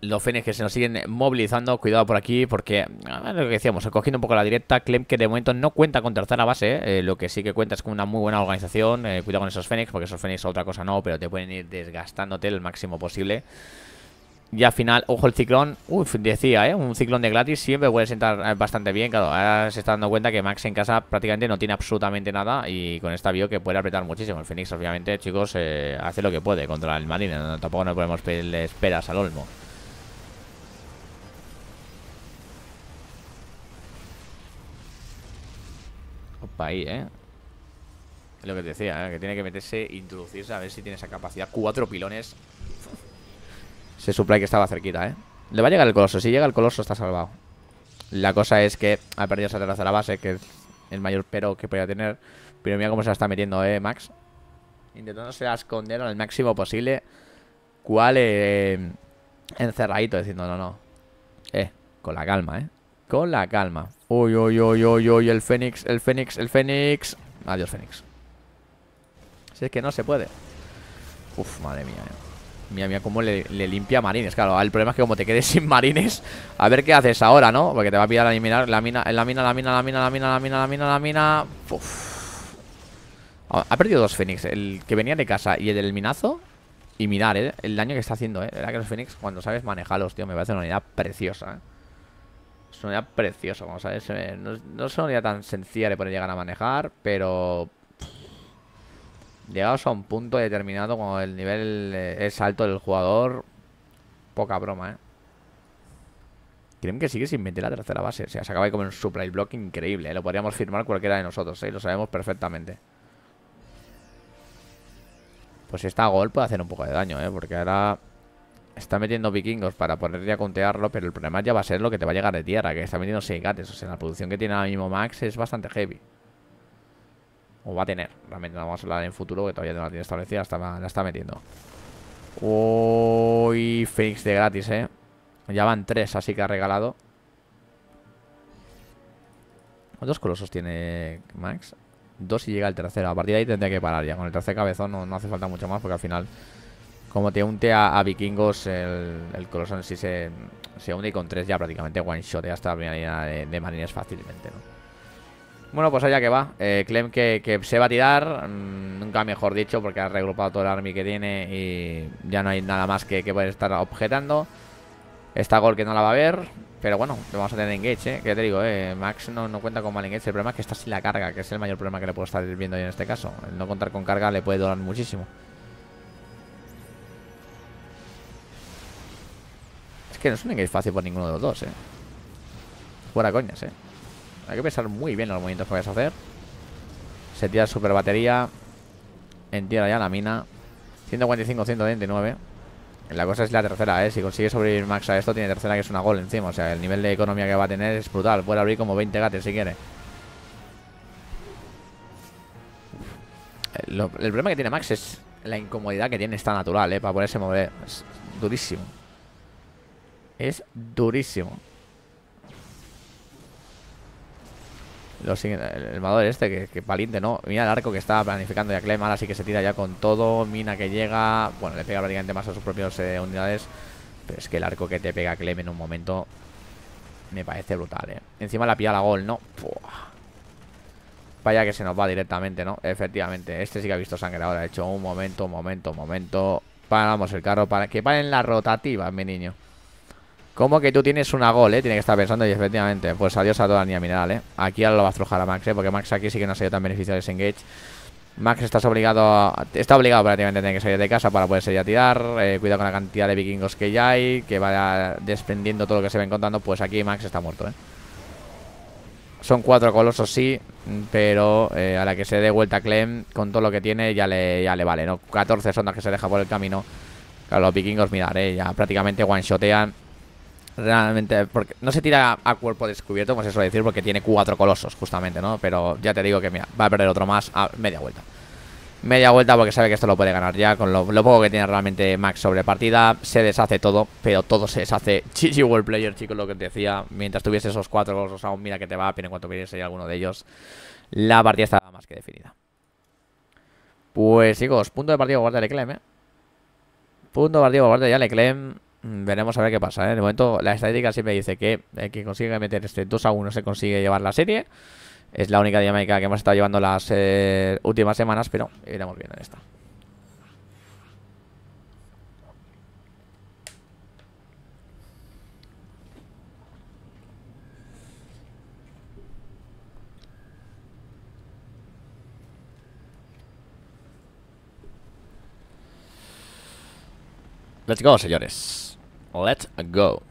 S1: los Fénix que se nos siguen movilizando. Cuidado por aquí, porque ah, lo que decíamos, cogiendo un poco la directa. Clem que de momento no cuenta con tercera base. ¿eh? Eh, lo que sí que cuenta es con una muy buena organización. Eh, cuidado con esos Fénix, porque esos Fénix otra cosa no, pero te pueden ir desgastándote el máximo posible. Y al final, ojo el ciclón. Uf, decía, ¿eh? Un ciclón de gratis siempre puede sentar eh, bastante bien. Claro, ahora se está dando cuenta que Max en casa prácticamente no tiene absolutamente nada. Y con esta vio que puede apretar muchísimo. El Phoenix, obviamente, chicos, eh, hace lo que puede contra el Marine. tampoco nos podemos pedirle esperas al Olmo. Opa, ahí, ¿eh? Es lo que te decía, ¿eh? que tiene que meterse, introducirse, a ver si tiene esa capacidad. Cuatro pilones se supone que estaba cerquita, ¿eh? Le va a llegar el coloso. Si llega el coloso, está salvado. La cosa es que ha perdido esa terraza de la base, que es el mayor pero que podía tener. Pero mira cómo se la está metiendo, ¿eh, Max? Intentándose esconder al máximo posible. ¿Cuál eh, encerradito? Diciendo, no, no. Eh, con la calma, ¿eh? Con la calma. Uy, uy, uy, uy, uy, el Fénix, el Fénix, el Fénix. Adiós, Fénix. Si es que no se puede. Uf, madre mía, ¿eh? Mira, mira cómo le, limpia marines. Claro, el problema es que como te quedes [LAUGHS] sin marines, a ver qué haces ahora, ¿no? Porque te va a pillar a eliminar la mina, la mina, la mina, la mina, la mina, la mina, la mina, la mina. Ha perdido dos Fénix, el que venía de casa y el del minazo. Y mirar, ¿eh? El daño que está haciendo, ¿eh? Verdad que los Fénix, cuando sabes manejarlos, tío, me parece una unidad preciosa, ¿eh? Es una unidad preciosa, como sabes. Eh, no, no es una unidad tan sencilla de poder llegar a manejar, pero Llegados a un punto determinado cuando el nivel eh, es alto del jugador, poca broma, ¿eh? Creen que sigue sin meter la tercera base. O sea, se acaba de comer un supply block increíble. ¿eh? Lo podríamos firmar cualquiera de nosotros, ¿eh? Lo sabemos perfectamente. Pues esta gol puede hacer un poco de daño, ¿eh? Porque ahora está metiendo vikingos para ponerle a contearlo, pero el problema ya va a ser lo que te va a llegar de tierra, que está metiendo 6 gates. O sea, la producción que tiene ahora mismo Max es bastante heavy. O va a tener. Realmente no vamos a hablar en futuro, que todavía no la tiene establecida. la, está metiendo. Uy, Phoenix de gratis, eh. Ya van tres, así que ha regalado. ¿Cuántos colosos tiene Max? Dos y llega el tercero. A partir de ahí tendría que parar ya. Con el tercer cabezón no, hace falta mucho más porque al final, como te unte a, vikingos, el, el colosón sí se, se hunde y con tres ya prácticamente one shot hasta la primera línea de, de marines fácilmente, ¿no? Bueno, pues allá que va. Eh, Clem que, se va a tirar, mm, nunca mejor dicho, porque ha regrupado todo el army que tiene y ya no hay nada más que, que poder estar objetando. Esta Gol que no la va a ver, pero bueno, vamos a tener engage, ¿eh? Que te digo, eh, Max no, cuenta con mal engage. El problema es que está sin la carga, que es el mayor problema que le puedo estar viendo en este caso. El no contar con carga le puede doler muchísimo. Es que no es un engage fácil por ninguno de los dos, ¿eh? Fuera coñas, ¿eh? Hay que pensar muy bien los movimientos que vayas a hacer. Se tira super batería. Entierra ya la mina. 145, 129. La cosa es la tercera, ¿eh? Si consigues sobrevivir Max a esto, tiene tercera que es una gol encima. O sea, el nivel de economía que va a tener es brutal. Puede abrir como 20 gates si quiere. el problema que tiene Max es la incomodidad que tiene esta natural, ¿eh? Para ponerse mover. Es durísimo. Es durísimo. el, el este, que, valiente, ¿no? Mira el arco que estaba planificando ya Clem, ahora sí que se tira ya con todo. Mina que llega, bueno, le pega prácticamente más a sus propias eh, unidades. Pero es que el arco que te pega Clem en un momento me parece brutal, ¿eh? Encima la pilla la gol, ¿no? Vaya que se nos va directamente, ¿no? Efectivamente, este sí que ha visto sangre ahora. De hecho, un momento, un momento, un momento. Paramos el carro para que paren la rotativa, mi niño. Como que tú tienes una gol, eh? Tiene que estar pensando y efectivamente. Pues adiós a toda la niña mineral, eh. Aquí ahora lo va a aflojar a Max, eh. Porque Max aquí sí que no ha sido tan beneficiado de Engage. Max está obligado a, está obligado prácticamente a tener que salir de casa para poder salir a tirar. Eh, cuidado con la cantidad de vikingos que ya hay, que vaya desprendiendo todo lo que se va encontrando. Pues aquí Max está muerto, ¿eh? Son cuatro colosos, sí, pero eh, a la que se dé vuelta Clem, con todo lo que tiene, ya le, ya le vale, ¿no? 14 sondas que se deja por el camino. Claro, los vikingos, mirar ¿eh? ya prácticamente one-shotean Realmente, porque no se tira a cuerpo descubierto, pues eso suele decir, porque tiene cuatro colosos, justamente, ¿no? Pero ya te digo que mira, va a perder otro más a media vuelta. Media vuelta porque sabe que esto lo puede ganar ya, con lo, poco que tiene realmente Max sobre partida, se deshace todo, pero todo se deshace. Chichi [LAUGHS] World Player, chicos, lo que te decía, mientras tuviese esos cuatro colosos aún, mira que te va, pero en cuanto viniese alguno de ellos, la partida está más que definida. Pues chicos, punto de partido guarda Leclerc, ¿eh? Punto de partido guarda ya Leclerc. Mm, veremos a ver qué pasa. ¿eh? De momento, la estadística siempre dice que el que consigue meter este 2 a 1 se consigue llevar la serie. Es la única dinámica que hemos estado llevando las eh, últimas semanas, pero iremos bien en esta. Let's go, señores. Let's go.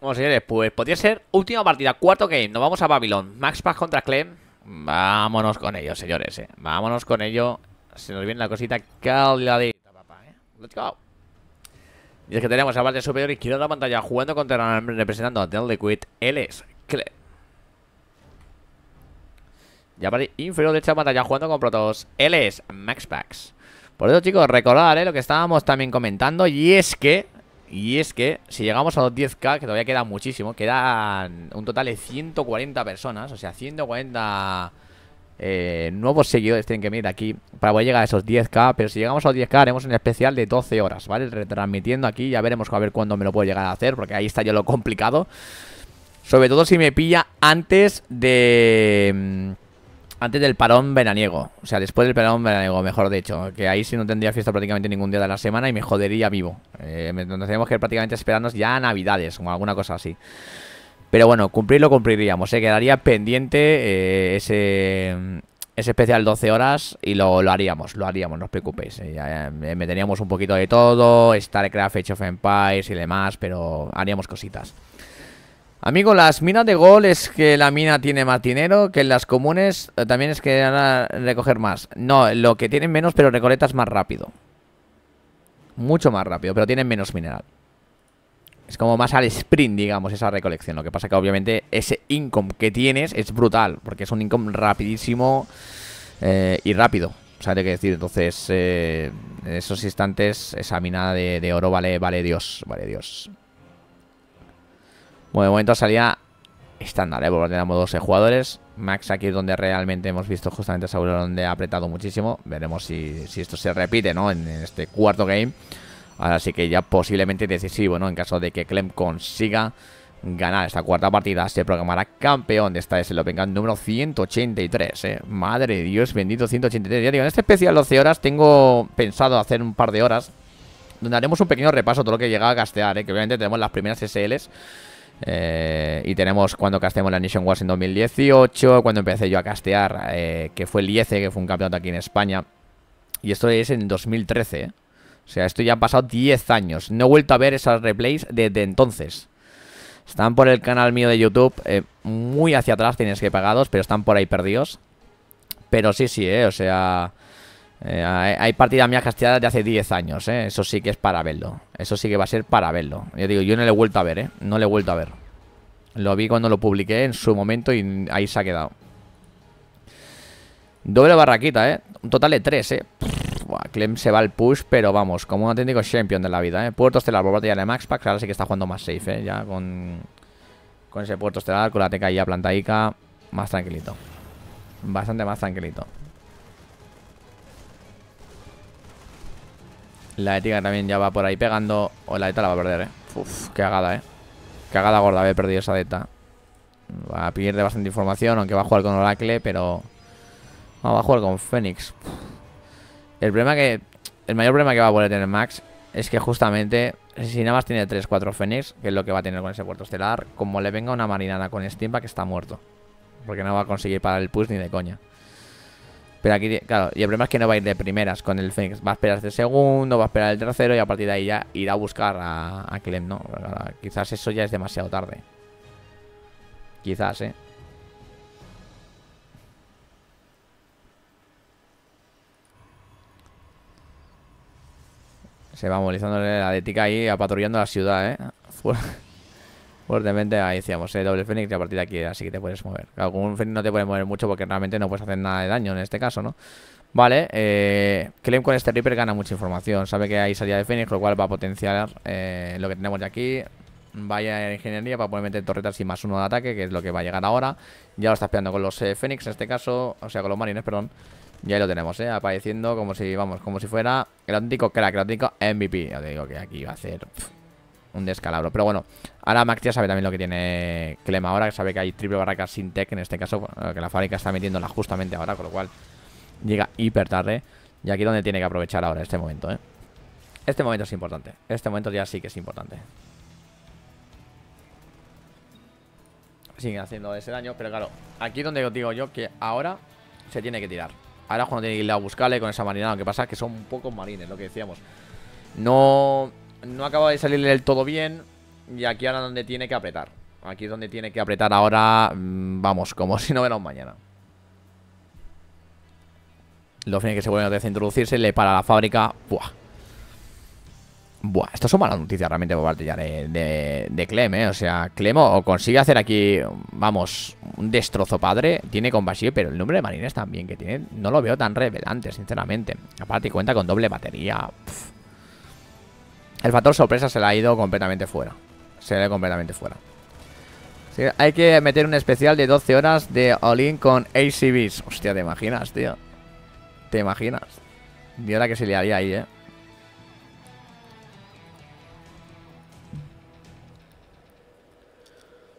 S1: Bueno, señores, pues podría ser última partida, cuarto game. Nos vamos a Babylon. Max Pack contra Clem. Vámonos con ello, señores. Eh. Vámonos con ello. Se nos viene la cosita calidad. papá. Eh. Let's go. Y es que tenemos a parte superior izquierda de la pantalla jugando contra representando a Deadly Liquid. Él es Clem. Y a inferior derecha de la pantalla jugando con Protoss. Él es Max Packs. Por eso, chicos, recordar, eh, lo que estábamos también comentando. Y es que y es que si llegamos a los 10k, que todavía queda muchísimo, quedan un total de 140 personas, o sea, 140 eh, nuevos seguidores tienen que venir aquí para poder llegar a esos 10k. Pero si llegamos a los 10k, haremos un especial de 12 horas, ¿vale? Retransmitiendo aquí, ya veremos a ver cuándo me lo puedo llegar a hacer, porque ahí está ya lo complicado. Sobre todo si me pilla antes de... Mm, antes del parón veraniego. O sea, después del parón veraniego, mejor de hecho, Que ahí sí no tendría fiesta prácticamente ningún día de la semana y me jodería vivo. Eh, nos que ir prácticamente esperarnos ya Navidades o alguna cosa así. Pero bueno, cumplirlo cumpliríamos. Se ¿eh? quedaría pendiente eh, ese, especial 12 horas y lo, haríamos, lo haríamos, no os preocupéis. ¿eh? Ya, meteríamos un poquito de todo, Starcraft, Age of Empires y demás, pero haríamos cositas. Amigo, las minas de gol es que la mina tiene más dinero, que en las comunes eh, también es que van a recoger más. No, lo que tienen menos, pero recolectas más rápido. Mucho más rápido, pero tienen menos mineral. Es como más al sprint, digamos, esa recolección. Lo que pasa que obviamente ese income que tienes es brutal, porque es un income rapidísimo eh, y rápido. O sea, sabe que decir? Entonces, en eh, esos instantes, esa mina de, de oro vale, vale Dios, vale Dios. Bueno, de momento salía estándar, ¿eh? porque tenemos 12 eh, jugadores. Max aquí es donde realmente hemos visto justamente a Sauron donde ha apretado muchísimo. Veremos si, esto se repite, ¿no? En, este cuarto game. Ahora sí que ya posiblemente decisivo, ¿no? En caso de que Clem consiga ganar esta cuarta partida, se programará campeón de esta SL Open Cup número 183, ¿eh? Madre Dios, bendito 183. Ya digo, en este especial 12 horas tengo pensado hacer un par de horas donde haremos un pequeño repaso de todo lo que llega a gastear, ¿eh? Que obviamente tenemos las primeras SLs eh, y tenemos cuando casteamos la Nation Wars en 2018, cuando empecé yo a castear, eh, que fue el IEC, que fue un campeonato aquí en España. Y esto es en 2013. ¿eh? O sea, esto ya ha pasado 10 años. No he vuelto a ver esas replays desde entonces. Están por el canal mío de YouTube, muy hacia atrás tienes que pagados, pero están por ahí perdidos. Pero sí, sí, o sea, eh, hay, partidas mías castigadas de hace 10 años, ¿eh? Eso sí que es para verlo. Eso sí que va a ser para verlo. Yo digo, yo no le he vuelto a ver, ¿eh? No le he vuelto a ver. Lo vi cuando lo publiqué en su momento y ahí se ha quedado. Doble barraquita, ¿eh? Un total de 3, ¿eh? Clem se va al push, pero vamos, como un auténtico champion de la vida, ¿eh? Puerto Estelar, por parte de Max ahora sí que está jugando más safe, ¿eh? Ya con, ese Puerto Estelar, con la ahí planta plantaica, más tranquilito. Bastante más tranquilito. La ética también ya va por ahí pegando. O la ETA la va a perder, eh. Uf, qué cagada, eh. Cagada gorda haber perdido esa Deta. Va a perder bastante información, aunque va a jugar con Oracle, pero... va a jugar con Fénix. El problema que... El mayor problema que va a poder tener Max es que justamente... Si nada más tiene 3-4 Fénix, que es lo que va a tener con ese puerto estelar, como le venga una marinada con Steampa que está muerto. Porque no va a conseguir parar el push ni de coña. Pero aquí, claro, y el problema es que no va a ir de primeras con el Fenix Va a esperar el este segundo, va a esperar el tercero y a partir de ahí ya irá a buscar a, a Clem, ¿no? quizás eso ya es demasiado tarde. Quizás, ¿eh? Se va movilizando la ética ahí, patrullando la ciudad, ¿eh? Fuera. Fuertemente, pues ahí decíamos, el eh, doble fénix y a partir de aquí así que te puedes mover. Algún fénix no te puede mover mucho porque realmente no puedes hacer nada de daño en este caso, ¿no? Vale, eh, Clem con este Reaper gana mucha información. Sabe que ahí salida de Fénix, lo cual va a potenciar eh, lo que tenemos de aquí. Vaya ingeniería para poder meter torretas y más uno de ataque, que es lo que va a llegar ahora. Ya lo está esperando con los eh, Fénix en este caso, o sea, con los Marines, perdón. Y ahí lo tenemos, ¿eh? Apareciendo como si, vamos, como si fuera el auténtico crack, el auténtico MVP. Ya te digo que aquí va a ser un descalabro. Pero bueno, ahora Max sabe también lo que tiene Clem ahora, que sabe que hay triple barraca sin tech en este caso, que la fábrica está metiéndola justamente ahora, con lo cual llega hiper tarde. Y aquí es donde tiene que aprovechar ahora este momento, ¿eh? Este momento es importante. Este momento ya sí que es importante. Sigue haciendo ese daño, pero claro, aquí es donde digo yo que ahora se tiene que tirar. Ahora es cuando tiene que ir a buscarle con esa marinada, que pasa que son un poco marines, lo que decíamos. No no acaba de salirle el todo bien. Y aquí ahora donde tiene que apretar. Aquí es donde tiene que apretar ahora. Mm, vamos, como [LAUGHS] si no hubiera mañana. Lo tiene que se vuelve a introducirse. Le para la fábrica. Buah. Buah, estas son malas noticias realmente por parte ya de, de, Clem, ¿eh? O sea, Clem consigue hacer aquí, vamos, un destrozo padre. Tiene Bashir pero el nombre de marines también que tiene no lo veo tan revelante, sinceramente. Aparte, cuenta con doble batería. El factor sorpresa se le ha ido completamente fuera. Se le ha ido completamente fuera. hay que meter un especial de 12 horas de All-In con ACBs. Hostia, ¿te imaginas, tío? ¿Te imaginas? Y ahora que se le haría ahí, ¿eh?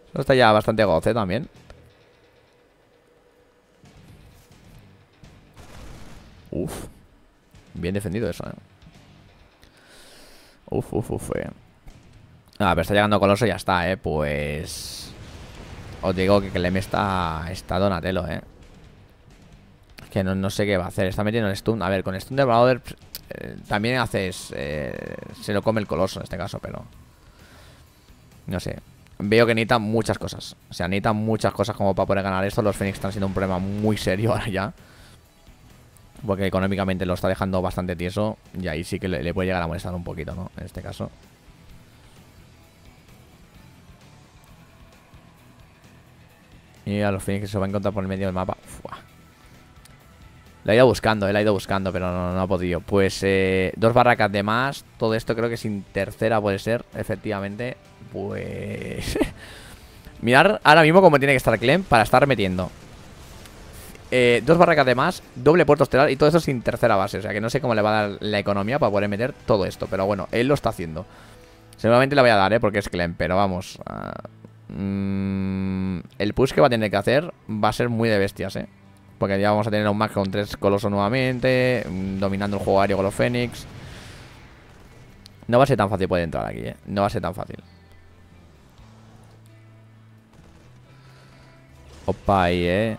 S1: Esto está ya bastante goce también. Uf. Bien defendido eso, ¿eh? Uf, uf, uf. Eh. A ver, está llegando Coloso y ya está, eh. Pues. Os digo que Clem está. Está Donatello, eh. Que no, sé qué va a hacer. Está metiendo el stun. A ver, con stun de Brother. Eh, también haces. Eh, se lo come el Coloso en este caso, pero. No sé. Veo que necesitan muchas cosas. O sea, necesitan muchas cosas como para poder ganar esto. Los Phoenix están siendo un problema muy serio [LAUGHS] ahora ya porque económicamente lo está dejando bastante tieso y ahí sí que le, puede llegar a molestar un poquito, ¿no? En este caso. Y a los fines que se va a encontrar por el medio del mapa. La ha ido buscando, él eh, ha ido buscando, pero no, ha podido. Pues eh, dos barracas de más. Todo esto creo que sin tercera puede ser, efectivamente. Pues... [LAUGHS] Mirar ahora mismo cómo tiene que estar Clem para estar metiendo. Eh, dos barracas de más, doble puerto estelar y todo eso sin tercera base. O sea que no sé cómo le va a dar la economía para poder meter todo esto. Pero bueno, él lo está haciendo. Seguramente le voy a dar, ¿eh? Porque es Clem, pero vamos. Ah, mm, el push que va a tener que hacer va a ser muy de bestias, ¿eh? Porque ya vamos a tener a un Max con tres colosos nuevamente, mm, dominando el juego aéreo con los Fénix. No va a ser tan fácil poder entrar aquí, ¿eh? No va a ser tan fácil. Opa, ahí, ¿eh?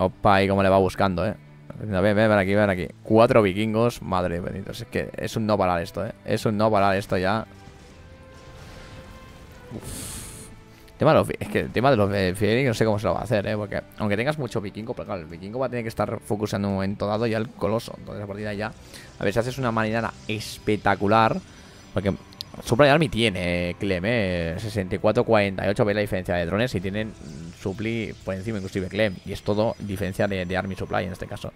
S1: Opa, ahí cómo le va buscando, eh Ven, ven, ven aquí, ven aquí Cuatro vikingos, madre bendita Es que es un no parar esto, eh Es un no parar esto ya Tema los, es que el tema de los Fieri eh, no sé cómo se lo va a hacer, ¿eh? Porque aunque tengas mucho vikingo, pero claro, el vikingo va a tener que estar focusando en un momento dado ya el coloso. Entonces la partida ya a ver si haces una marinada espectacular. Porque Supply Army tiene, Clem, eh, 64, 48 veis la diferencia de drones y tienen Supply por encima inclusive Clem. Y es todo diferencia de, de Army Supply en este caso.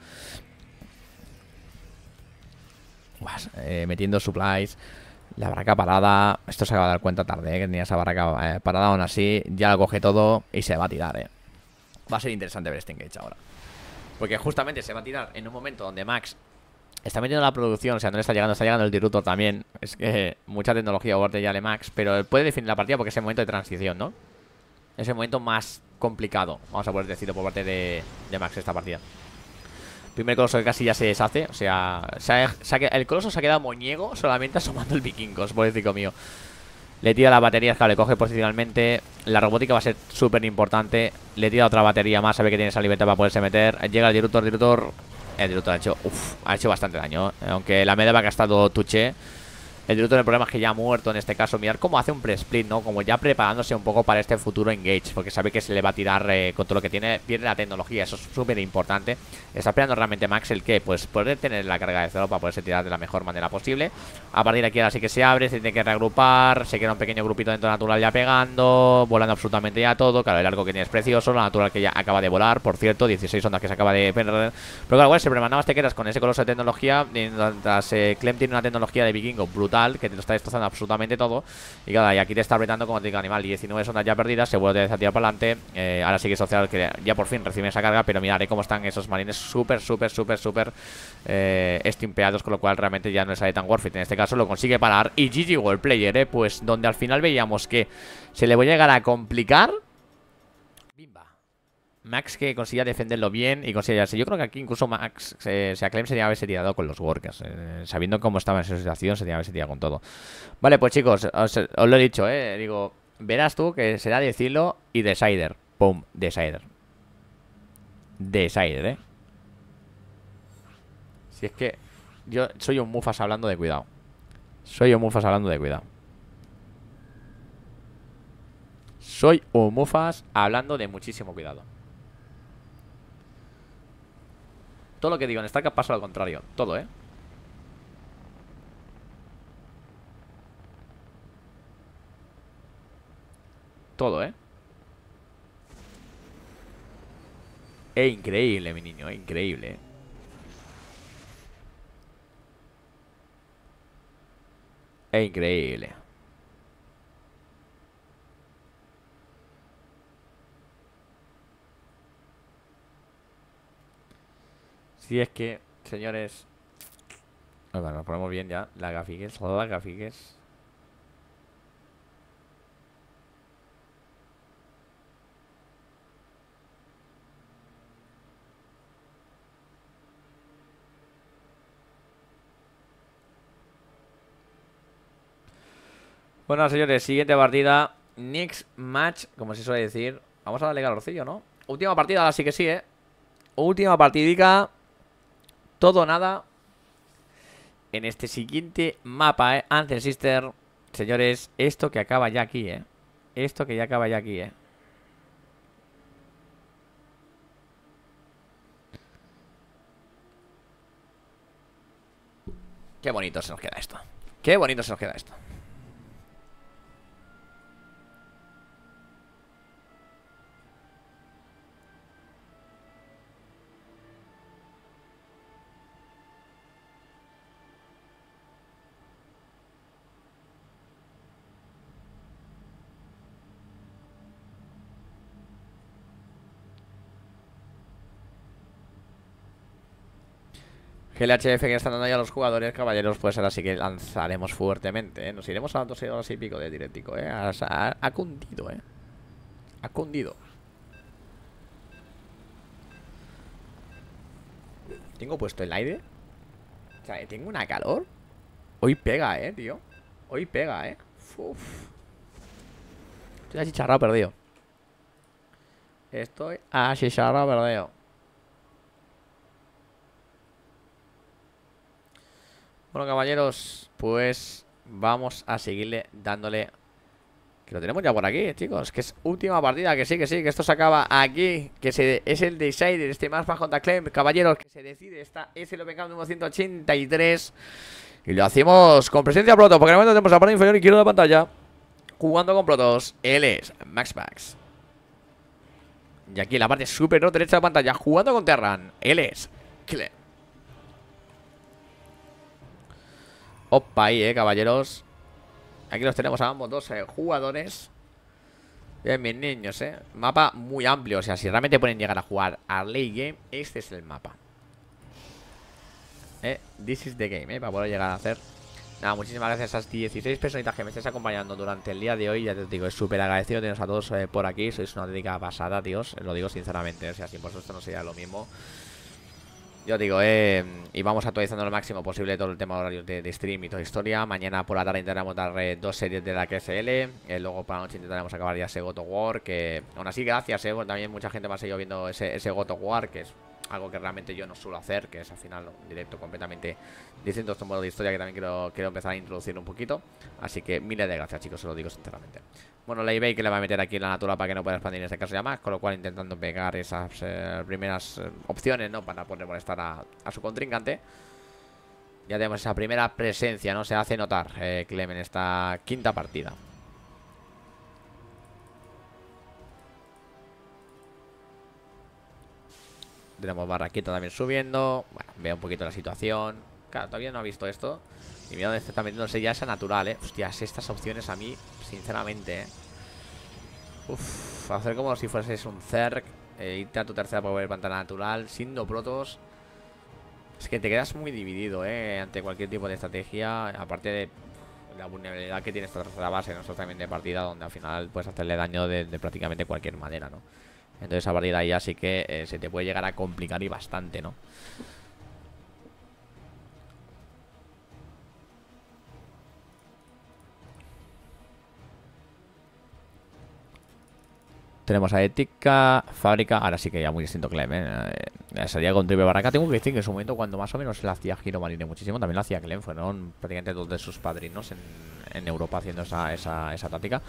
S1: Eh, metiendo supplies. La barraca parada. Esto se va a dar cuenta tarde, eh, que tenía esa barraca eh, parada. Aún así, ya lo coge todo y se va a tirar, eh. Va a ser interesante ver este engage ahora. Porque justamente se va a tirar en un momento donde Max Está metiendo la producción, o sea, no le está llegando, está llegando el dirutor también. Es que mucha tecnología por parte ya Max, pero puede definir la partida porque es el momento de transición, ¿no? Es el momento más complicado, vamos a poder decirlo por parte de, de Max esta partida. Primer coloso que casi ya se deshace, o sea, el coloso se ha quedado moñego solamente [LAUGHS] asomando el vikingos, por mío. Le tira la batería, claro, le coge posicionalmente. La robótica va a ser súper importante. Le tira otra batería más, sabe que tiene esa libertad para poderse meter. Llega el Dirutor, Dirutor... El otro ha hecho, bastante daño. Aunque la me ha gastado Tuche el director del problema es que ya ha muerto en este caso. Mirar cómo hace un pre-split, ¿no? Como ya preparándose un poco para este futuro engage. Porque sabe que se le va a tirar eh, con todo lo que tiene. Pierde la tecnología, eso es súper importante. Está esperando realmente Max el que, pues poder tener la carga de cero para poderse tirar de la mejor manera posible. A partir de aquí ahora sí que se abre, se tiene que reagrupar. Se queda un pequeño grupito dentro natural ya pegando. Volando absolutamente ya todo. Claro, el arco que tiene es precioso. La natural que ya acaba de volar, por cierto. 16 ondas que se acaba de perder. Pero claro, bueno, si te quedas con ese coloso de tecnología. Mientras eh, Clem tiene una tecnología de vikingo brutal que te está destrozando absolutamente todo. Y claro, y aquí te está apretando como te digo animal. 19 zonas ya perdidas, se vuelve a tirar para adelante. Eh, ahora sí que social que ya por fin recibe esa carga, pero miraré cómo están esos marines súper, súper, súper, súper eh, estimpeados, con lo cual realmente ya no es sale tan worth it. En este caso lo consigue parar. Y GG World Player, eh, pues donde al final veíamos que se le voy a llegar a complicar. Max que consiga defenderlo bien y considerarse. Yo creo que aquí incluso Max, o sea, Clem sería haberse tirado con los workers. Eh, sabiendo cómo estaba en esa situación, se tenía haberse tirado con todo. Vale, pues chicos, os, lo he dicho, eh. Digo, verás tú que será decirlo y Decider. Pum, Decider. Decider, eh. Si es que yo soy un Mufas hablando de cuidado. Soy un Mufas hablando de cuidado. Soy un Mufas hablando de muchísimo cuidado. Todo lo que digo en que pasa al contrario. Todo, ¿eh? Todo, ¿eh? Es increíble, mi niño, es increíble. ¿eh? Es increíble. Si es que, señores... Bueno, nos ponemos bien ya. La gafigues, la gafigues. Bueno, señores, siguiente partida. Next match, como se suele decir. Vamos a darle calorcillo, ¿no? Última partida, ahora sí que sí, ¿eh? Última partidica todo nada en este siguiente mapa, ¿eh? Sister, señores, esto que acaba ya aquí, ¿eh? Esto que ya acaba ya aquí, ¿eh? Qué bonito se nos queda esto. Qué bonito se nos queda esto. GLHF que están dando ya los jugadores, caballeros, pues ahora sí que lanzaremos fuertemente, ¿eh? Nos iremos a dos horas y pico de directico, ¿eh? Ha, cundido, ¿eh? Ha cundido. Tengo puesto el aire. O sea, tengo una calor. Hoy pega, ¿eh, tío? Hoy pega, ¿eh? Uf. Estoy achicharrado perdido. Estoy achicharrado perdido. Bueno, caballeros, pues vamos a seguirle dándole... Que lo tenemos ya por aquí, chicos Que es última partida, que sí, que sí, que esto se acaba aquí Que se, es el Decider, este más bajo Claim Caballeros, que se decide esta el número 183 Y lo hacemos con presencia Proto Porque de momento tenemos la parte inferior y de la pantalla Jugando con Protos, él es Max Max Y aquí en la parte superior derecha de la pantalla Jugando con Terran, él es Clem Opa ahí, eh, caballeros Aquí los tenemos a ambos dos eh, jugadores Bien, mis niños, eh Mapa muy amplio, o sea, si realmente pueden llegar a jugar a late game Este es el mapa Eh, this is the game, eh, para poder llegar a hacer Nada, muchísimas gracias a esas 16 personitas que me estáis acompañando durante el día de hoy Ya te digo, es súper agradecido teneros a todos eh, por aquí Sois una dedica pasada, Dios. Eh, lo digo sinceramente O sea, sin vosotros no sería lo mismo yo digo, eh, y vamos actualizando lo máximo posible todo el tema horario de, de stream y toda historia. Mañana por la tarde intentaremos dar eh, dos series de la QSL. Eh, luego por la noche intentaremos acabar ya ese Goto War. Que aún así, gracias, eh, también mucha gente va a seguir viendo ese, ese Goto War, que es algo que realmente yo no suelo hacer, que es al final un directo completamente distinto a este modo de historia que también quiero, quiero empezar a introducir un poquito. Así que miles de gracias, chicos, se lo digo sinceramente. Bueno, la eBay que le va a meter aquí en la natura para que no pueda expandir en este caso ya más, con lo cual intentando pegar esas eh, primeras eh, opciones, ¿no? Para poder molestar a, a, su contrincante. Ya tenemos esa primera presencia, ¿no? Se hace notar eh, Clem en esta quinta partida. Tenemos Barraquita también subiendo. Bueno, vea un poquito la situación. Claro, todavía no ha visto esto. Y mira dónde está metiéndose ya esa natural, eh. Hostia, estas opciones a mí, sinceramente, eh. hacer como si fueses un cerc eh, irte a tu tercera poder pantalla natural, siendo protos. Es que te quedas muy dividido, eh. Ante cualquier tipo de estrategia. Aparte de la vulnerabilidad que tiene esta tercera base, nosotros también de partida, donde al final puedes hacerle daño de, prácticamente cualquier manera, ¿no? Entonces a partir de ahí ya sí que eh, se te puede llegar a complicar y bastante, ¿no? Tenemos a Ética, Fábrica, ahora sí que ya muy distinto Clem, ¿eh? eh Salía con Triple Barraca. Tengo que decir que en su momento, cuando más o menos la hacía Giro Marine muchísimo, también la hacía Clem. Fueron prácticamente dos de sus padrinos en, Europa haciendo esa, esa, táctica.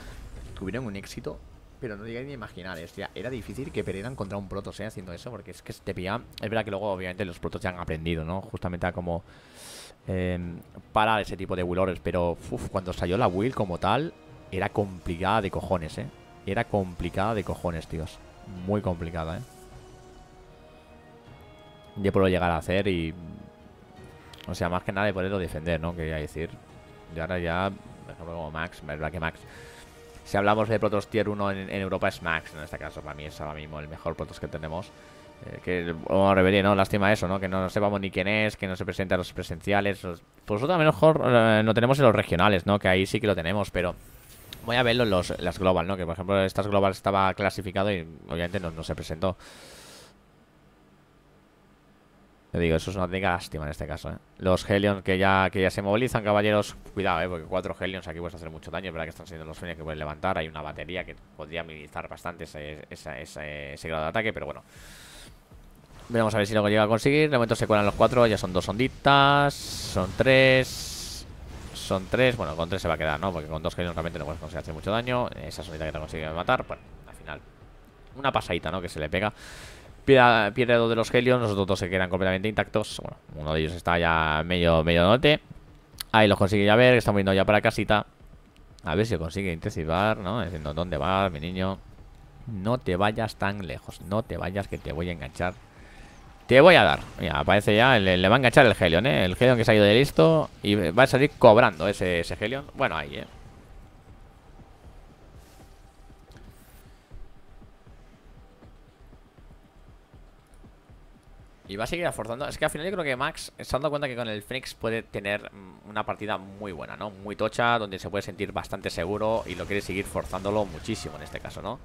S1: Tuvieron un éxito pero no llegué ni a imaginar. Eh. era difícil que perdieran contra un Protoss eh, haciendo eso, porque es que te Es verdad que luego, obviamente, los Protoss ya han aprendido, ¿no? Justamente a cómo em, parar ese tipo de willores, pero cuando salió la Will como tal, era complicada de cojones, ¿eh? era complicada de cojones, tíos. Muy complicada, ¿eh? Yo puedo llegar a hacer y... O sea, más que nada de poderlo defender, ¿no? Quería decir. Y ahora ya, Mejor como Max, verdad que Max... Si hablamos de Protoss Tier 1 en, Europa es Max, en este caso, para mí es ahora mismo el mejor Protoss que tenemos. Eh, que, O ¿no? Lástima eso, ¿no? Que no, sepamos ni quién es, que no se presenta a los presenciales. Pues nosotros a lo mejor no eh, tenemos en los regionales, ¿no? Que ahí sí que lo tenemos, pero voy a ver los, las global, ¿no? Que por ejemplo estas global estaba clasificado y obviamente no, se presentó. Te digo, eso es una técnica lástima en este caso, ¿eh? Los Helions que ya, que ya se movilizan, caballeros. Cuidado, ¿eh? Porque cuatro Helions aquí puedes hacer mucho daño. Es verdad que están siendo los Fenix que pueden levantar. Hay una batería que podría minimizar bastante ese, grado de ataque, pero bueno. Veremos a ver si luego llega a conseguir. De momento se cuelan los cuatro. Ya son dos onditas. Son tres son tres. Bueno, con tres se va a quedar, ¿no? Porque con dos Helios realmente no puedes conseguir hacer mucho daño. Esa solita que te consigue matar, bueno, pues, al final. Una pasadita, ¿no? Que se le pega. Pierde, dos de los Helios, los otros dos se quedan completamente intactos. Bueno, uno de ellos está ya medio, medio note. Ahí los consigue ya ver, estamos están viendo ya para casita. A ver si consigue intensivar, ¿no? Diciendo, ¿dónde vas, mi niño? No te vayas tan lejos, no te vayas que te voy a enganchar te voy a dar. Mira, aparece ya. Le, va a enganchar el Helion, ¿eh? El Helion que se ha ido de listo. Y va a salir cobrando ese, Helion. Bueno, ahí, ¿eh? Y va a seguir forzando. Es que al final yo creo que Max se ha dado cuenta que con el Phoenix puede tener mm, una partida muy buena, ¿no? Muy tocha, donde se puede sentir bastante seguro y lo quiere seguir forzándolo muchísimo en este caso, ¿no?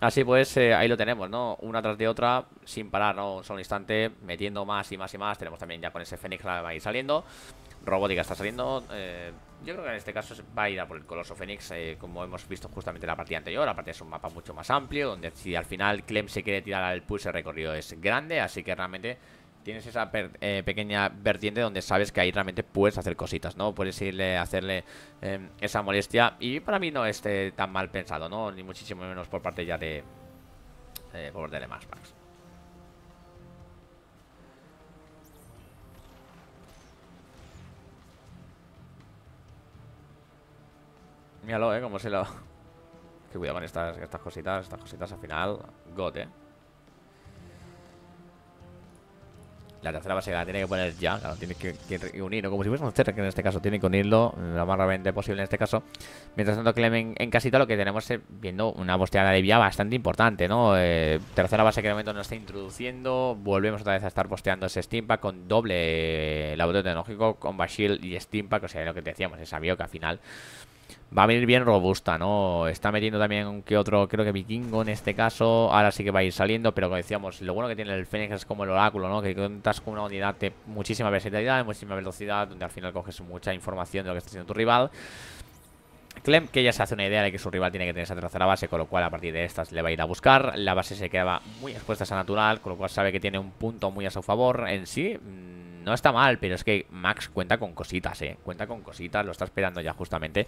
S1: Así pues, eh, ahí lo tenemos, ¿no? Una tras de otra, sin parar, ¿no? Solo instante, metiendo más y más y más. Tenemos también ya con ese Fénix la va a ir saliendo. Robótica está saliendo. Eh, yo creo que en este caso va a ir a por el Coloso Fénix, eh, como hemos visto justamente en la partida anterior. Aparte es un mapa mucho más amplio, donde si al final Clem se quiere tirar al pulse, el recorrido es grande. Así que realmente tienes esa eh, pequeña vertiente donde sabes que ahí realmente puedes hacer cositas, ¿no? Puedes irle, a hacerle em, esa molestia. Y para mí no esté eh, tan mal pensado, ¿no? Ni muchísimo menos por parte ya de... Eh, por parte de Míralo, ¿eh? Como se lo... [LAUGHS] Que cuidado con estas, estas cositas, estas cositas al final... God, ¿eh? La tercera base la tiene que poner ya, la tiene que, unir, como si fuese un que en este caso tiene que unirlo lo más rápidamente posible en este caso. Mientras tanto, Clemen en casita lo que tenemos es viendo una bosteada de vía bastante importante, ¿no? Eh, tercera base que de momento no está introduciendo, volvemos otra vez a estar posteando ese Steampack con doble laboratorio tecnológico, con Bashil y Steampack, o sea, lo que te decíamos, esa bioca final Va a venir bien robusta, ¿no? Está metiendo también que otro, creo que vikingo en este caso. Ahora sí que va a ir saliendo, pero como decíamos, lo bueno que tiene el Fénix es como el oráculo, ¿no? Que cuentas con una unidad de muchísima versatilidad, muchísima velocidad, donde al final coges mucha información de lo que está haciendo tu rival. Clem, que ya se hace una idea de que su rival tiene que tener esa tercera base, con lo cual a partir de estas le va a ir a buscar. La base se quedaba muy expuesta a esa natural, con lo cual sabe que tiene un punto muy a su favor en sí. Mm, no está mal, pero es que Max cuenta con cositas, ¿eh? Cuenta con cositas, lo está esperando ya justamente.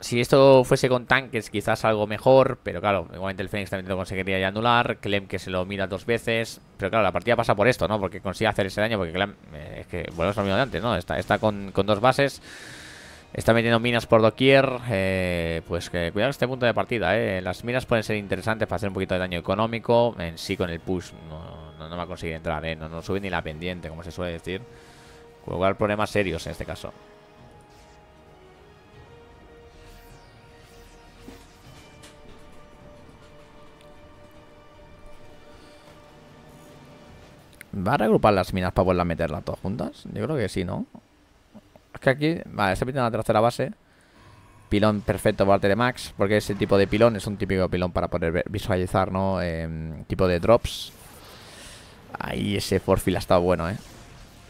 S1: Si esto fuese con tanques, quizás algo mejor. Pero claro, igualmente el Fénix también lo conseguiría ya anular. Clem que se lo mira dos veces. Pero claro, la partida pasa por esto, ¿no? Porque consigue hacer ese daño. Porque Clem, eh, es que, bueno, es lo mismo de antes, ¿no? Está, está con, dos bases. Está metiendo minas por doquier. Eh, pues que cuidado este punto de partida, ¿eh? Las minas pueden ser interesantes para hacer un poquito de daño económico. En sí, con el push, no, no va a conseguir entrar, ¿eh? No, sube ni la pendiente, como se suele decir. Con lo cual, problemas serios en este caso. ¿Va a reagrupar las minas para poderlas meterlas todas juntas? Yo creo que sí, ¿no? Es que aquí... Vale, se pide la tercera base. Pilón perfecto para de Max. Porque ese tipo de pilón es un típico pilón para poder visualizar, ¿no? Em, tipo de drops. Ahí ese forfil ha estado bueno, ¿eh?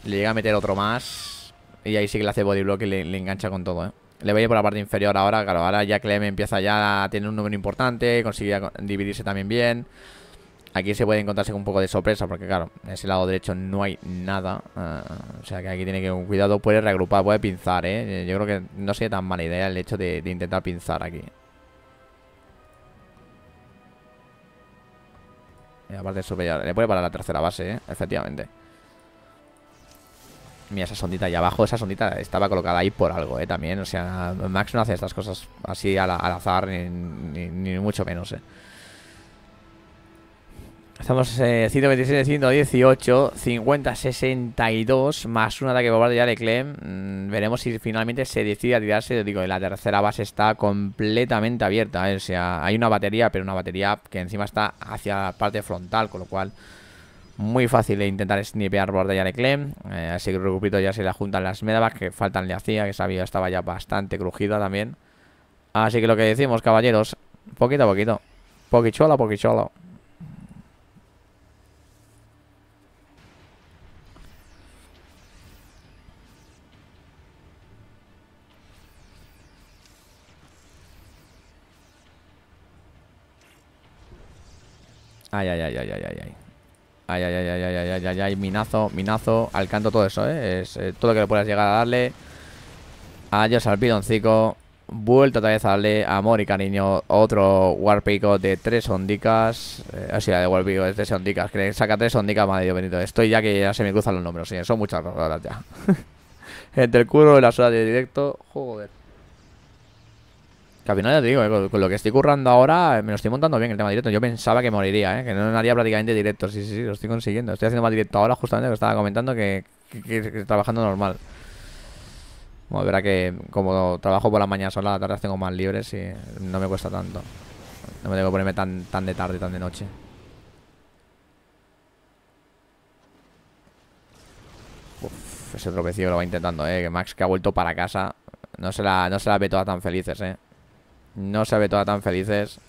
S1: Le llega a meter otro más. Y ahí sí que le hace bodyblock y le, engancha con todo, ¿eh? Le voy a ir por la parte inferior ahora, claro. Ahora ya Clem empieza ya a tener un número importante. Consigue dividirse también bien. Aquí se puede encontrarse con un poco de sorpresa porque, claro, en ese lado derecho no hay nada. Ah, o sea que aquí tiene que un cuidado. Puede reagrupar, puede pinzar, ¿eh? Yo creo que no sería tan mala idea el hecho de intentar pinzar aquí. aparte de Le puede parar la tercera base, ¿eh? Efectivamente. Mira esa sondita ahí abajo. Esa sondita estaba colocada ahí por algo, ¿eh? También. O sea, Max no hace estas cosas así al, azar, ni mucho menos, ¿eh? Estamos 127, 118, 50, 62, más un ataque por ya de Clem. Mm, veremos si finalmente se decide a tirarse. digo, la tercera base está completamente abierta. Eh. hay una batería, pero una batería que encima está hacia la parte frontal, con lo cual muy fácil de intentar snipear por de Clem. Eh, así que recupito ya se le juntan las medavas que faltan le hacía, que sabía estaba ya bastante crujida también. Así que lo que decimos, caballeros, poquito a poquito. Poquicholo poquicholo. Ay, ay, ay, ay, ay, ay, ay. Ay, ay, ay, ay, ay, ay, ay, ay, minazo, minazo, al canto todo eso, ¿eh? Es, todo lo que le puedas llegar a darle. Adiós al pidoncico. Vuelto otra vez a darle amor y cariño. Otro Warpico de tres ondicas. así o de Warpico de tres ondicas. Que saca tres ondicas, madre Dios Estoy ya que ya se me cruzan los números, sí. Son muchas cosas ya. Entre el culo y las horas de directo. de... Que al final ya te digo, eh, con, lo que estoy currando ahora, eh, me lo estoy montando bien el tema directo. Yo pensaba que moriría, ¿eh? que no haría prácticamente directo. Sí, sí, sí, lo estoy consiguiendo. Estoy haciendo más directo ahora, justamente que estaba comentando que, trabajando normal. Bueno, verá que como trabajo por la mañana sola, las tardes tengo más libres y no me cuesta tanto. No me tengo que ponerme tan, tan de tarde, tan de noche. Uf, ese tropecillo lo va intentando, eh. Que Max que ha vuelto para casa. No se la, no se la ve todas tan felices, eh. No se ve toda tan felices.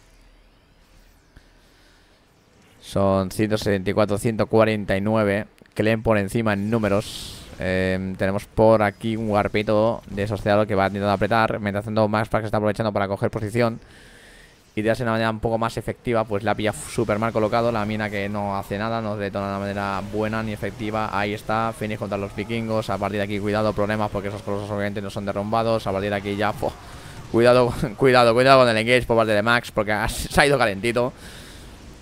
S1: Son 174, 149. leen por encima en números. Eh, tenemos por aquí un garpito de Sosteado que va intentando apretar. Mientras tanto, Max que se está aprovechando para coger posición. Y de hacer una manera un poco más efectiva, pues la pilla súper mal colocado. La mina que no hace nada, no detona de una manera buena ni efectiva. Ahí está, finish contra los vikingos. A partir de aquí, cuidado, problemas porque esos colosos obviamente no son derrumbados. A partir de aquí ya, po Cuidado, [LAUGHS] cuidado, cuidado con el engage por parte de Max Porque ha salido [LAUGHS] calentito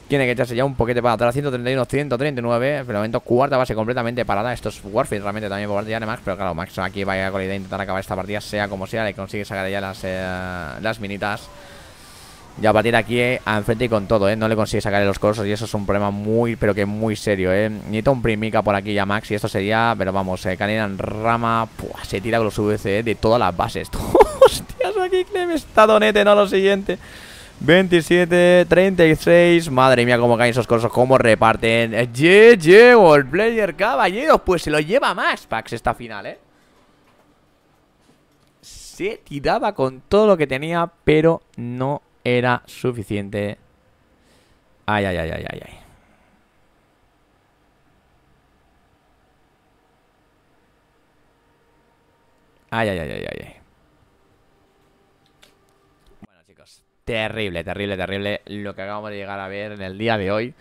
S1: Tiene que echarse ya un poquete para atrás 131, 139 Pero momento cuarta base completamente parada Esto es Warfield realmente también por parte de Max Pero claro, Max aquí vaya con la idea de intentar acabar esta partida Sea como sea, le consigue sacar ya las, eh, las minitas ya de aquí eh, a enfrente y con todo, ¿eh? No le consigue sacar los corsos y eso es un problema muy, pero que muy serio, ¿eh? Necesita un primica por aquí ya Max y esto sería... Pero vamos, eh, en rama... Pua, se tira con los ¿eh? de todas las bases. [LAUGHS] Hostias, aquí Clem está donete, ¿no? Lo siguiente... 27, 36 Madre mía, cómo caen esos corsos, cómo reparten Yeah, yeah, el player caballeros Pues se lo lleva Max, Pax esta final, eh Se tiraba con todo lo que tenía Pero no era suficiente. Ay, ay, ay, ay, ay, ay. Ay, ay, ay, ay, ay. Bueno, chicos. Terrible, terrible, terrible lo que acabamos de llegar a ver en el día de hoy.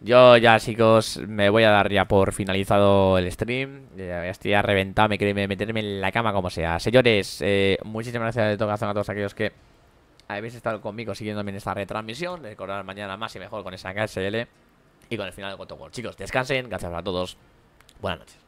S1: Yo ya, chicos, me voy a dar ya por finalizado el stream. Ya estoy ya reventado, me quiero meterme en la cama como sea. Señores, eh, muchísimas gracias de todo corazón a todos aquellos que habéis estado conmigo siguiendo en esta retransmisión. Recordad mañana más y mejor con esa KSL y con el final de Goto Chicos, descansen, gracias a todos. Buenas noches.